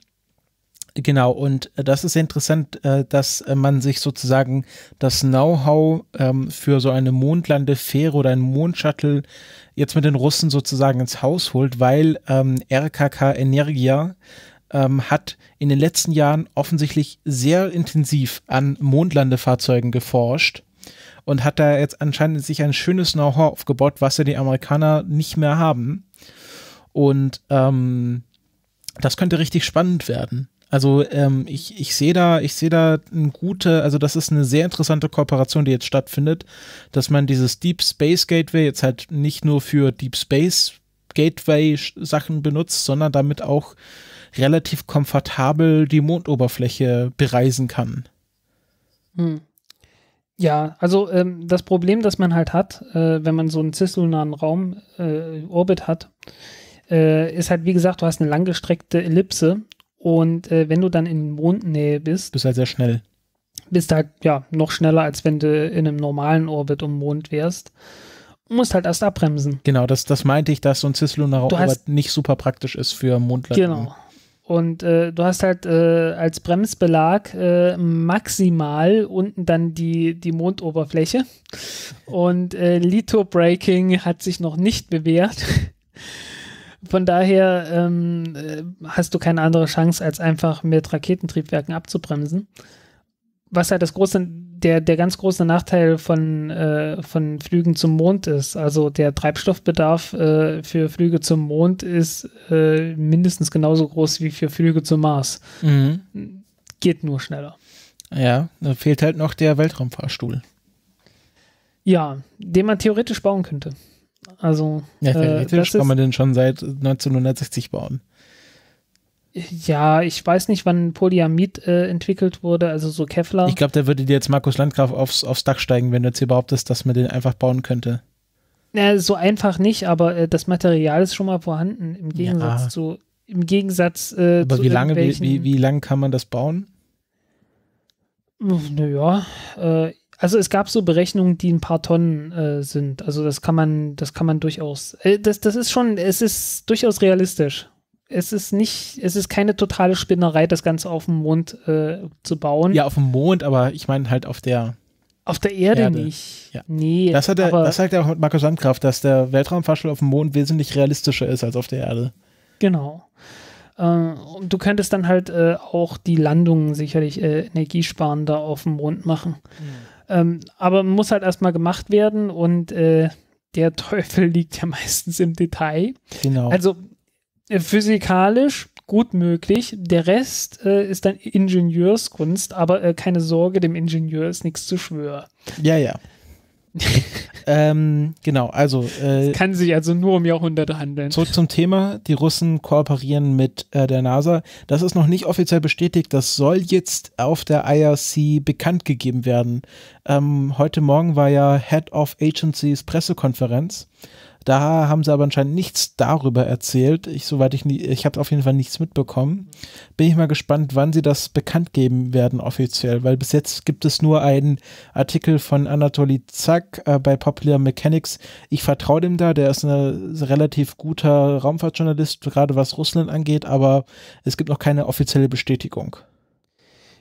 genau, und äh, das ist interessant, äh, dass äh, man sich sozusagen das Know-how ähm, für so eine Mondlandefähre oder ein Mondshuttle jetzt mit den Russen sozusagen ins Haus holt, weil ähm, RKK Energia ähm, hat in den letzten Jahren offensichtlich sehr intensiv an Mondlandefahrzeugen geforscht und hat da jetzt anscheinend sich ein schönes Know-how aufgebaut, was ja die Amerikaner nicht mehr haben. Und ähm, das könnte richtig spannend werden. Also ähm, ich, ich sehe da, ich sehe da eine gute, also das ist eine sehr interessante Kooperation, die jetzt stattfindet, dass man dieses Deep Space Gateway jetzt halt nicht nur für Deep Space Gateway Sachen benutzt, sondern damit auch relativ komfortabel die Mondoberfläche bereisen kann. Hm. Ja, also ähm, das Problem, das man halt hat, äh, wenn man so einen cislunaren Raum äh, Orbit hat, äh, ist halt wie gesagt, du hast eine langgestreckte Ellipse und äh, wenn du dann in Mondnähe bist, bist halt sehr schnell. Bist halt ja noch schneller, als wenn du in einem normalen Orbit um Mond wärst. Du musst halt erst abbremsen. Genau, das, das meinte ich, dass so ein cislunarer Orbit nicht super praktisch ist für Mondlandungen. Genau. Und äh, du hast halt äh, als Bremsbelag äh, maximal unten dann die, die Mondoberfläche. Und äh, Lithobraking hat sich noch nicht bewährt. (laughs) Von daher ähm, äh, hast du keine andere Chance, als einfach mit Raketentriebwerken abzubremsen. Was halt das große der, der ganz große Nachteil von, äh, von Flügen zum Mond ist. Also der Treibstoffbedarf äh, für Flüge zum Mond ist äh, mindestens genauso groß wie für Flüge zum Mars. Mhm. Geht nur schneller. Ja, da fehlt halt noch der Weltraumfahrstuhl. Ja, den man theoretisch bauen könnte. Also ja, äh, theoretisch das kann man den schon seit 1960 bauen. Ja, ich weiß nicht, wann Polyamid äh, entwickelt wurde, also so Kevlar. Ich glaube, da würde dir jetzt Markus Landgraf aufs, aufs Dach steigen, wenn du jetzt hier behauptest, dass man den einfach bauen könnte. Na, äh, so einfach nicht, aber äh, das Material ist schon mal vorhanden, im Gegensatz ja. zu, im Gegensatz äh, aber zu wie lange, wie, wie, wie lange kann man das bauen? Naja, äh, also es gab so Berechnungen, die ein paar Tonnen äh, sind. Also das kann man, das kann man durchaus. Äh, das, das ist schon, es ist durchaus realistisch es ist nicht, es ist keine totale Spinnerei, das Ganze auf dem Mond äh, zu bauen. Ja, auf dem Mond, aber ich meine halt auf der auf der Erde, Erde. nicht. Ja. Nee. Das, hat er, das sagt er auch mit Markus Sandkraft, dass der Weltraumfahrstuhl auf dem Mond wesentlich realistischer ist als auf der Erde. Genau. Äh, und du könntest dann halt äh, auch die Landungen sicherlich äh, energiesparender auf dem Mond machen. Mhm. Ähm, aber muss halt erstmal gemacht werden und äh, der (laughs) Teufel liegt ja meistens im Detail. Genau. Also physikalisch gut möglich. Der Rest äh, ist dann Ingenieurskunst, aber äh, keine Sorge, dem Ingenieur ist nichts zu schwören. Ja, ja. (laughs) ähm, genau, also. Äh, es kann sich also nur um Jahrhunderte handeln. Zurück zum Thema: Die Russen kooperieren mit äh, der NASA. Das ist noch nicht offiziell bestätigt. Das soll jetzt auf der IRC bekannt gegeben werden. Ähm, heute Morgen war ja Head of Agencies Pressekonferenz. Da haben sie aber anscheinend nichts darüber erzählt. Ich, soweit ich nie, ich habe auf jeden Fall nichts mitbekommen. Bin ich mal gespannt, wann sie das bekannt geben werden offiziell, weil bis jetzt gibt es nur einen Artikel von Anatoly Zack äh, bei Popular Mechanics. Ich vertraue dem da, der ist ein relativ guter Raumfahrtjournalist, gerade was Russland angeht, aber es gibt noch keine offizielle Bestätigung.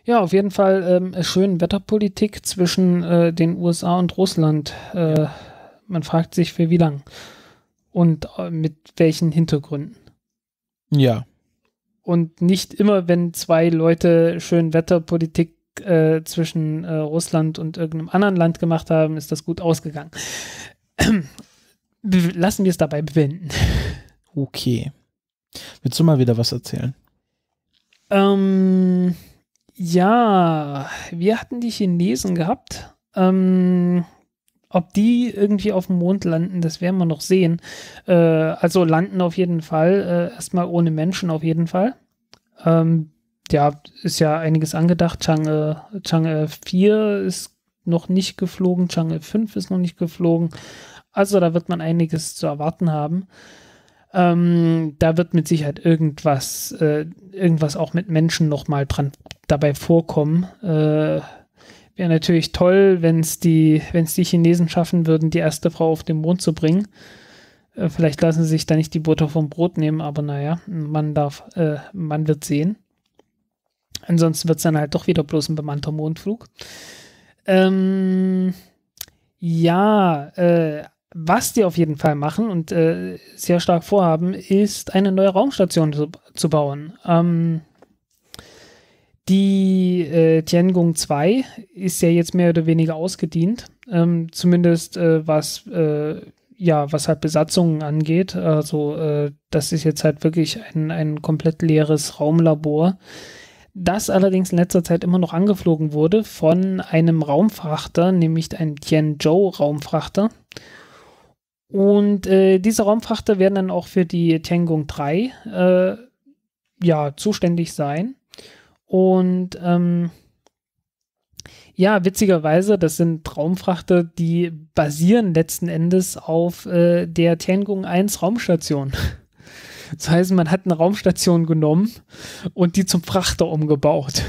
Ja, auf jeden Fall ähm, schön Wetterpolitik zwischen äh, den USA und Russland. Äh, man fragt sich, für wie lang und äh, mit welchen Hintergründen. Ja. Und nicht immer, wenn zwei Leute schön Wetterpolitik äh, zwischen äh, Russland und irgendeinem anderen Land gemacht haben, ist das gut ausgegangen. Lassen wir es dabei bewenden. Okay. Willst du mal wieder was erzählen? Ähm, ja, wir hatten die Chinesen gehabt. Ähm, ob die irgendwie auf dem Mond landen, das werden wir noch sehen. Äh, also landen auf jeden Fall, äh, erstmal ohne Menschen auf jeden Fall. Ähm, ja, ist ja einiges angedacht. Chang'e Chang 4 äh, ist noch nicht geflogen, Chang'e 5 ist noch nicht geflogen. Also da wird man einiges zu erwarten haben. Ähm, da wird mit Sicherheit irgendwas, äh, irgendwas auch mit Menschen nochmal dran dabei vorkommen. Äh, Wäre natürlich toll, wenn es die, die Chinesen schaffen würden, die erste Frau auf den Mond zu bringen. Äh, vielleicht lassen sie sich da nicht die Butter vom Brot nehmen, aber naja, man darf, äh, man wird sehen. Ansonsten wird es dann halt doch wieder bloß ein bemannter Mondflug. Ähm, ja, äh, was die auf jeden Fall machen und äh, sehr stark vorhaben, ist eine neue Raumstation zu, zu bauen. Ähm, die äh, Tiangong 2 ist ja jetzt mehr oder weniger ausgedient, ähm, zumindest äh, was äh, ja was halt Besatzungen angeht. Also äh, das ist jetzt halt wirklich ein, ein komplett leeres Raumlabor, das allerdings in letzter Zeit immer noch angeflogen wurde von einem Raumfrachter, nämlich einem Tianzhou-Raumfrachter. Und äh, diese Raumfrachter werden dann auch für die Tiangong 3 äh, ja zuständig sein. Und ähm, ja, witzigerweise, das sind Raumfrachter, die basieren letzten Endes auf äh, der Tiangong 1 Raumstation. (laughs) Das heißt, man hat eine Raumstation genommen und die zum Frachter umgebaut.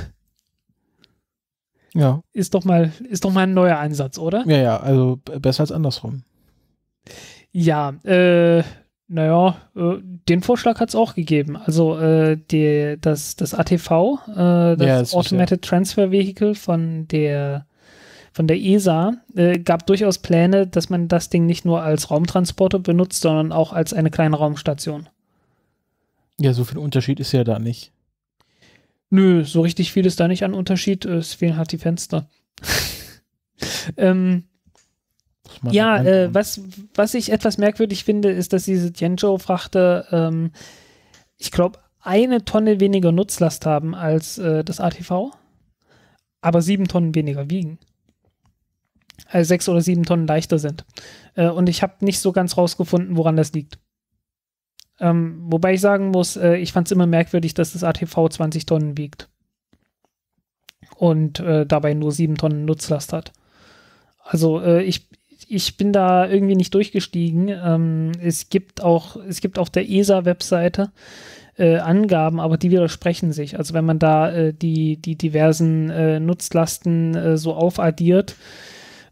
Ja. Ist doch mal, ist doch mal ein neuer Ansatz, oder? Ja, ja, also besser als andersrum. Ja, äh, naja, äh, den Vorschlag hat es auch gegeben. Also äh, die, das, das ATV, äh, das, ja, das Automated Transfer Vehicle von der von der ESA äh, gab durchaus Pläne, dass man das Ding nicht nur als Raumtransporter benutzt, sondern auch als eine kleine Raumstation. Ja, so viel Unterschied ist ja da nicht. Nö, so richtig viel ist da nicht an Unterschied. Es fehlen halt die Fenster. (laughs) ähm, ja, äh, was, was ich etwas merkwürdig finde, ist, dass diese Tianzhou-Frachter, ähm, ich glaube, eine Tonne weniger Nutzlast haben als äh, das ATV, aber sieben Tonnen weniger wiegen. Also sechs oder sieben Tonnen leichter sind. Äh, und ich habe nicht so ganz rausgefunden, woran das liegt. Ähm, wobei ich sagen muss, äh, ich fand es immer merkwürdig, dass das ATV 20 Tonnen wiegt und äh, dabei nur sieben Tonnen Nutzlast hat. Also äh, ich, ich, bin da irgendwie nicht durchgestiegen. Ähm, es gibt auch, es gibt auf der ESA-Webseite äh, Angaben, aber die widersprechen sich. Also wenn man da äh, die, die diversen äh, Nutzlasten äh, so aufaddiert,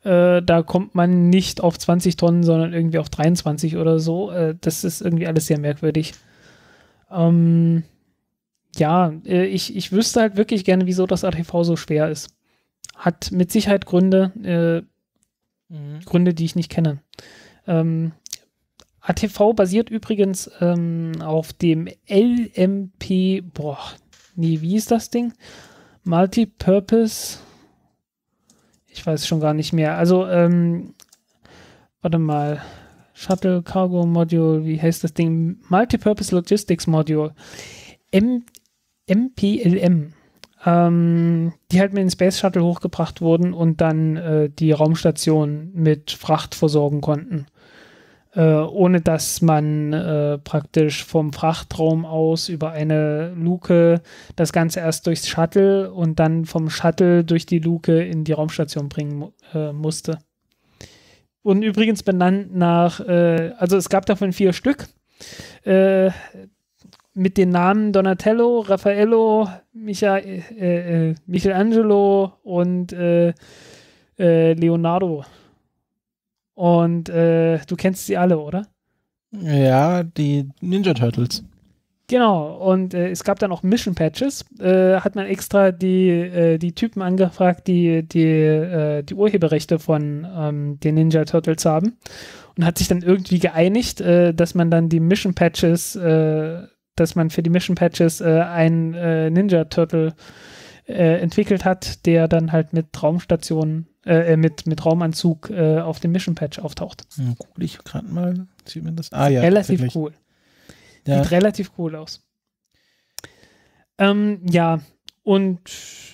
äh, da kommt man nicht auf 20 Tonnen, sondern irgendwie auf 23 oder so. Äh, das ist irgendwie alles sehr merkwürdig. Ähm, ja, ich, ich wüsste halt wirklich gerne, wieso das ATV so schwer ist. Hat mit Sicherheit Gründe Mhm. Gründe, die ich nicht kenne. Ähm, ATV basiert übrigens ähm, auf dem LMP, boah, nee, wie ist das Ding? Multipurpose, ich weiß schon gar nicht mehr. Also, ähm, warte mal, Shuttle Cargo Module, wie heißt das Ding? Multipurpose Logistics Module. M MPLM ähm, die halt mit dem Space Shuttle hochgebracht wurden und dann äh, die Raumstation mit Fracht versorgen konnten. Äh, ohne dass man äh, praktisch vom Frachtraum aus über eine Luke das Ganze erst durchs Shuttle und dann vom Shuttle durch die Luke in die Raumstation bringen äh, musste. Und übrigens benannt nach, äh, also es gab davon vier Stück. Äh, mit den Namen Donatello, Raffaello, Micha, äh, äh, Michelangelo und äh, äh Leonardo. Und äh, du kennst sie alle, oder? Ja, die Ninja Turtles. Genau, und äh, es gab dann auch Mission Patches. hat man extra die, die Typen angefragt, die die, die Urheberrechte von ähm, den Ninja Turtles haben. Und hat sich dann irgendwie geeinigt, dass man dann die Mission Patches dass man für die Mission Patches äh, einen äh, Ninja Turtle äh, entwickelt hat, der dann halt mit Raumstationen, äh, äh, mit, mit Raumanzug äh, auf dem Mission Patch auftaucht. Hm, guck ich gerade mal, sieht man das? Ah ja. Relativ cool. Ja. Sieht relativ cool aus. Ähm, ja, und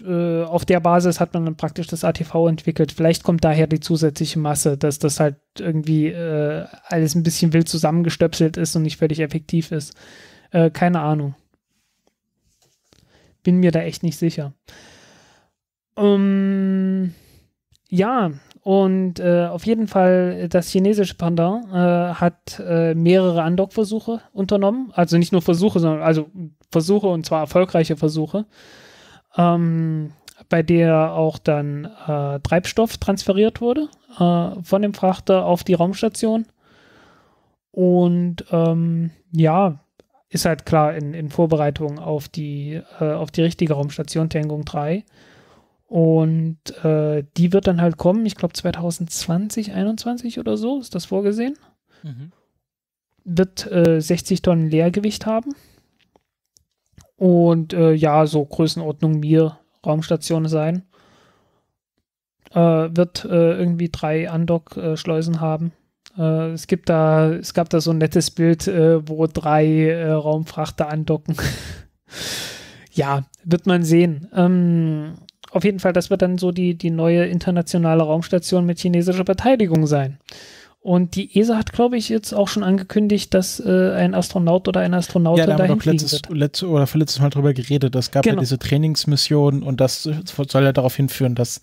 äh, auf der Basis hat man dann praktisch das ATV entwickelt. Vielleicht kommt daher die zusätzliche Masse, dass das halt irgendwie äh, alles ein bisschen wild zusammengestöpselt ist und nicht völlig effektiv ist. Äh, keine Ahnung. Bin mir da echt nicht sicher. Ähm, ja, und äh, auf jeden Fall, das chinesische Pendant äh, hat äh, mehrere Andock-Versuche unternommen. Also nicht nur Versuche, sondern also Versuche und zwar erfolgreiche Versuche, ähm, bei der auch dann äh, Treibstoff transferiert wurde äh, von dem Frachter auf die Raumstation. Und ähm, ja, ist halt klar in, in Vorbereitung auf die, äh, auf die richtige Raumstation Tengung 3. Und äh, die wird dann halt kommen, ich glaube 2020, 21 oder so, ist das vorgesehen. Mhm. Wird äh, 60 Tonnen Leergewicht haben. Und äh, ja, so Größenordnung mir Raumstation sein. Äh, wird äh, irgendwie drei Andock-Schleusen haben äh, es gibt da, es gab da so ein nettes Bild, äh, wo drei äh, Raumfrachter andocken. (laughs) ja, wird man sehen. Ähm, auf jeden Fall, das wird dann so die, die neue internationale Raumstation mit chinesischer Beteiligung sein. Und die ESA hat, glaube ich, jetzt auch schon angekündigt, dass äh, ein Astronaut oder eine Astronautin ja, da haben wir doch letztes, letzte, oder vorletztes Mal drüber geredet. Es gab genau. ja diese Trainingsmission und das soll ja darauf hinführen, dass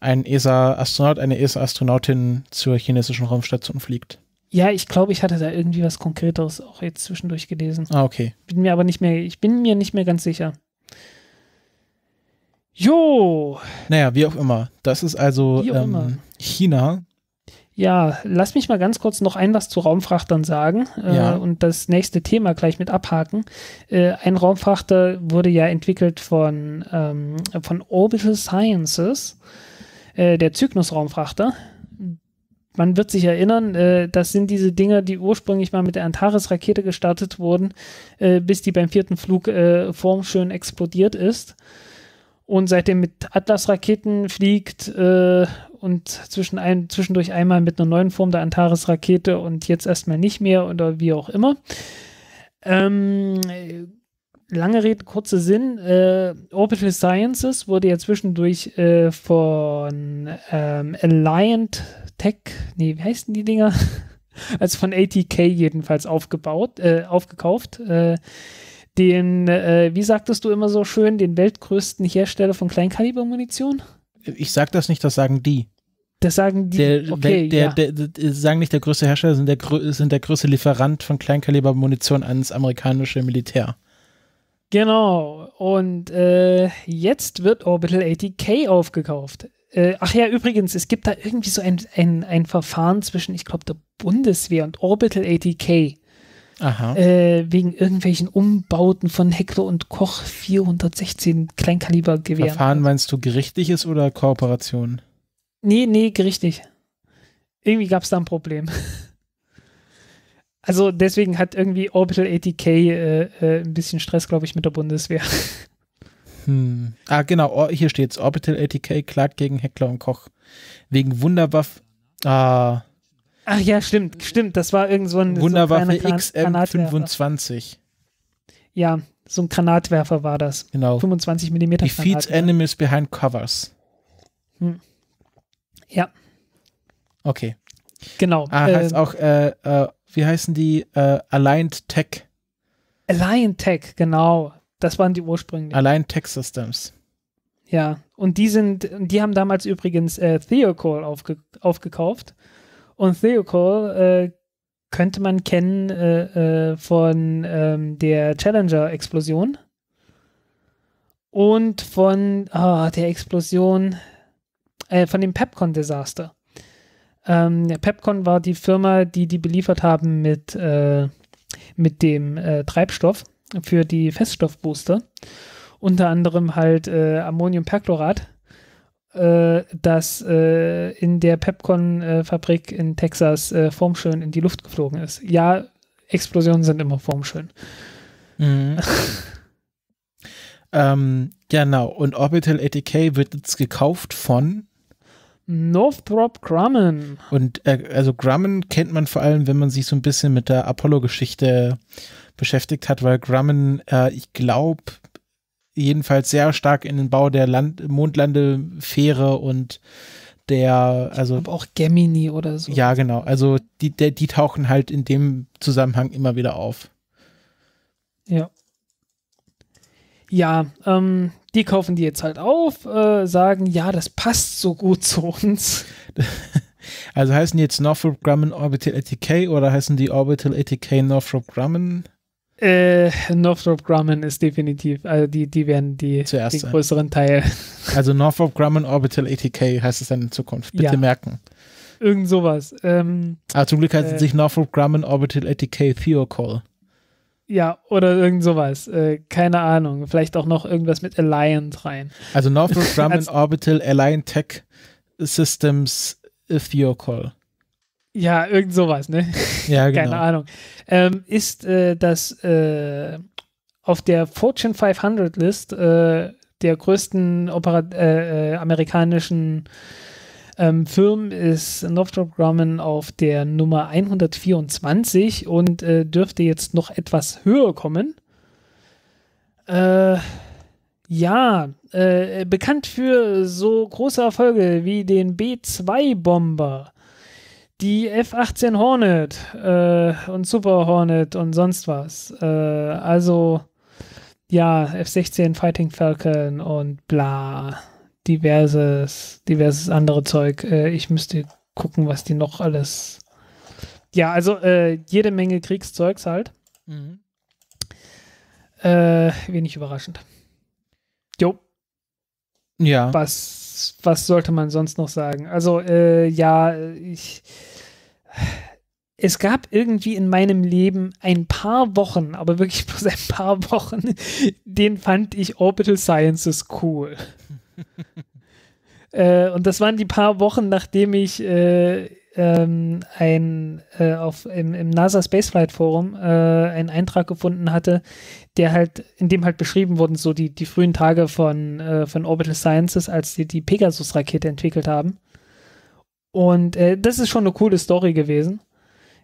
ein ESA-Astronaut, eine ESA-Astronautin zur chinesischen Raumstation fliegt. Ja, ich glaube, ich hatte da irgendwie was Konkreteres auch jetzt zwischendurch gelesen. Ah, okay. Bin mir aber nicht mehr, ich bin mir nicht mehr ganz sicher. Jo! Naja, wie auch immer. Das ist also ähm, China. Ja, lass mich mal ganz kurz noch ein was zu Raumfrachtern sagen äh, ja. und das nächste Thema gleich mit abhaken. Äh, ein Raumfrachter wurde ja entwickelt von, ähm, von Orbital Sciences. Äh, der Cygnus-Raumfrachter. Mhm. Man wird sich erinnern, äh, das sind diese Dinger, die ursprünglich mal mit der Antares-Rakete gestartet wurden, äh, bis die beim vierten Flug äh, formschön explodiert ist. Und seitdem mit Atlas-Raketen fliegt äh, und zwischen ein, zwischendurch einmal mit einer neuen Form der Antares-Rakete und jetzt erstmal nicht mehr oder wie auch immer. Ähm, lange Rede, kurzer Sinn. Äh, Orbital Sciences wurde ja zwischendurch äh, von ähm, Alliant Tech, nee, wie heißen die Dinger? (laughs) also von ATK jedenfalls aufgebaut, äh, aufgekauft. Äh, den, äh, wie sagtest du immer so schön, den weltgrößten Hersteller von Kleinkalibermunition? Ich sag das nicht, das sagen die. Das sagen die. Der, okay, der, ja. der, der, sagen nicht der größte Hersteller, sondern der, sind der größte Lieferant von Kleinkalibermunition ans amerikanische Militär. Genau. Und äh, jetzt wird Orbital ATK aufgekauft. Äh, ach ja, übrigens, es gibt da irgendwie so ein, ein, ein Verfahren zwischen, ich glaube, der Bundeswehr und Orbital ATK. Aha. Äh, wegen irgendwelchen Umbauten von Heckler und Koch 416 Kleinkalibergewehren. Verfahren meinst du gerichtliches oder Kooperation? Nee, nee, gerichtlich. Irgendwie gab es da ein Problem. (laughs) Also deswegen hat irgendwie Orbital ATK äh, äh, ein bisschen Stress, glaube ich, mit der Bundeswehr. Hm. Ah, genau, hier steht es. Orbital ATK klagt gegen Heckler und Koch. Wegen Wunderwaff. Ah. Ach ja, stimmt, stimmt. Das war irgend so ein Wunderwaffe so XM25. Ja, so ein Granatwerfer war das. Genau. 25 mm Defeats enemies behind covers. Hm. Ja. Okay, Genau. Ah, heißt äh, auch, äh, äh, wie heißen die? Äh, Aligned Tech. Aligned Tech, genau. Das waren die ursprünglichen. Aligned Tech Systems. Ja, und die sind, die haben damals übrigens äh, Theocall aufge aufgekauft. Und Theocall äh, könnte man kennen äh, von ähm, der Challenger-Explosion und von oh, der Explosion, äh, von dem Pepcon-Desaster. Ähm, Pepcon war die Firma, die die beliefert haben mit, äh, mit dem äh, Treibstoff für die Feststoffbooster. Unter anderem halt äh, Ammoniumperchlorat, äh, das äh, in der Pepcon-Fabrik in Texas äh, formschön in die Luft geflogen ist. Ja, Explosionen sind immer formschön. Mhm. (laughs) ähm, genau, und Orbital ATK wird jetzt gekauft von Northrop Grumman. Und äh, also Grumman kennt man vor allem, wenn man sich so ein bisschen mit der Apollo-Geschichte beschäftigt hat, weil Grumman, äh, ich glaube, jedenfalls sehr stark in den Bau der Land Mondlandefähre und der, also. Ich auch Gemini oder so. Ja, genau. Also die, der, die tauchen halt in dem Zusammenhang immer wieder auf. Ja. Ja, ähm, die kaufen die jetzt halt auf, äh, sagen, ja, das passt so gut zu uns. (laughs) Also heißen die jetzt Northrop Grumman Orbital ATK oder heißen die Orbital ATK Northrop Grumman? Äh, Northrop Grumman ist definitiv, also die, die werden die, Zuerst den größeren Teil. (laughs) Also Northrop Grumman Orbital ATK heißt es dann in Zukunft. Bitte ja. merken. Irgend sowas. Ähm, Aber ah, zum Glück heißt äh, es nicht Northrop Grumman Orbital ATK Theocall. Ja, oder irgend sowas. Äh, keine Ahnung. Vielleicht auch noch irgendwas mit Alliant rein. Also Northrop (laughs) Grumman Orbital Alliant Tech Systems Theocall. Ja, irgend sowas, ne? (laughs) Ja, genau. Keine Ahnung. Ähm, ist äh, das äh, auf der Fortune 500 List äh, der größten Opera äh, äh, amerikanischen ähm, Firmen ist Northrop Grumman auf der Nummer 124 und äh, dürfte jetzt noch etwas höher kommen. Äh, ja, äh, bekannt für so große Erfolge wie den B-2-Bomber, die F-18 Hornet äh, und Super Hornet und sonst was. Äh, also, ja, F-16 Fighting Falcon und bla diverses, diverses andere Zeug. Äh, ich müsste gucken, was die noch alles. Ja, also äh, jede Menge Kriegszeugs halt. Mhm. Äh, wenig überraschend. Jo. Ja. Was, was sollte man sonst noch sagen? Also, äh, ja, ich. Es gab irgendwie in meinem Leben ein paar Wochen, aber wirklich bloß ein paar Wochen, (laughs) den fand ich Orbital Sciences cool. (laughs) äh, und das waren die paar Wochen, nachdem ich äh, ähm, ein, äh, auf, im, im, NASA Spaceflight Forum äh, einen Eintrag gefunden hatte, der halt, in dem halt beschrieben wurden, so die, die frühen Tage von, äh, von Orbital Sciences, als sie die Pegasus-Rakete entwickelt haben. Und äh, das ist schon eine coole Story gewesen.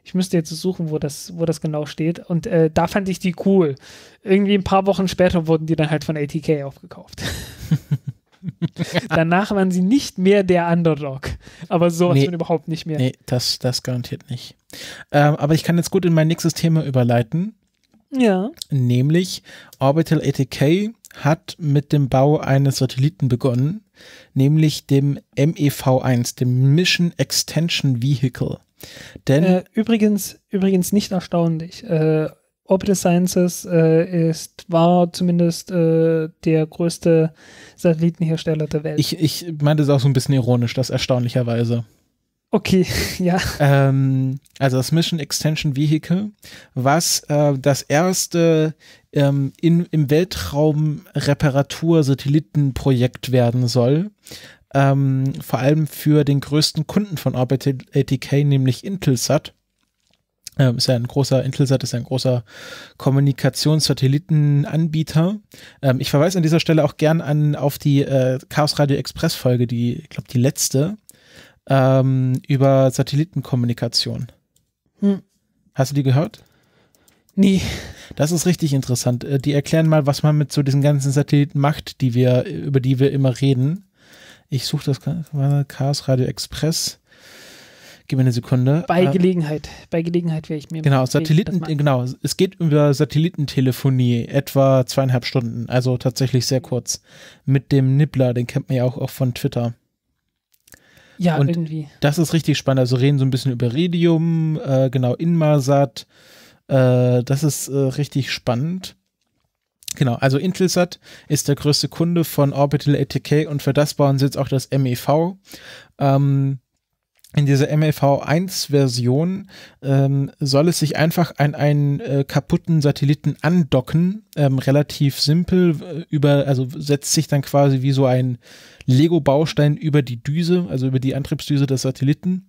Ich müsste jetzt suchen, wo das, wo das genau steht. Und äh, da fand ich die cool. Irgendwie ein paar Wochen später wurden die dann halt von ATK aufgekauft. (laughs) (laughs) Danach waren sie nicht mehr der Underdog. Aber so nee, überhaupt nicht mehr. Nee, das, das garantiert nicht. Ähm, aber ich kann jetzt gut in mein nächstes Thema überleiten. Ja. Nämlich Orbital ATK hat mit dem Bau eines Satelliten begonnen, nämlich dem MEV1, dem Mission Extension Vehicle. Denn äh, übrigens, übrigens nicht erstaunlich. Äh, Orbital Sciences äh, ist, war zumindest äh, der größte Satellitenhersteller der Welt. Ich, ich meine das auch so ein bisschen ironisch, das erstaunlicherweise. Okay, (laughs) ja. Ähm, also das Mission Extension Vehicle, was äh, das erste ähm, in, im Weltraum Reparatur-Satellitenprojekt werden soll. Ähm, vor allem für den größten Kunden von Orbit ATK, nämlich Intelsat äh, ist ja ein großer, Intelsat ist ja ein großer Kommunikationssatellitenanbieter. Ähm, ich verweise an dieser Stelle auch gern an auf die äh, Chaos Radio Express Folge, die, ich glaube, die letzte, ähm, über Satellitenkommunikation. Hm. Hast du die gehört? Nee. Das ist richtig interessant. Äh, die erklären mal, was man mit so diesen ganzen Satelliten macht, die wir, über die wir immer reden. Ich suche das gerade, Chaos Radio Express gib mir eine Sekunde. Bei Gelegenheit, bei Gelegenheit wäre ich mir. Genau, Satelliten, genau. Es geht über Satellitentelefonie, etwa zweieinhalb Stunden, also tatsächlich sehr kurz. Mit dem Nibbler, den kennt man ja auch, auch von Twitter. Ja, und irgendwie. Das ist richtig spannend. Also reden so ein bisschen über Radium, äh, genau, Inmarsat. Äh, das ist äh, richtig spannend. Genau, also Intelsat ist der größte Kunde von Orbital ATK und für das bauen sie jetzt auch das MEV. Ähm, in dieser mlv 1 version ähm, soll es sich einfach an einen äh, kaputten Satelliten andocken, ähm, relativ simpel, äh, über, also setzt sich dann quasi wie so ein Lego-Baustein über die Düse, also über die Antriebsdüse des Satelliten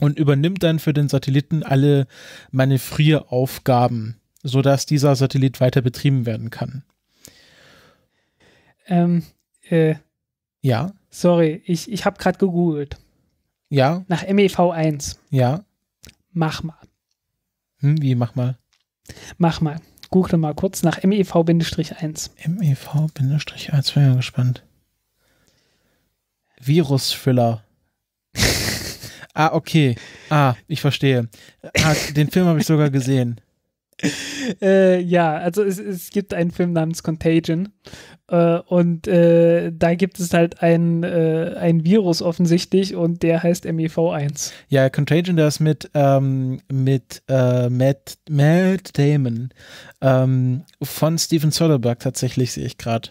und übernimmt dann für den Satelliten alle Manövrieraufgaben, sodass dieser Satellit weiter betrieben werden kann. Ähm, äh, ja. Sorry, ich, ich habe gerade gegoogelt. Ja. Nach MEV 1. Ja. Mach mal. Hm, wie mach mal? Mach mal. Google mal kurz nach MEV-1. MEV-1, bin ja gespannt. Virus-Thriller. (laughs) ah, okay. Ah, ich verstehe. Ah, den Film habe ich sogar gesehen. (laughs) äh, ja, also es, es gibt einen Film namens Contagion äh, und äh, da gibt es halt ein, äh, ein Virus offensichtlich und der heißt MEV1. Ja, Contagion, der ist mit, ähm, mit äh, Matt, Matt Damon ähm, von Steven Soderbergh tatsächlich, sehe ich gerade.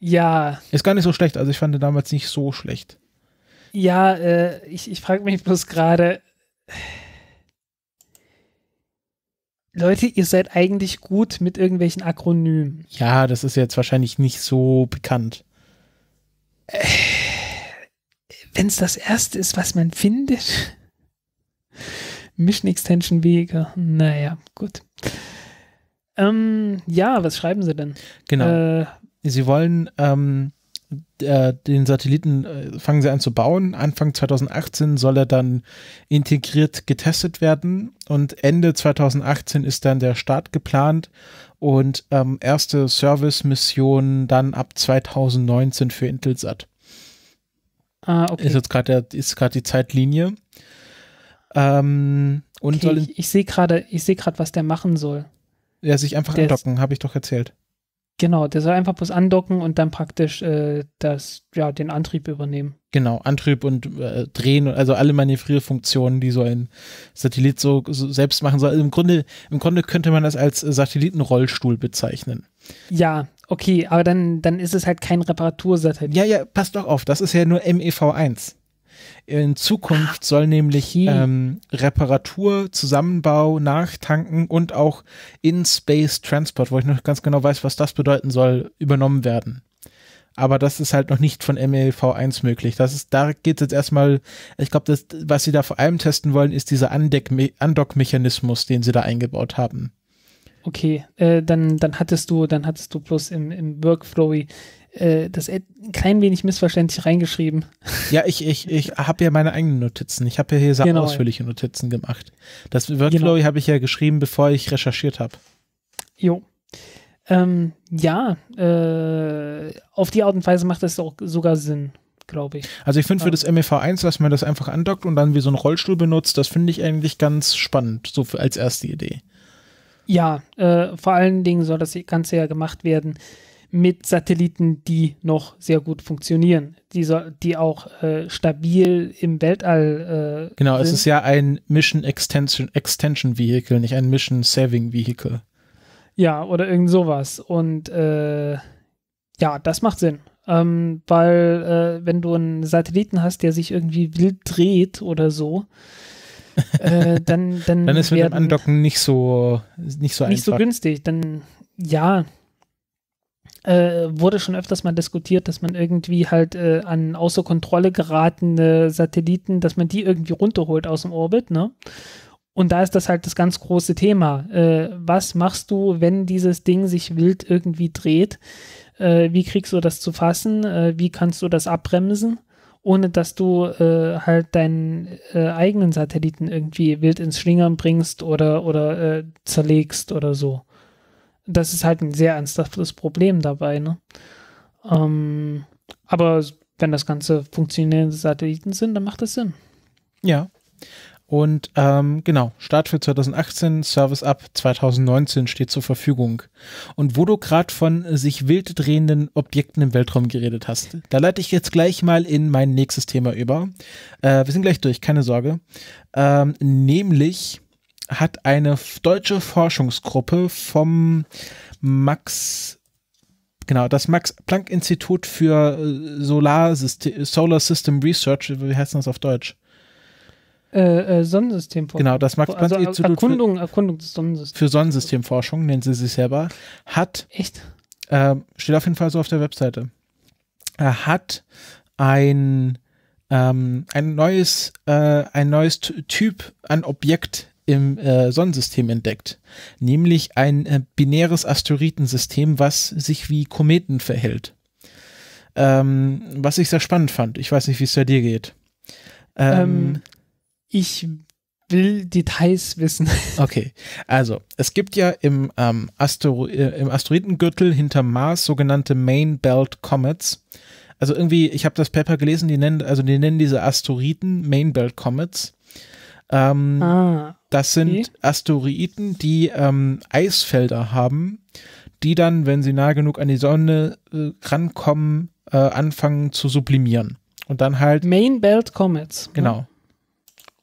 Ja. Ist gar nicht so schlecht, also ich fand den damals nicht so schlecht. Ja, äh, ich, ich frage mich bloß gerade Leute, ihr seid eigentlich gut mit irgendwelchen Akronymen. Ja, das ist jetzt wahrscheinlich nicht so bekannt. Äh, Wenn es das erste ist, was man findet. (laughs) Mission Extension Wege. Naja, gut. Ähm, ja, was schreiben sie denn? Genau. Äh, sie wollen ähm, äh, den Satelliten äh, fangen sie an zu bauen. Anfang 2018 soll er dann integriert getestet werden und Ende 2018 ist dann der Start geplant und ähm, erste Service-Mission dann ab 2019 für Intelsat. Ah, okay. Ist jetzt gerade die Zeitlinie. Ähm, und okay, ich, ich sehe gerade, ich was der machen soll. Ja, sich einfach der andocken, habe ich doch erzählt. Genau, der soll einfach bloß andocken und dann praktisch äh, das, ja, den Antrieb übernehmen. Genau, Antrieb und äh, Drehen, also alle Manövrierfunktionen, die so ein Satellit so, so, selbst machen soll. Also Im Grunde, Im Grunde könnte man das als Satellitenrollstuhl bezeichnen. Ja, okay, aber dann, dann ist es halt kein Reparatursatellit. Ja, ja, passt doch auf, das ist ja nur MEV1. In Zukunft ah. soll nämlich hm. ähm, Reparatur, Zusammenbau, Nachtanken und auch In-Space Transport, wo ich noch ganz genau weiß, was das bedeuten soll, übernommen werden. Aber das ist halt noch nicht von MEV1 möglich. Das ist, da geht es jetzt erstmal, ich glaube, was sie da vor allem testen wollen, ist dieser Undock-Mechanismus, den sie da eingebaut haben. Okay, äh, dann, dann hattest du, dann hattest du bloß im, im Workflowy äh, das ein klein wenig missverständlich reingeschrieben. Ja, ich, ich, ich habe ja meine eigenen Notizen. Ich habe ja hier sehr genau. ausführliche Notizen gemacht. Das genau. Workflow genau. habe ich ja geschrieben, bevor ich recherchiert habe. Jo. Ähm, ja, äh, auf die Art und Weise macht das auch sogar Sinn, glaube ich. Also ich finde für das MEV1, dass man das einfach andockt und dann wie so einen Rollstuhl benutzt, das finde ich eigentlich ganz spannend, so als erste Idee. Ja, äh, vor allen Dingen soll das Ganze ja gemacht werden, mit Satelliten, die noch sehr gut funktionieren, die, so, die auch äh, stabil im Weltall. Äh, genau, sind. es ist ja ein Mission Extension, Extension Vehicle, nicht ein Mission Saving Vehicle. Ja, oder irgend sowas. Und äh, ja, das macht Sinn. Ähm, weil äh, wenn du einen Satelliten hast, der sich irgendwie wild dreht oder so, äh, (laughs) dann, dann, dann ist mit dem Andocken nicht so nicht so nicht einfach. so günstig. Dann ja, äh, wurde schon öfters mal diskutiert, dass man irgendwie halt äh, an außer Kontrolle geratene Satelliten, dass man die irgendwie runterholt aus dem Orbit, ne? Und da ist das halt das ganz große Thema. Äh, was machst du, wenn dieses Ding sich wild irgendwie dreht? Äh, wie kriegst du das zu fassen? Äh, wie kannst du das abbremsen? ohne dass du äh, halt deinen äh, eigenen Satelliten irgendwie wild ins Schlingern bringst oder, oder äh, zerlegst oder so das ist halt ein sehr ernsthaftes Problem dabei. Ne? Ähm, aber wenn das Ganze funktionierende Satelliten sind, dann macht das Sinn. Ja. Und ähm, genau, Start für 2018, Service ab 2019 steht zur Verfügung. Und wo du gerade von sich wild drehenden Objekten im Weltraum geredet hast, da leite ich jetzt gleich mal in mein nächstes Thema über. Äh, wir sind gleich durch, keine Sorge. Ähm, nämlich hat eine deutsche Forschungsgruppe vom Max, genau, das Max-Planck-Institut für äh, Solar, System, Solar System Research, wie heißt das auf Deutsch? Äh, äh, Sonnensystemforschung. Genau, das also Max-Planck-Institut Erkundung, für, Erkundung des Sonnensystems. für Sonnensystemforschung, nennen sie sich selber, hat. Echt? Äh, steht auf jeden Fall so auf der Webseite. Er hat ein, ähm, ein neues, äh, ein neues Typ an Objekt im äh, Sonnensystem entdeckt, nämlich ein äh, binäres Asteroidensystem, was sich wie Kometen verhält. Ähm, was ich sehr spannend fand. Ich weiß nicht, wie es bei dir geht. Ähm, ähm, ich will Details wissen. (laughs) Okay, also es gibt ja im, ähm, Astero äh, im Asteroidengürtel hinter Mars sogenannte Main Belt Comets. Also irgendwie, ich habe das Paper gelesen, die nennen, also die nennen diese Asteroiden Main Belt Comets ähm, ah, das sind okay. Asteroiden, die ähm, Eisfelder haben, die dann, wenn sie nah genug an die Sonne äh, rankommen, äh, anfangen zu sublimieren. Und dann halt. Main Belt Comets. Ne? Genau.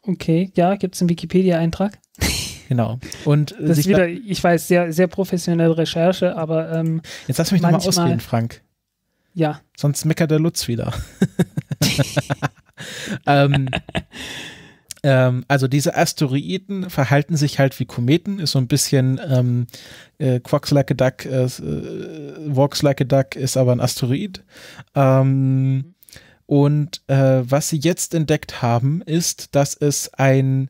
Okay, ja, gibt es einen Wikipedia-Eintrag? (laughs) genau. Und äh, das ist wieder, ich weiß, sehr, sehr professionelle Recherche, aber ähm, jetzt lass mich nochmal ausreden, Frank. Ja. Sonst meckert der Lutz wieder. (laughs) ähm, (laughs) ähm, also diese Asteroiden verhalten sich halt wie Kometen, ist so ein bisschen ähm, äh, Quacks like a duck, äh, äh, walks like a duck ist aber ein Asteroid. Ähm, und äh, was sie jetzt entdeckt haben, ist, dass es ein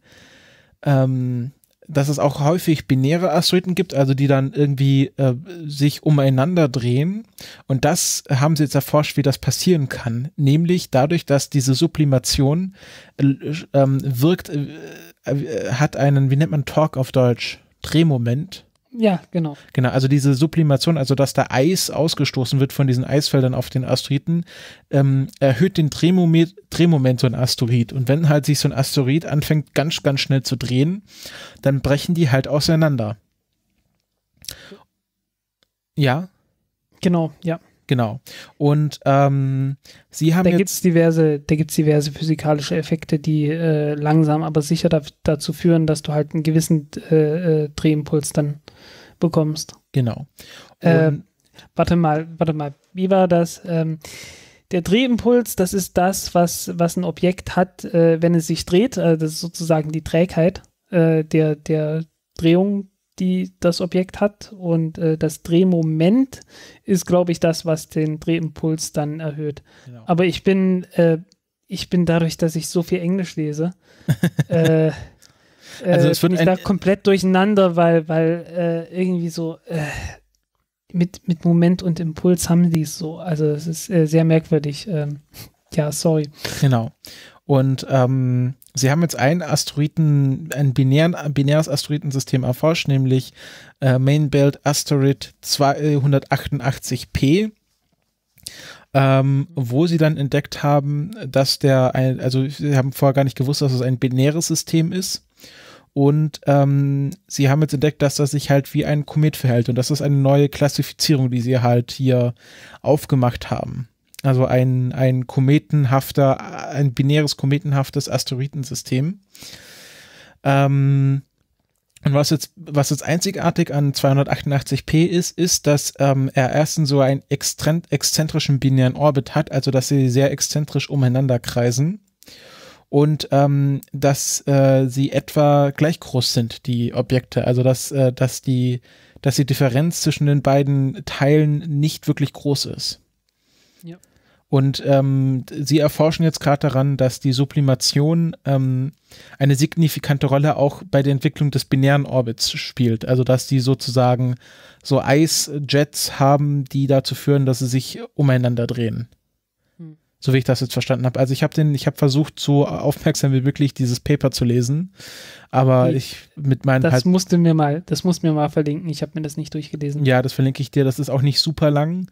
ähm, dass es auch häufig binäre Asteroiden gibt, also die dann irgendwie äh, sich umeinander drehen. Und das haben sie jetzt erforscht, wie das passieren kann. Nämlich dadurch, dass diese Sublimation äh, ähm, wirkt, äh, äh, hat einen, wie nennt man Torque auf Deutsch? Drehmoment. Ja, genau. Genau, also diese Sublimation, also dass da Eis ausgestoßen wird von diesen Eisfeldern auf den Asteroiden, ähm, erhöht den Drehmoment, Drehmoment so ein Asteroid. Und wenn halt sich so ein Asteroid anfängt, ganz, ganz schnell zu drehen, dann brechen die halt auseinander. Ja. Genau, ja. Genau. Und ähm, sie haben. Da gibt es diverse, da gibt's diverse physikalische Effekte, die äh, langsam, aber sicher da, dazu führen, dass du halt einen gewissen äh, äh Drehimpuls dann bekommst. Genau. Ähm, warte mal, warte mal, wie war das? Ähm, der Drehimpuls, das ist das, was, was ein Objekt hat, äh, wenn es sich dreht. Also das ist sozusagen die Trägheit äh, der, der Drehung, die das Objekt hat. Und äh, das Drehmoment ist, glaube ich, das, was den Drehimpuls dann erhöht. Genau. Aber ich bin, äh, ich bin dadurch, dass ich so viel Englisch lese, (laughs) äh, äh, also es bin ich da komplett durcheinander, weil, weil äh, irgendwie so äh, mit, mit Moment und Impuls haben die es so. Also es ist sehr merkwürdig. Ähm, ja, sorry. Genau. Und ähm, sie haben jetzt einen Asteroiden, ein binären, binäres Asteroidensystem erforscht, nämlich äh, Belt Asteroid 288p. Ähm, wo sie dann entdeckt haben, dass der, ein, also sie haben vorher gar nicht gewusst, dass es ein binäres System ist. Und ähm, sie haben jetzt entdeckt, dass das sich halt wie ein Komet verhält. Und das ist eine neue Klassifizierung, die sie halt hier aufgemacht haben. Also ein, ein kometenhafter, ein binäres kometenhaftes Asteroidensystem. Ähm, und was jetzt, was jetzt einzigartig an 288p ist, ist, dass ähm, er erstens so einen exzentrischen binären Orbit hat, also dass sie sehr exzentrisch umeinander kreisen und ähm, dass äh, sie etwa gleich groß sind, die Objekte, also dass, äh, dass, die, dass die Differenz zwischen den beiden Teilen nicht wirklich groß ist. Ja. Und ähm, sie erforschen jetzt gerade daran, dass die Sublimation ähm, eine signifikante Rolle auch bei der Entwicklung des binären Orbits spielt. Also dass die sozusagen so Eisjets haben, die dazu führen, dass sie sich umeinander drehen. Hm. So wie ich das jetzt verstanden habe. Also ich habe den, ich habe versucht, so aufmerksam wie möglich dieses Paper zu lesen, aber ich, hm. ich mit meinen. Das halt musste mir mal, das musst mir mal verlinken. Ich habe mir das nicht durchgelesen. Ja, das verlinke ich dir. Das ist auch nicht super lang,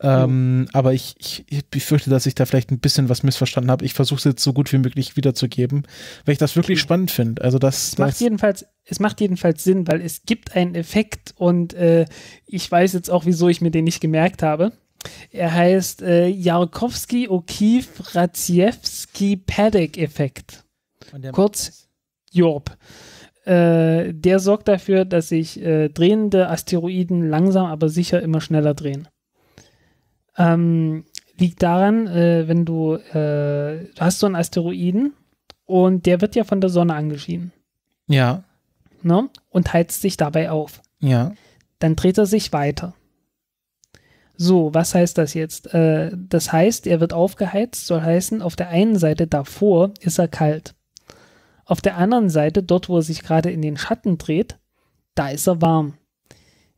hm. Ähm, mhm. Aber ich, ich befürchte, dass ich da vielleicht ein bisschen was missverstanden habe. Ich versuche es jetzt so gut wie möglich wiederzugeben, weil ich das wirklich mhm. spannend finde. Also das, es macht jedenfalls, es macht jedenfalls Sinn, weil es gibt einen Effekt und äh, ich weiß jetzt auch, wieso ich mir den nicht gemerkt habe. Er heißt äh, Jarkowski O'Keefe Radziewski Paddock Effekt. Kurz Jorb. Äh, der sorgt dafür, dass sich äh, drehende Asteroiden langsam aber sicher immer schneller drehen. Ähm, liegt daran, äh, wenn du, äh, du hast so einen Asteroiden und der wird ja von der Sonne angeschieden. Ja. Ne? Und heizt sich dabei auf. Ja. Dann dreht er sich weiter. So, was heißt das jetzt? Äh, das heißt, er wird aufgeheizt, soll heißen, auf der einen Seite davor ist er kalt. Auf der anderen Seite, dort wo er sich gerade in den Schatten dreht, da ist er warm.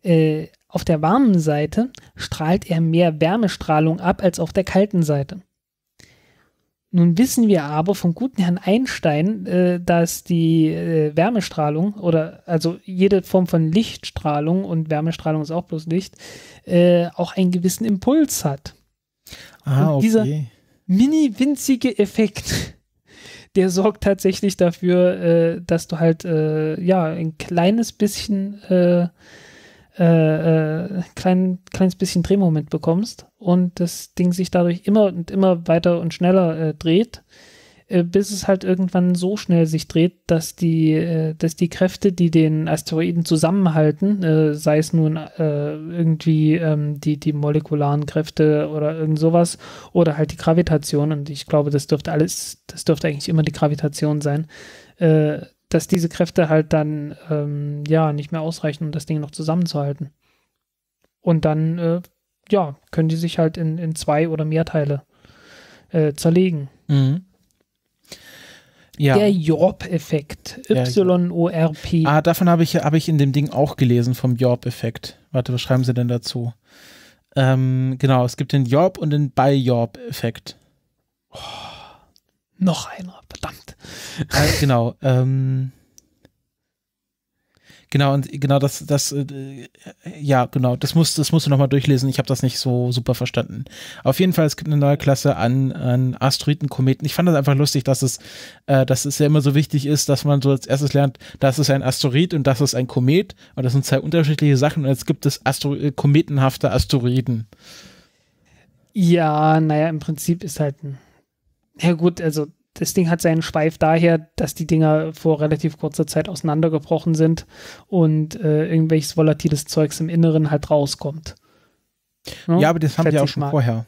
Äh, auf der warmen Seite strahlt er mehr Wärmestrahlung ab als auf der kalten Seite. Nun wissen wir aber vom guten Herrn Einstein, äh, dass die äh, Wärmestrahlung oder also jede Form von Lichtstrahlung und Wärmestrahlung ist auch bloß Licht, äh, auch einen gewissen Impuls hat. Ah, und okay. Dieser mini winzige Effekt, (laughs) der sorgt tatsächlich dafür, äh, dass du halt äh, ja ein kleines bisschen äh, äh, äh, klein, kleines bisschen Drehmoment bekommst und das Ding sich dadurch immer und immer weiter und schneller äh, dreht, äh, bis es halt irgendwann so schnell sich dreht, dass die, äh, dass die Kräfte, die den Asteroiden zusammenhalten, äh, sei es nun äh, irgendwie ähm, die, die molekularen Kräfte oder irgend sowas oder halt die Gravitation und ich glaube, das dürfte alles, das dürfte eigentlich immer die Gravitation sein, dass diese Kräfte halt dann ähm, ja nicht mehr ausreichen, um das Ding noch zusammenzuhalten. Und dann äh, ja können die sich halt in, in zwei oder mehr Teile äh, zerlegen. Mhm. Ja. Der Jorp-Effekt. Y-O-R-P. Ah, davon habe ich, hab ich in dem Ding auch gelesen, vom Jorp-Effekt. Warte, was schreiben Sie denn dazu? Ähm, genau, es gibt den Jorp und den Bi-Jorp-Effekt. Oh. Noch einer, verdammt. Also, genau. Ähm, genau, und genau das, das, äh, ja, genau, das musst, das musst du nochmal durchlesen. Ich habe das nicht so super verstanden. Auf jeden Fall, es gibt eine neue Klasse an, an Asteroiden, Kometen. Ich fand das einfach lustig, dass es, äh, dass es ja immer so wichtig ist, dass man so als erstes lernt, das ist ein Asteroid und das ist ein Komet. Und das sind zwei unterschiedliche Sachen. Und jetzt gibt es Astero äh, kometenhafte Asteroiden. Ja, naja, im Prinzip ist halt ein ja gut, also das Ding hat seinen Schweif daher, dass die Dinger vor relativ kurzer Zeit auseinandergebrochen sind und äh, irgendwelches volatiles Zeugs im Inneren halt rauskommt. No? Ne? Ja, aber das haben die auch schon mal. vorher.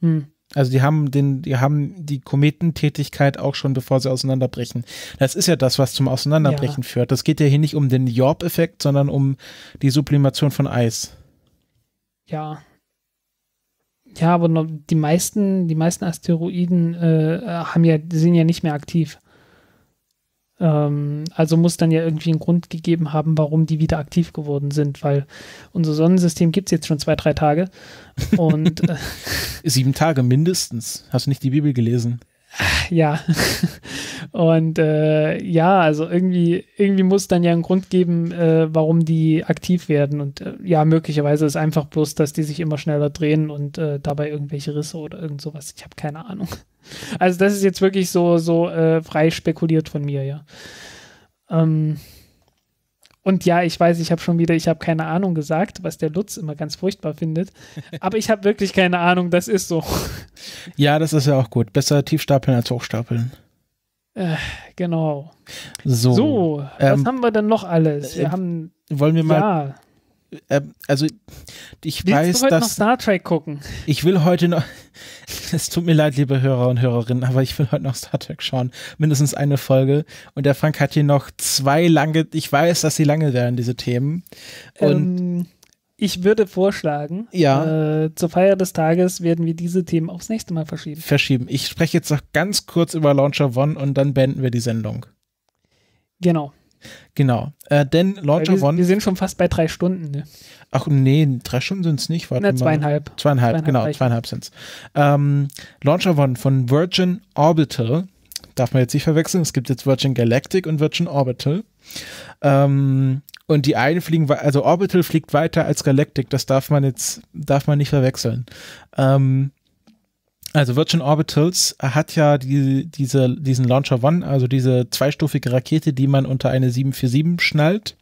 Hm. Also die haben den, die haben die Kometentätigkeit auch schon, bevor sie auseinanderbrechen. Das ist ja das, was zum Auseinanderbrechen ja. führt. Das geht ja hier nicht um den Jorb-Effekt, sondern um die Sublimation von Eis. Ja, ja, aber die meisten, die meisten Asteroiden äh, haben ja, sind ja nicht mehr aktiv. Ähm, also muss dann ja irgendwie einen Grund gegeben haben, warum die wieder aktiv geworden sind, weil unser Sonnensystem gibt es jetzt schon zwei, drei Tage. Und äh, (laughs) sieben Tage mindestens. Hast du nicht die Bibel gelesen? Ja. Und äh, ja, also irgendwie, irgendwie muss dann ja einen Grund geben, äh, warum die aktiv werden. Und äh, ja, möglicherweise ist einfach bloß, dass die sich immer schneller drehen und äh, dabei irgendwelche Risse oder irgend sowas. Ich habe keine Ahnung. Also das ist jetzt wirklich so, so äh, frei spekuliert von mir, ja. Ähm, und ja, ich weiß, ich habe schon wieder, ich habe keine Ahnung gesagt, was der Lutz immer ganz furchtbar findet. (laughs) Aber ich habe wirklich keine Ahnung, das ist so. Ja, das ist ja auch gut. Besser tiefstapeln als hochstapeln. Äh, genau. So, so was ähm, haben wir denn noch alles? Wir äh, haben, wollen wir mal ja äh, also ich Willst weiß, du heute dass noch Star Trek gucken. Ich will heute noch. (laughs) Es tut mir leid, liebe Hörer und Hörerinnen, aber ich will heute noch Star Trek schauen, mindestens eine Folge. Und der Frank hat hier noch zwei lange. Ich weiß, dass sie lange werden diese Themen. Und ähm, ich würde vorschlagen, ja. Äh, zur Feier des Tages werden wir diese Themen aufs nächste Mal verschieben. Verschieben. Ich spreche jetzt noch ganz kurz über Launcher One und dann beenden wir die Sendung. Genau. Genau. Äh, denn Launcher wir, One. Wir sind schon fast bei drei Stunden. Ne? Ach nee, drei Stunden sind es nicht. Warte Na, zweieinhalb. Zweieinhalb, zweieinhalb genau, zweieinhalb sind es. Ähm, Launcher One von Virgin Orbital. Darf man jetzt nicht verwechseln. Es gibt jetzt Virgin Galactic und Virgin Orbital. Ähm, und die einen fliegen, also Orbital fliegt weiter als Galactic. Das darf man jetzt, darf man nicht verwechseln. Ähm, also Virgin Orbitals hat ja die, diese, diesen Launcher One, also diese zweistufige Rakete, die man unter eine 747 schnallt.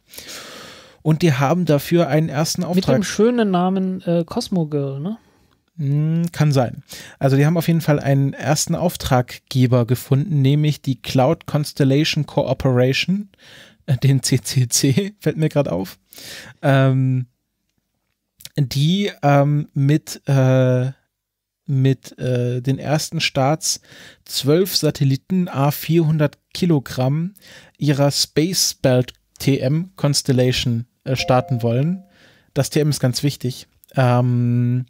Und die haben dafür einen ersten Auftrag. Mit dem schönen Namen äh, Cosmo Girl, ne? Hm, kann sein. Also die haben auf jeden Fall einen ersten Auftraggeber gefunden, nämlich die Cloud Constellation Cooperation, äh, den CCC, (laughs) fällt mir gerade auf, ähm, die ähm, mit äh, mit äh, den ersten Starts zwölf Satelliten A400 Kilogramm ihrer Space Belt TM Constellation äh, starten wollen. Das TM ist ganz wichtig. Ähm,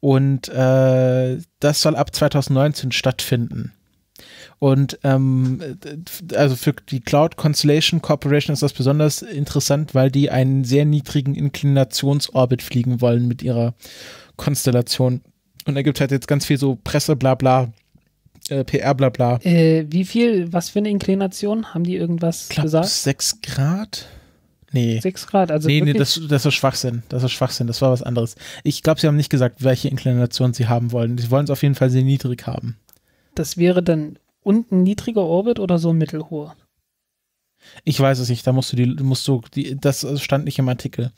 und äh, das soll ab 2019 stattfinden. Und ähm, äh, also für die Cloud Constellation Corporation ist das besonders interessant, weil die einen sehr niedrigen Inklinationsorbit fliegen wollen mit ihrer Konstellation und da gibt es halt jetzt ganz viel so Presse, bla bla, äh, PR, bla bla. Äh, wie viel, was für eine Inklination? Haben die irgendwas Glaub, gesagt? 6 Grad? Nee. 6 Grad, also. Nee, nee, das, das ist Schwachsinn. Das ist Schwachsinn. Das war was anderes. Ich glaube, sie haben nicht gesagt, welche Inklination sie haben wollen. Sie wollen es auf jeden Fall sehr niedrig haben. Das wäre dann unten niedriger Orbit oder so mittelhoher? Ich weiß es nicht, da musst du die, musst du, die, das stand nicht im Artikel.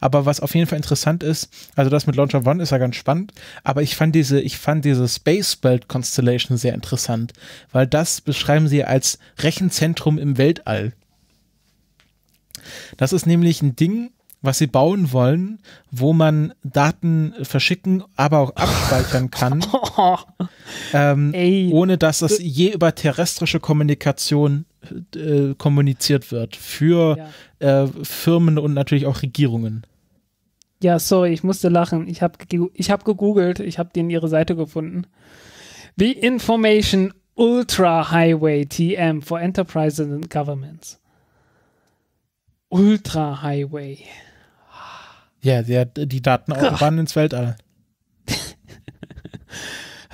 Aber was auf jeden Fall interessant ist, also das mit Launcher One ist ja ganz spannend, aber ich fand diese, ich fand diese Space Belt Constellation sehr interessant, weil das beschreiben sie als Rechenzentrum im Weltall. Das ist nämlich ein Ding, was sie bauen wollen, wo man Daten verschicken, aber auch abspeichern kann, (laughs) ähm, ohne dass das je über terrestrische Kommunikation äh, kommuniziert wird für ja. äh, Firmen und natürlich auch Regierungen. Ja, sorry, ich musste lachen. Ich habe ich hab gegoogelt, ich habe denen ihre Seite gefunden. The Information Ultra Highway TM for Enterprises and Governments. Ultra Highway. Ja, der, die Daten waren ins Weltall. (laughs)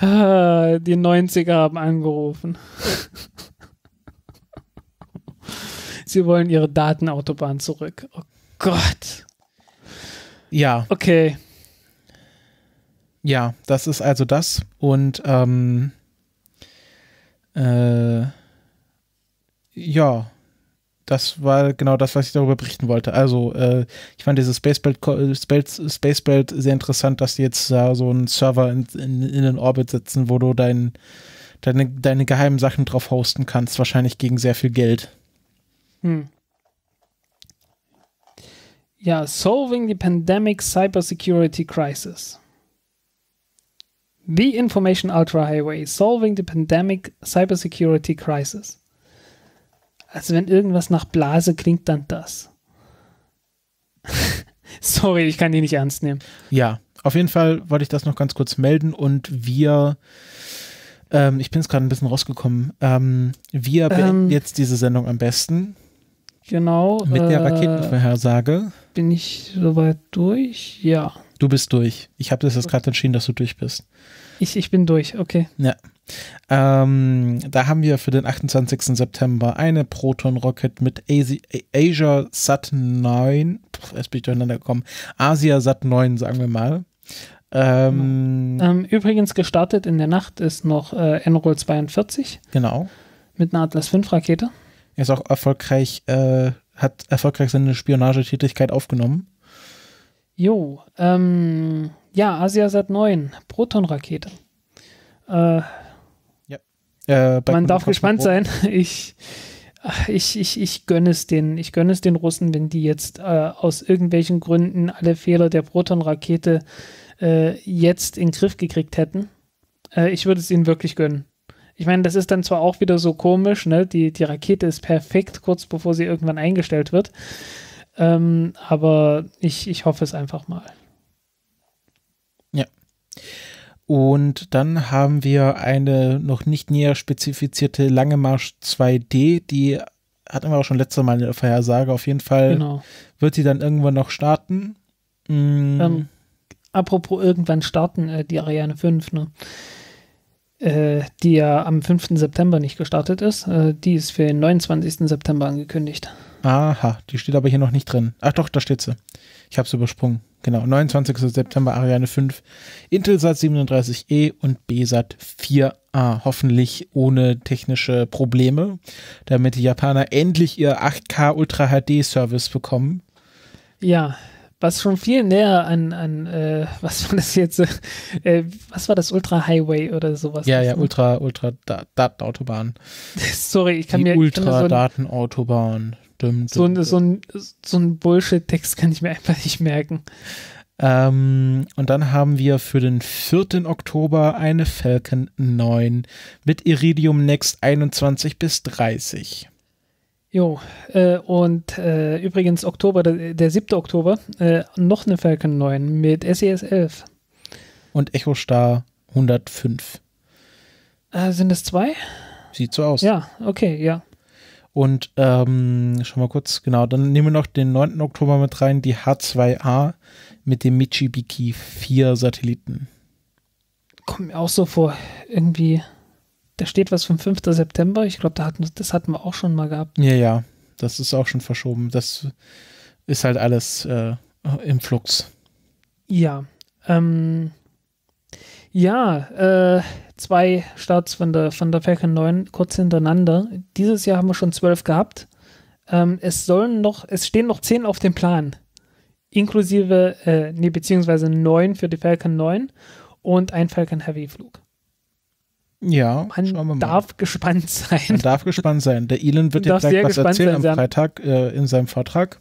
Ah, die 90er haben angerufen. (laughs) Sie wollen Ihre Datenautobahn zurück. Oh Gott. Ja. Okay. Ja, das ist also das. Und ähm, äh, ja, das war genau das, was ich darüber berichten wollte. Also, äh, ich fand dieses Spacebelt, Space, Spacebelt sehr interessant, dass die jetzt da so einen Server in, in, in den Orbit setzen, wo du dein, deine, deine geheimen Sachen drauf hosten kannst, wahrscheinlich gegen sehr viel Geld. Hm. Ja, Solving the Pandemic Cybersecurity Crisis. The Information Ultra Highway, Solving the Pandemic Cybersecurity Crisis. Also wenn irgendwas nach Blase klingt, dann das. (laughs) Sorry, ich kann die nicht ernst nehmen. Ja, auf jeden Fall wollte ich das noch ganz kurz melden und wir, ähm, ich bin es gerade ein bisschen rausgekommen, ähm, wir beenden ähm, jetzt diese Sendung am besten. Genau. Mit der äh, Raketenvorhersage. Bin ich soweit durch? Ja. Du bist durch. Ich habe das jetzt gerade entschieden, dass du durch bist. Ich, ich bin durch, okay. Ja. Ähm, da haben wir für den 28. September eine Proton Rocket mit Asia Sat 9. Puh, jetzt bin ich durcheinander gekommen. Asia Sat 9, sagen wir mal. Ähm, genau. ähm, übrigens gestartet in der Nacht ist noch äh, Enroll 42. Genau. Mit einer Atlas 5 Rakete. Er ist auch erfolgreich, äh, hat erfolgreich seine Spionagetätigkeit aufgenommen. Jo, ähm, ja, Sat 9, Proton-Rakete. Äh, ja. Äh, man darf gespannt sein. (laughs) Ich, ich, ich, ich gönne es den, ich gönne es den Russen, wenn die jetzt äh, aus irgendwelchen Gründen alle Fehler der Proton-Rakete äh, jetzt in den Griff gekriegt hätten. Äh, ich würde es ihnen wirklich gönnen ich meine, das ist dann zwar auch wieder so komisch, ne? Die, die Rakete ist perfekt, kurz bevor sie irgendwann eingestellt wird. Ähm, aber ich, ich hoffe es einfach mal. Ja. Und dann haben wir eine noch nicht näher spezifizierte Lange Marsch 2D, die hatten wir auch schon letztes Mal eine Vorhersage. Auf jeden Fall genau. wird sie dann irgendwann noch starten. Mm. Ähm, apropos irgendwann starten, äh, die Ariane 5, ne? äh, die ja am 5. September nicht gestartet ist. Äh, die ist für den 29. September angekündigt. Aha, die steht aber hier noch nicht drin. Ach doch, da steht sie. Ich habe es übersprungen. Genau, 29. September Ariane 5, Intelsat 37E und BSAT 4A. Hoffentlich ohne technische Probleme, damit die Japaner endlich ihr 8K Ultra HD Service bekommen. Ja, was schon viel näher an, an äh, was war das jetzt, (laughs) äh, was war das Ultra Highway oder sowas? Ja, ja, ne? Ultra, Ultra da Datenautobahn. (laughs) Sorry, ich kann Die mir Ultra Datenautobahn. So, ein, so, ein, so ein, so ein Bullshit-Text kann ich mir einfach nicht merken. Ähm, und dann haben wir für den 4. Oktober eine Falcon 9 mit Iridium Next 21 bis 30. Jo, äh, und äh, übrigens Oktober, der, der 7. Oktober, äh, noch eine Falcon 9 mit SES 11. E und Echo Star 105. sind es zwei? Sieht so aus. Ja, okay, ja. Und ähm, schon mal kurz, genau, dann nehmen wir noch den 9. Oktober mit rein, die H2A mit dem Michibiki 4 Satelliten. Kommt mir auch so vor, irgendwie. Da steht was vom 5. September. Ich glaube, da hatten, das hatten wir auch schon mal gehabt. Ja, ja. Das ist auch schon verschoben. Das ist halt alles äh, im Flux. Ja. Ähm, ja, äh, zwei Starts von der, von der Falcon 9 kurz hintereinander. Dieses Jahr haben wir schon zwölf gehabt. Ähm, es sollen noch, es stehen noch zehn auf dem Plan. Inklusive, äh, nee, beziehungsweise neun für die Falcon 9 und ein Falcon Heavy Flug. Ja, man darf gespannt sein. Man darf gespannt sein. Der Elon wird ja gleich was erzählen sein. am Freitag äh, in seinem Vortrag.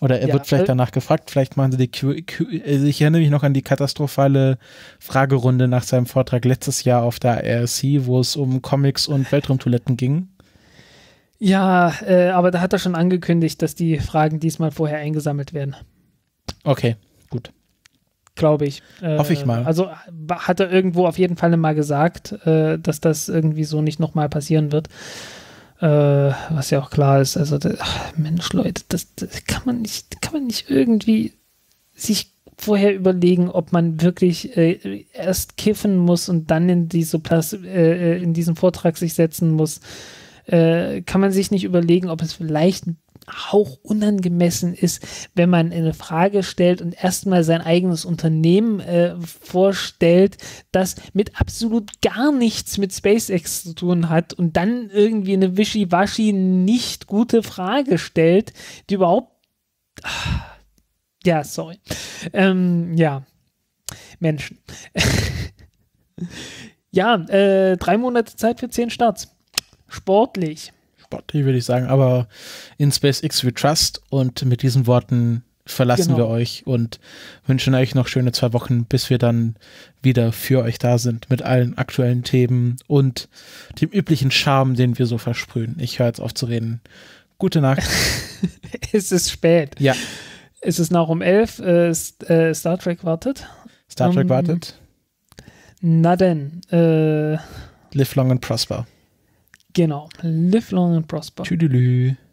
Oder er ja, wird vielleicht äh, danach gefragt, vielleicht machen sie die Q, Q also ich erinnere mich noch an die katastrophale Fragerunde nach seinem Vortrag letztes Jahr auf der ARC, wo es um Comics und Weltraumtoiletten ging. Ja, äh, aber da hat er schon angekündigt, dass die Fragen diesmal vorher eingesammelt werden. Okay glaube ich. Äh, Hoffe ich äh, mal. Also hat er irgendwo auf jeden Fall mal gesagt, äh, dass das irgendwie so nicht nochmal passieren wird. Äh, was ja auch klar ist. Also, das, ach, Mensch, Leute, das, das, kann man nicht, kann man nicht irgendwie sich vorher überlegen, ob man wirklich äh, erst kiffen muss und dann in, diese Plas äh, in diesen Vortrag sich setzen muss. kann man sich nicht überlegen, ob es vielleicht ein Hauch unangemessen ist, wenn man eine Frage stellt und erstmal sein eigenes Unternehmen äh, vorstellt, das mit absolut gar nichts mit SpaceX zu tun hat und dann irgendwie eine wischiwaschi nicht gute Frage stellt, die überhaupt. Ja, sorry. Ähm, ja. Menschen. (laughs) ja, äh, drei Monate Zeit für zehn Starts. Sportlich sportlich, würde ich sagen, aber in SpaceX we trust und mit diesen Worten verlassen genau. wir euch und wünschen euch noch schöne zwei Wochen, bis wir dann wieder für euch da sind mit allen aktuellen Themen und dem üblichen Charme, den wir so versprühen. Ich höre jetzt auf zu reden. Gute Nacht. (laughs) es ist spät. Ja. Es ist nach um elf. Äh, äh, Star Trek wartet. Star Trek um, ähm, wartet. Na denn. Äh, Live long and prosper. Genau. Live long and prosper. Tüdelü.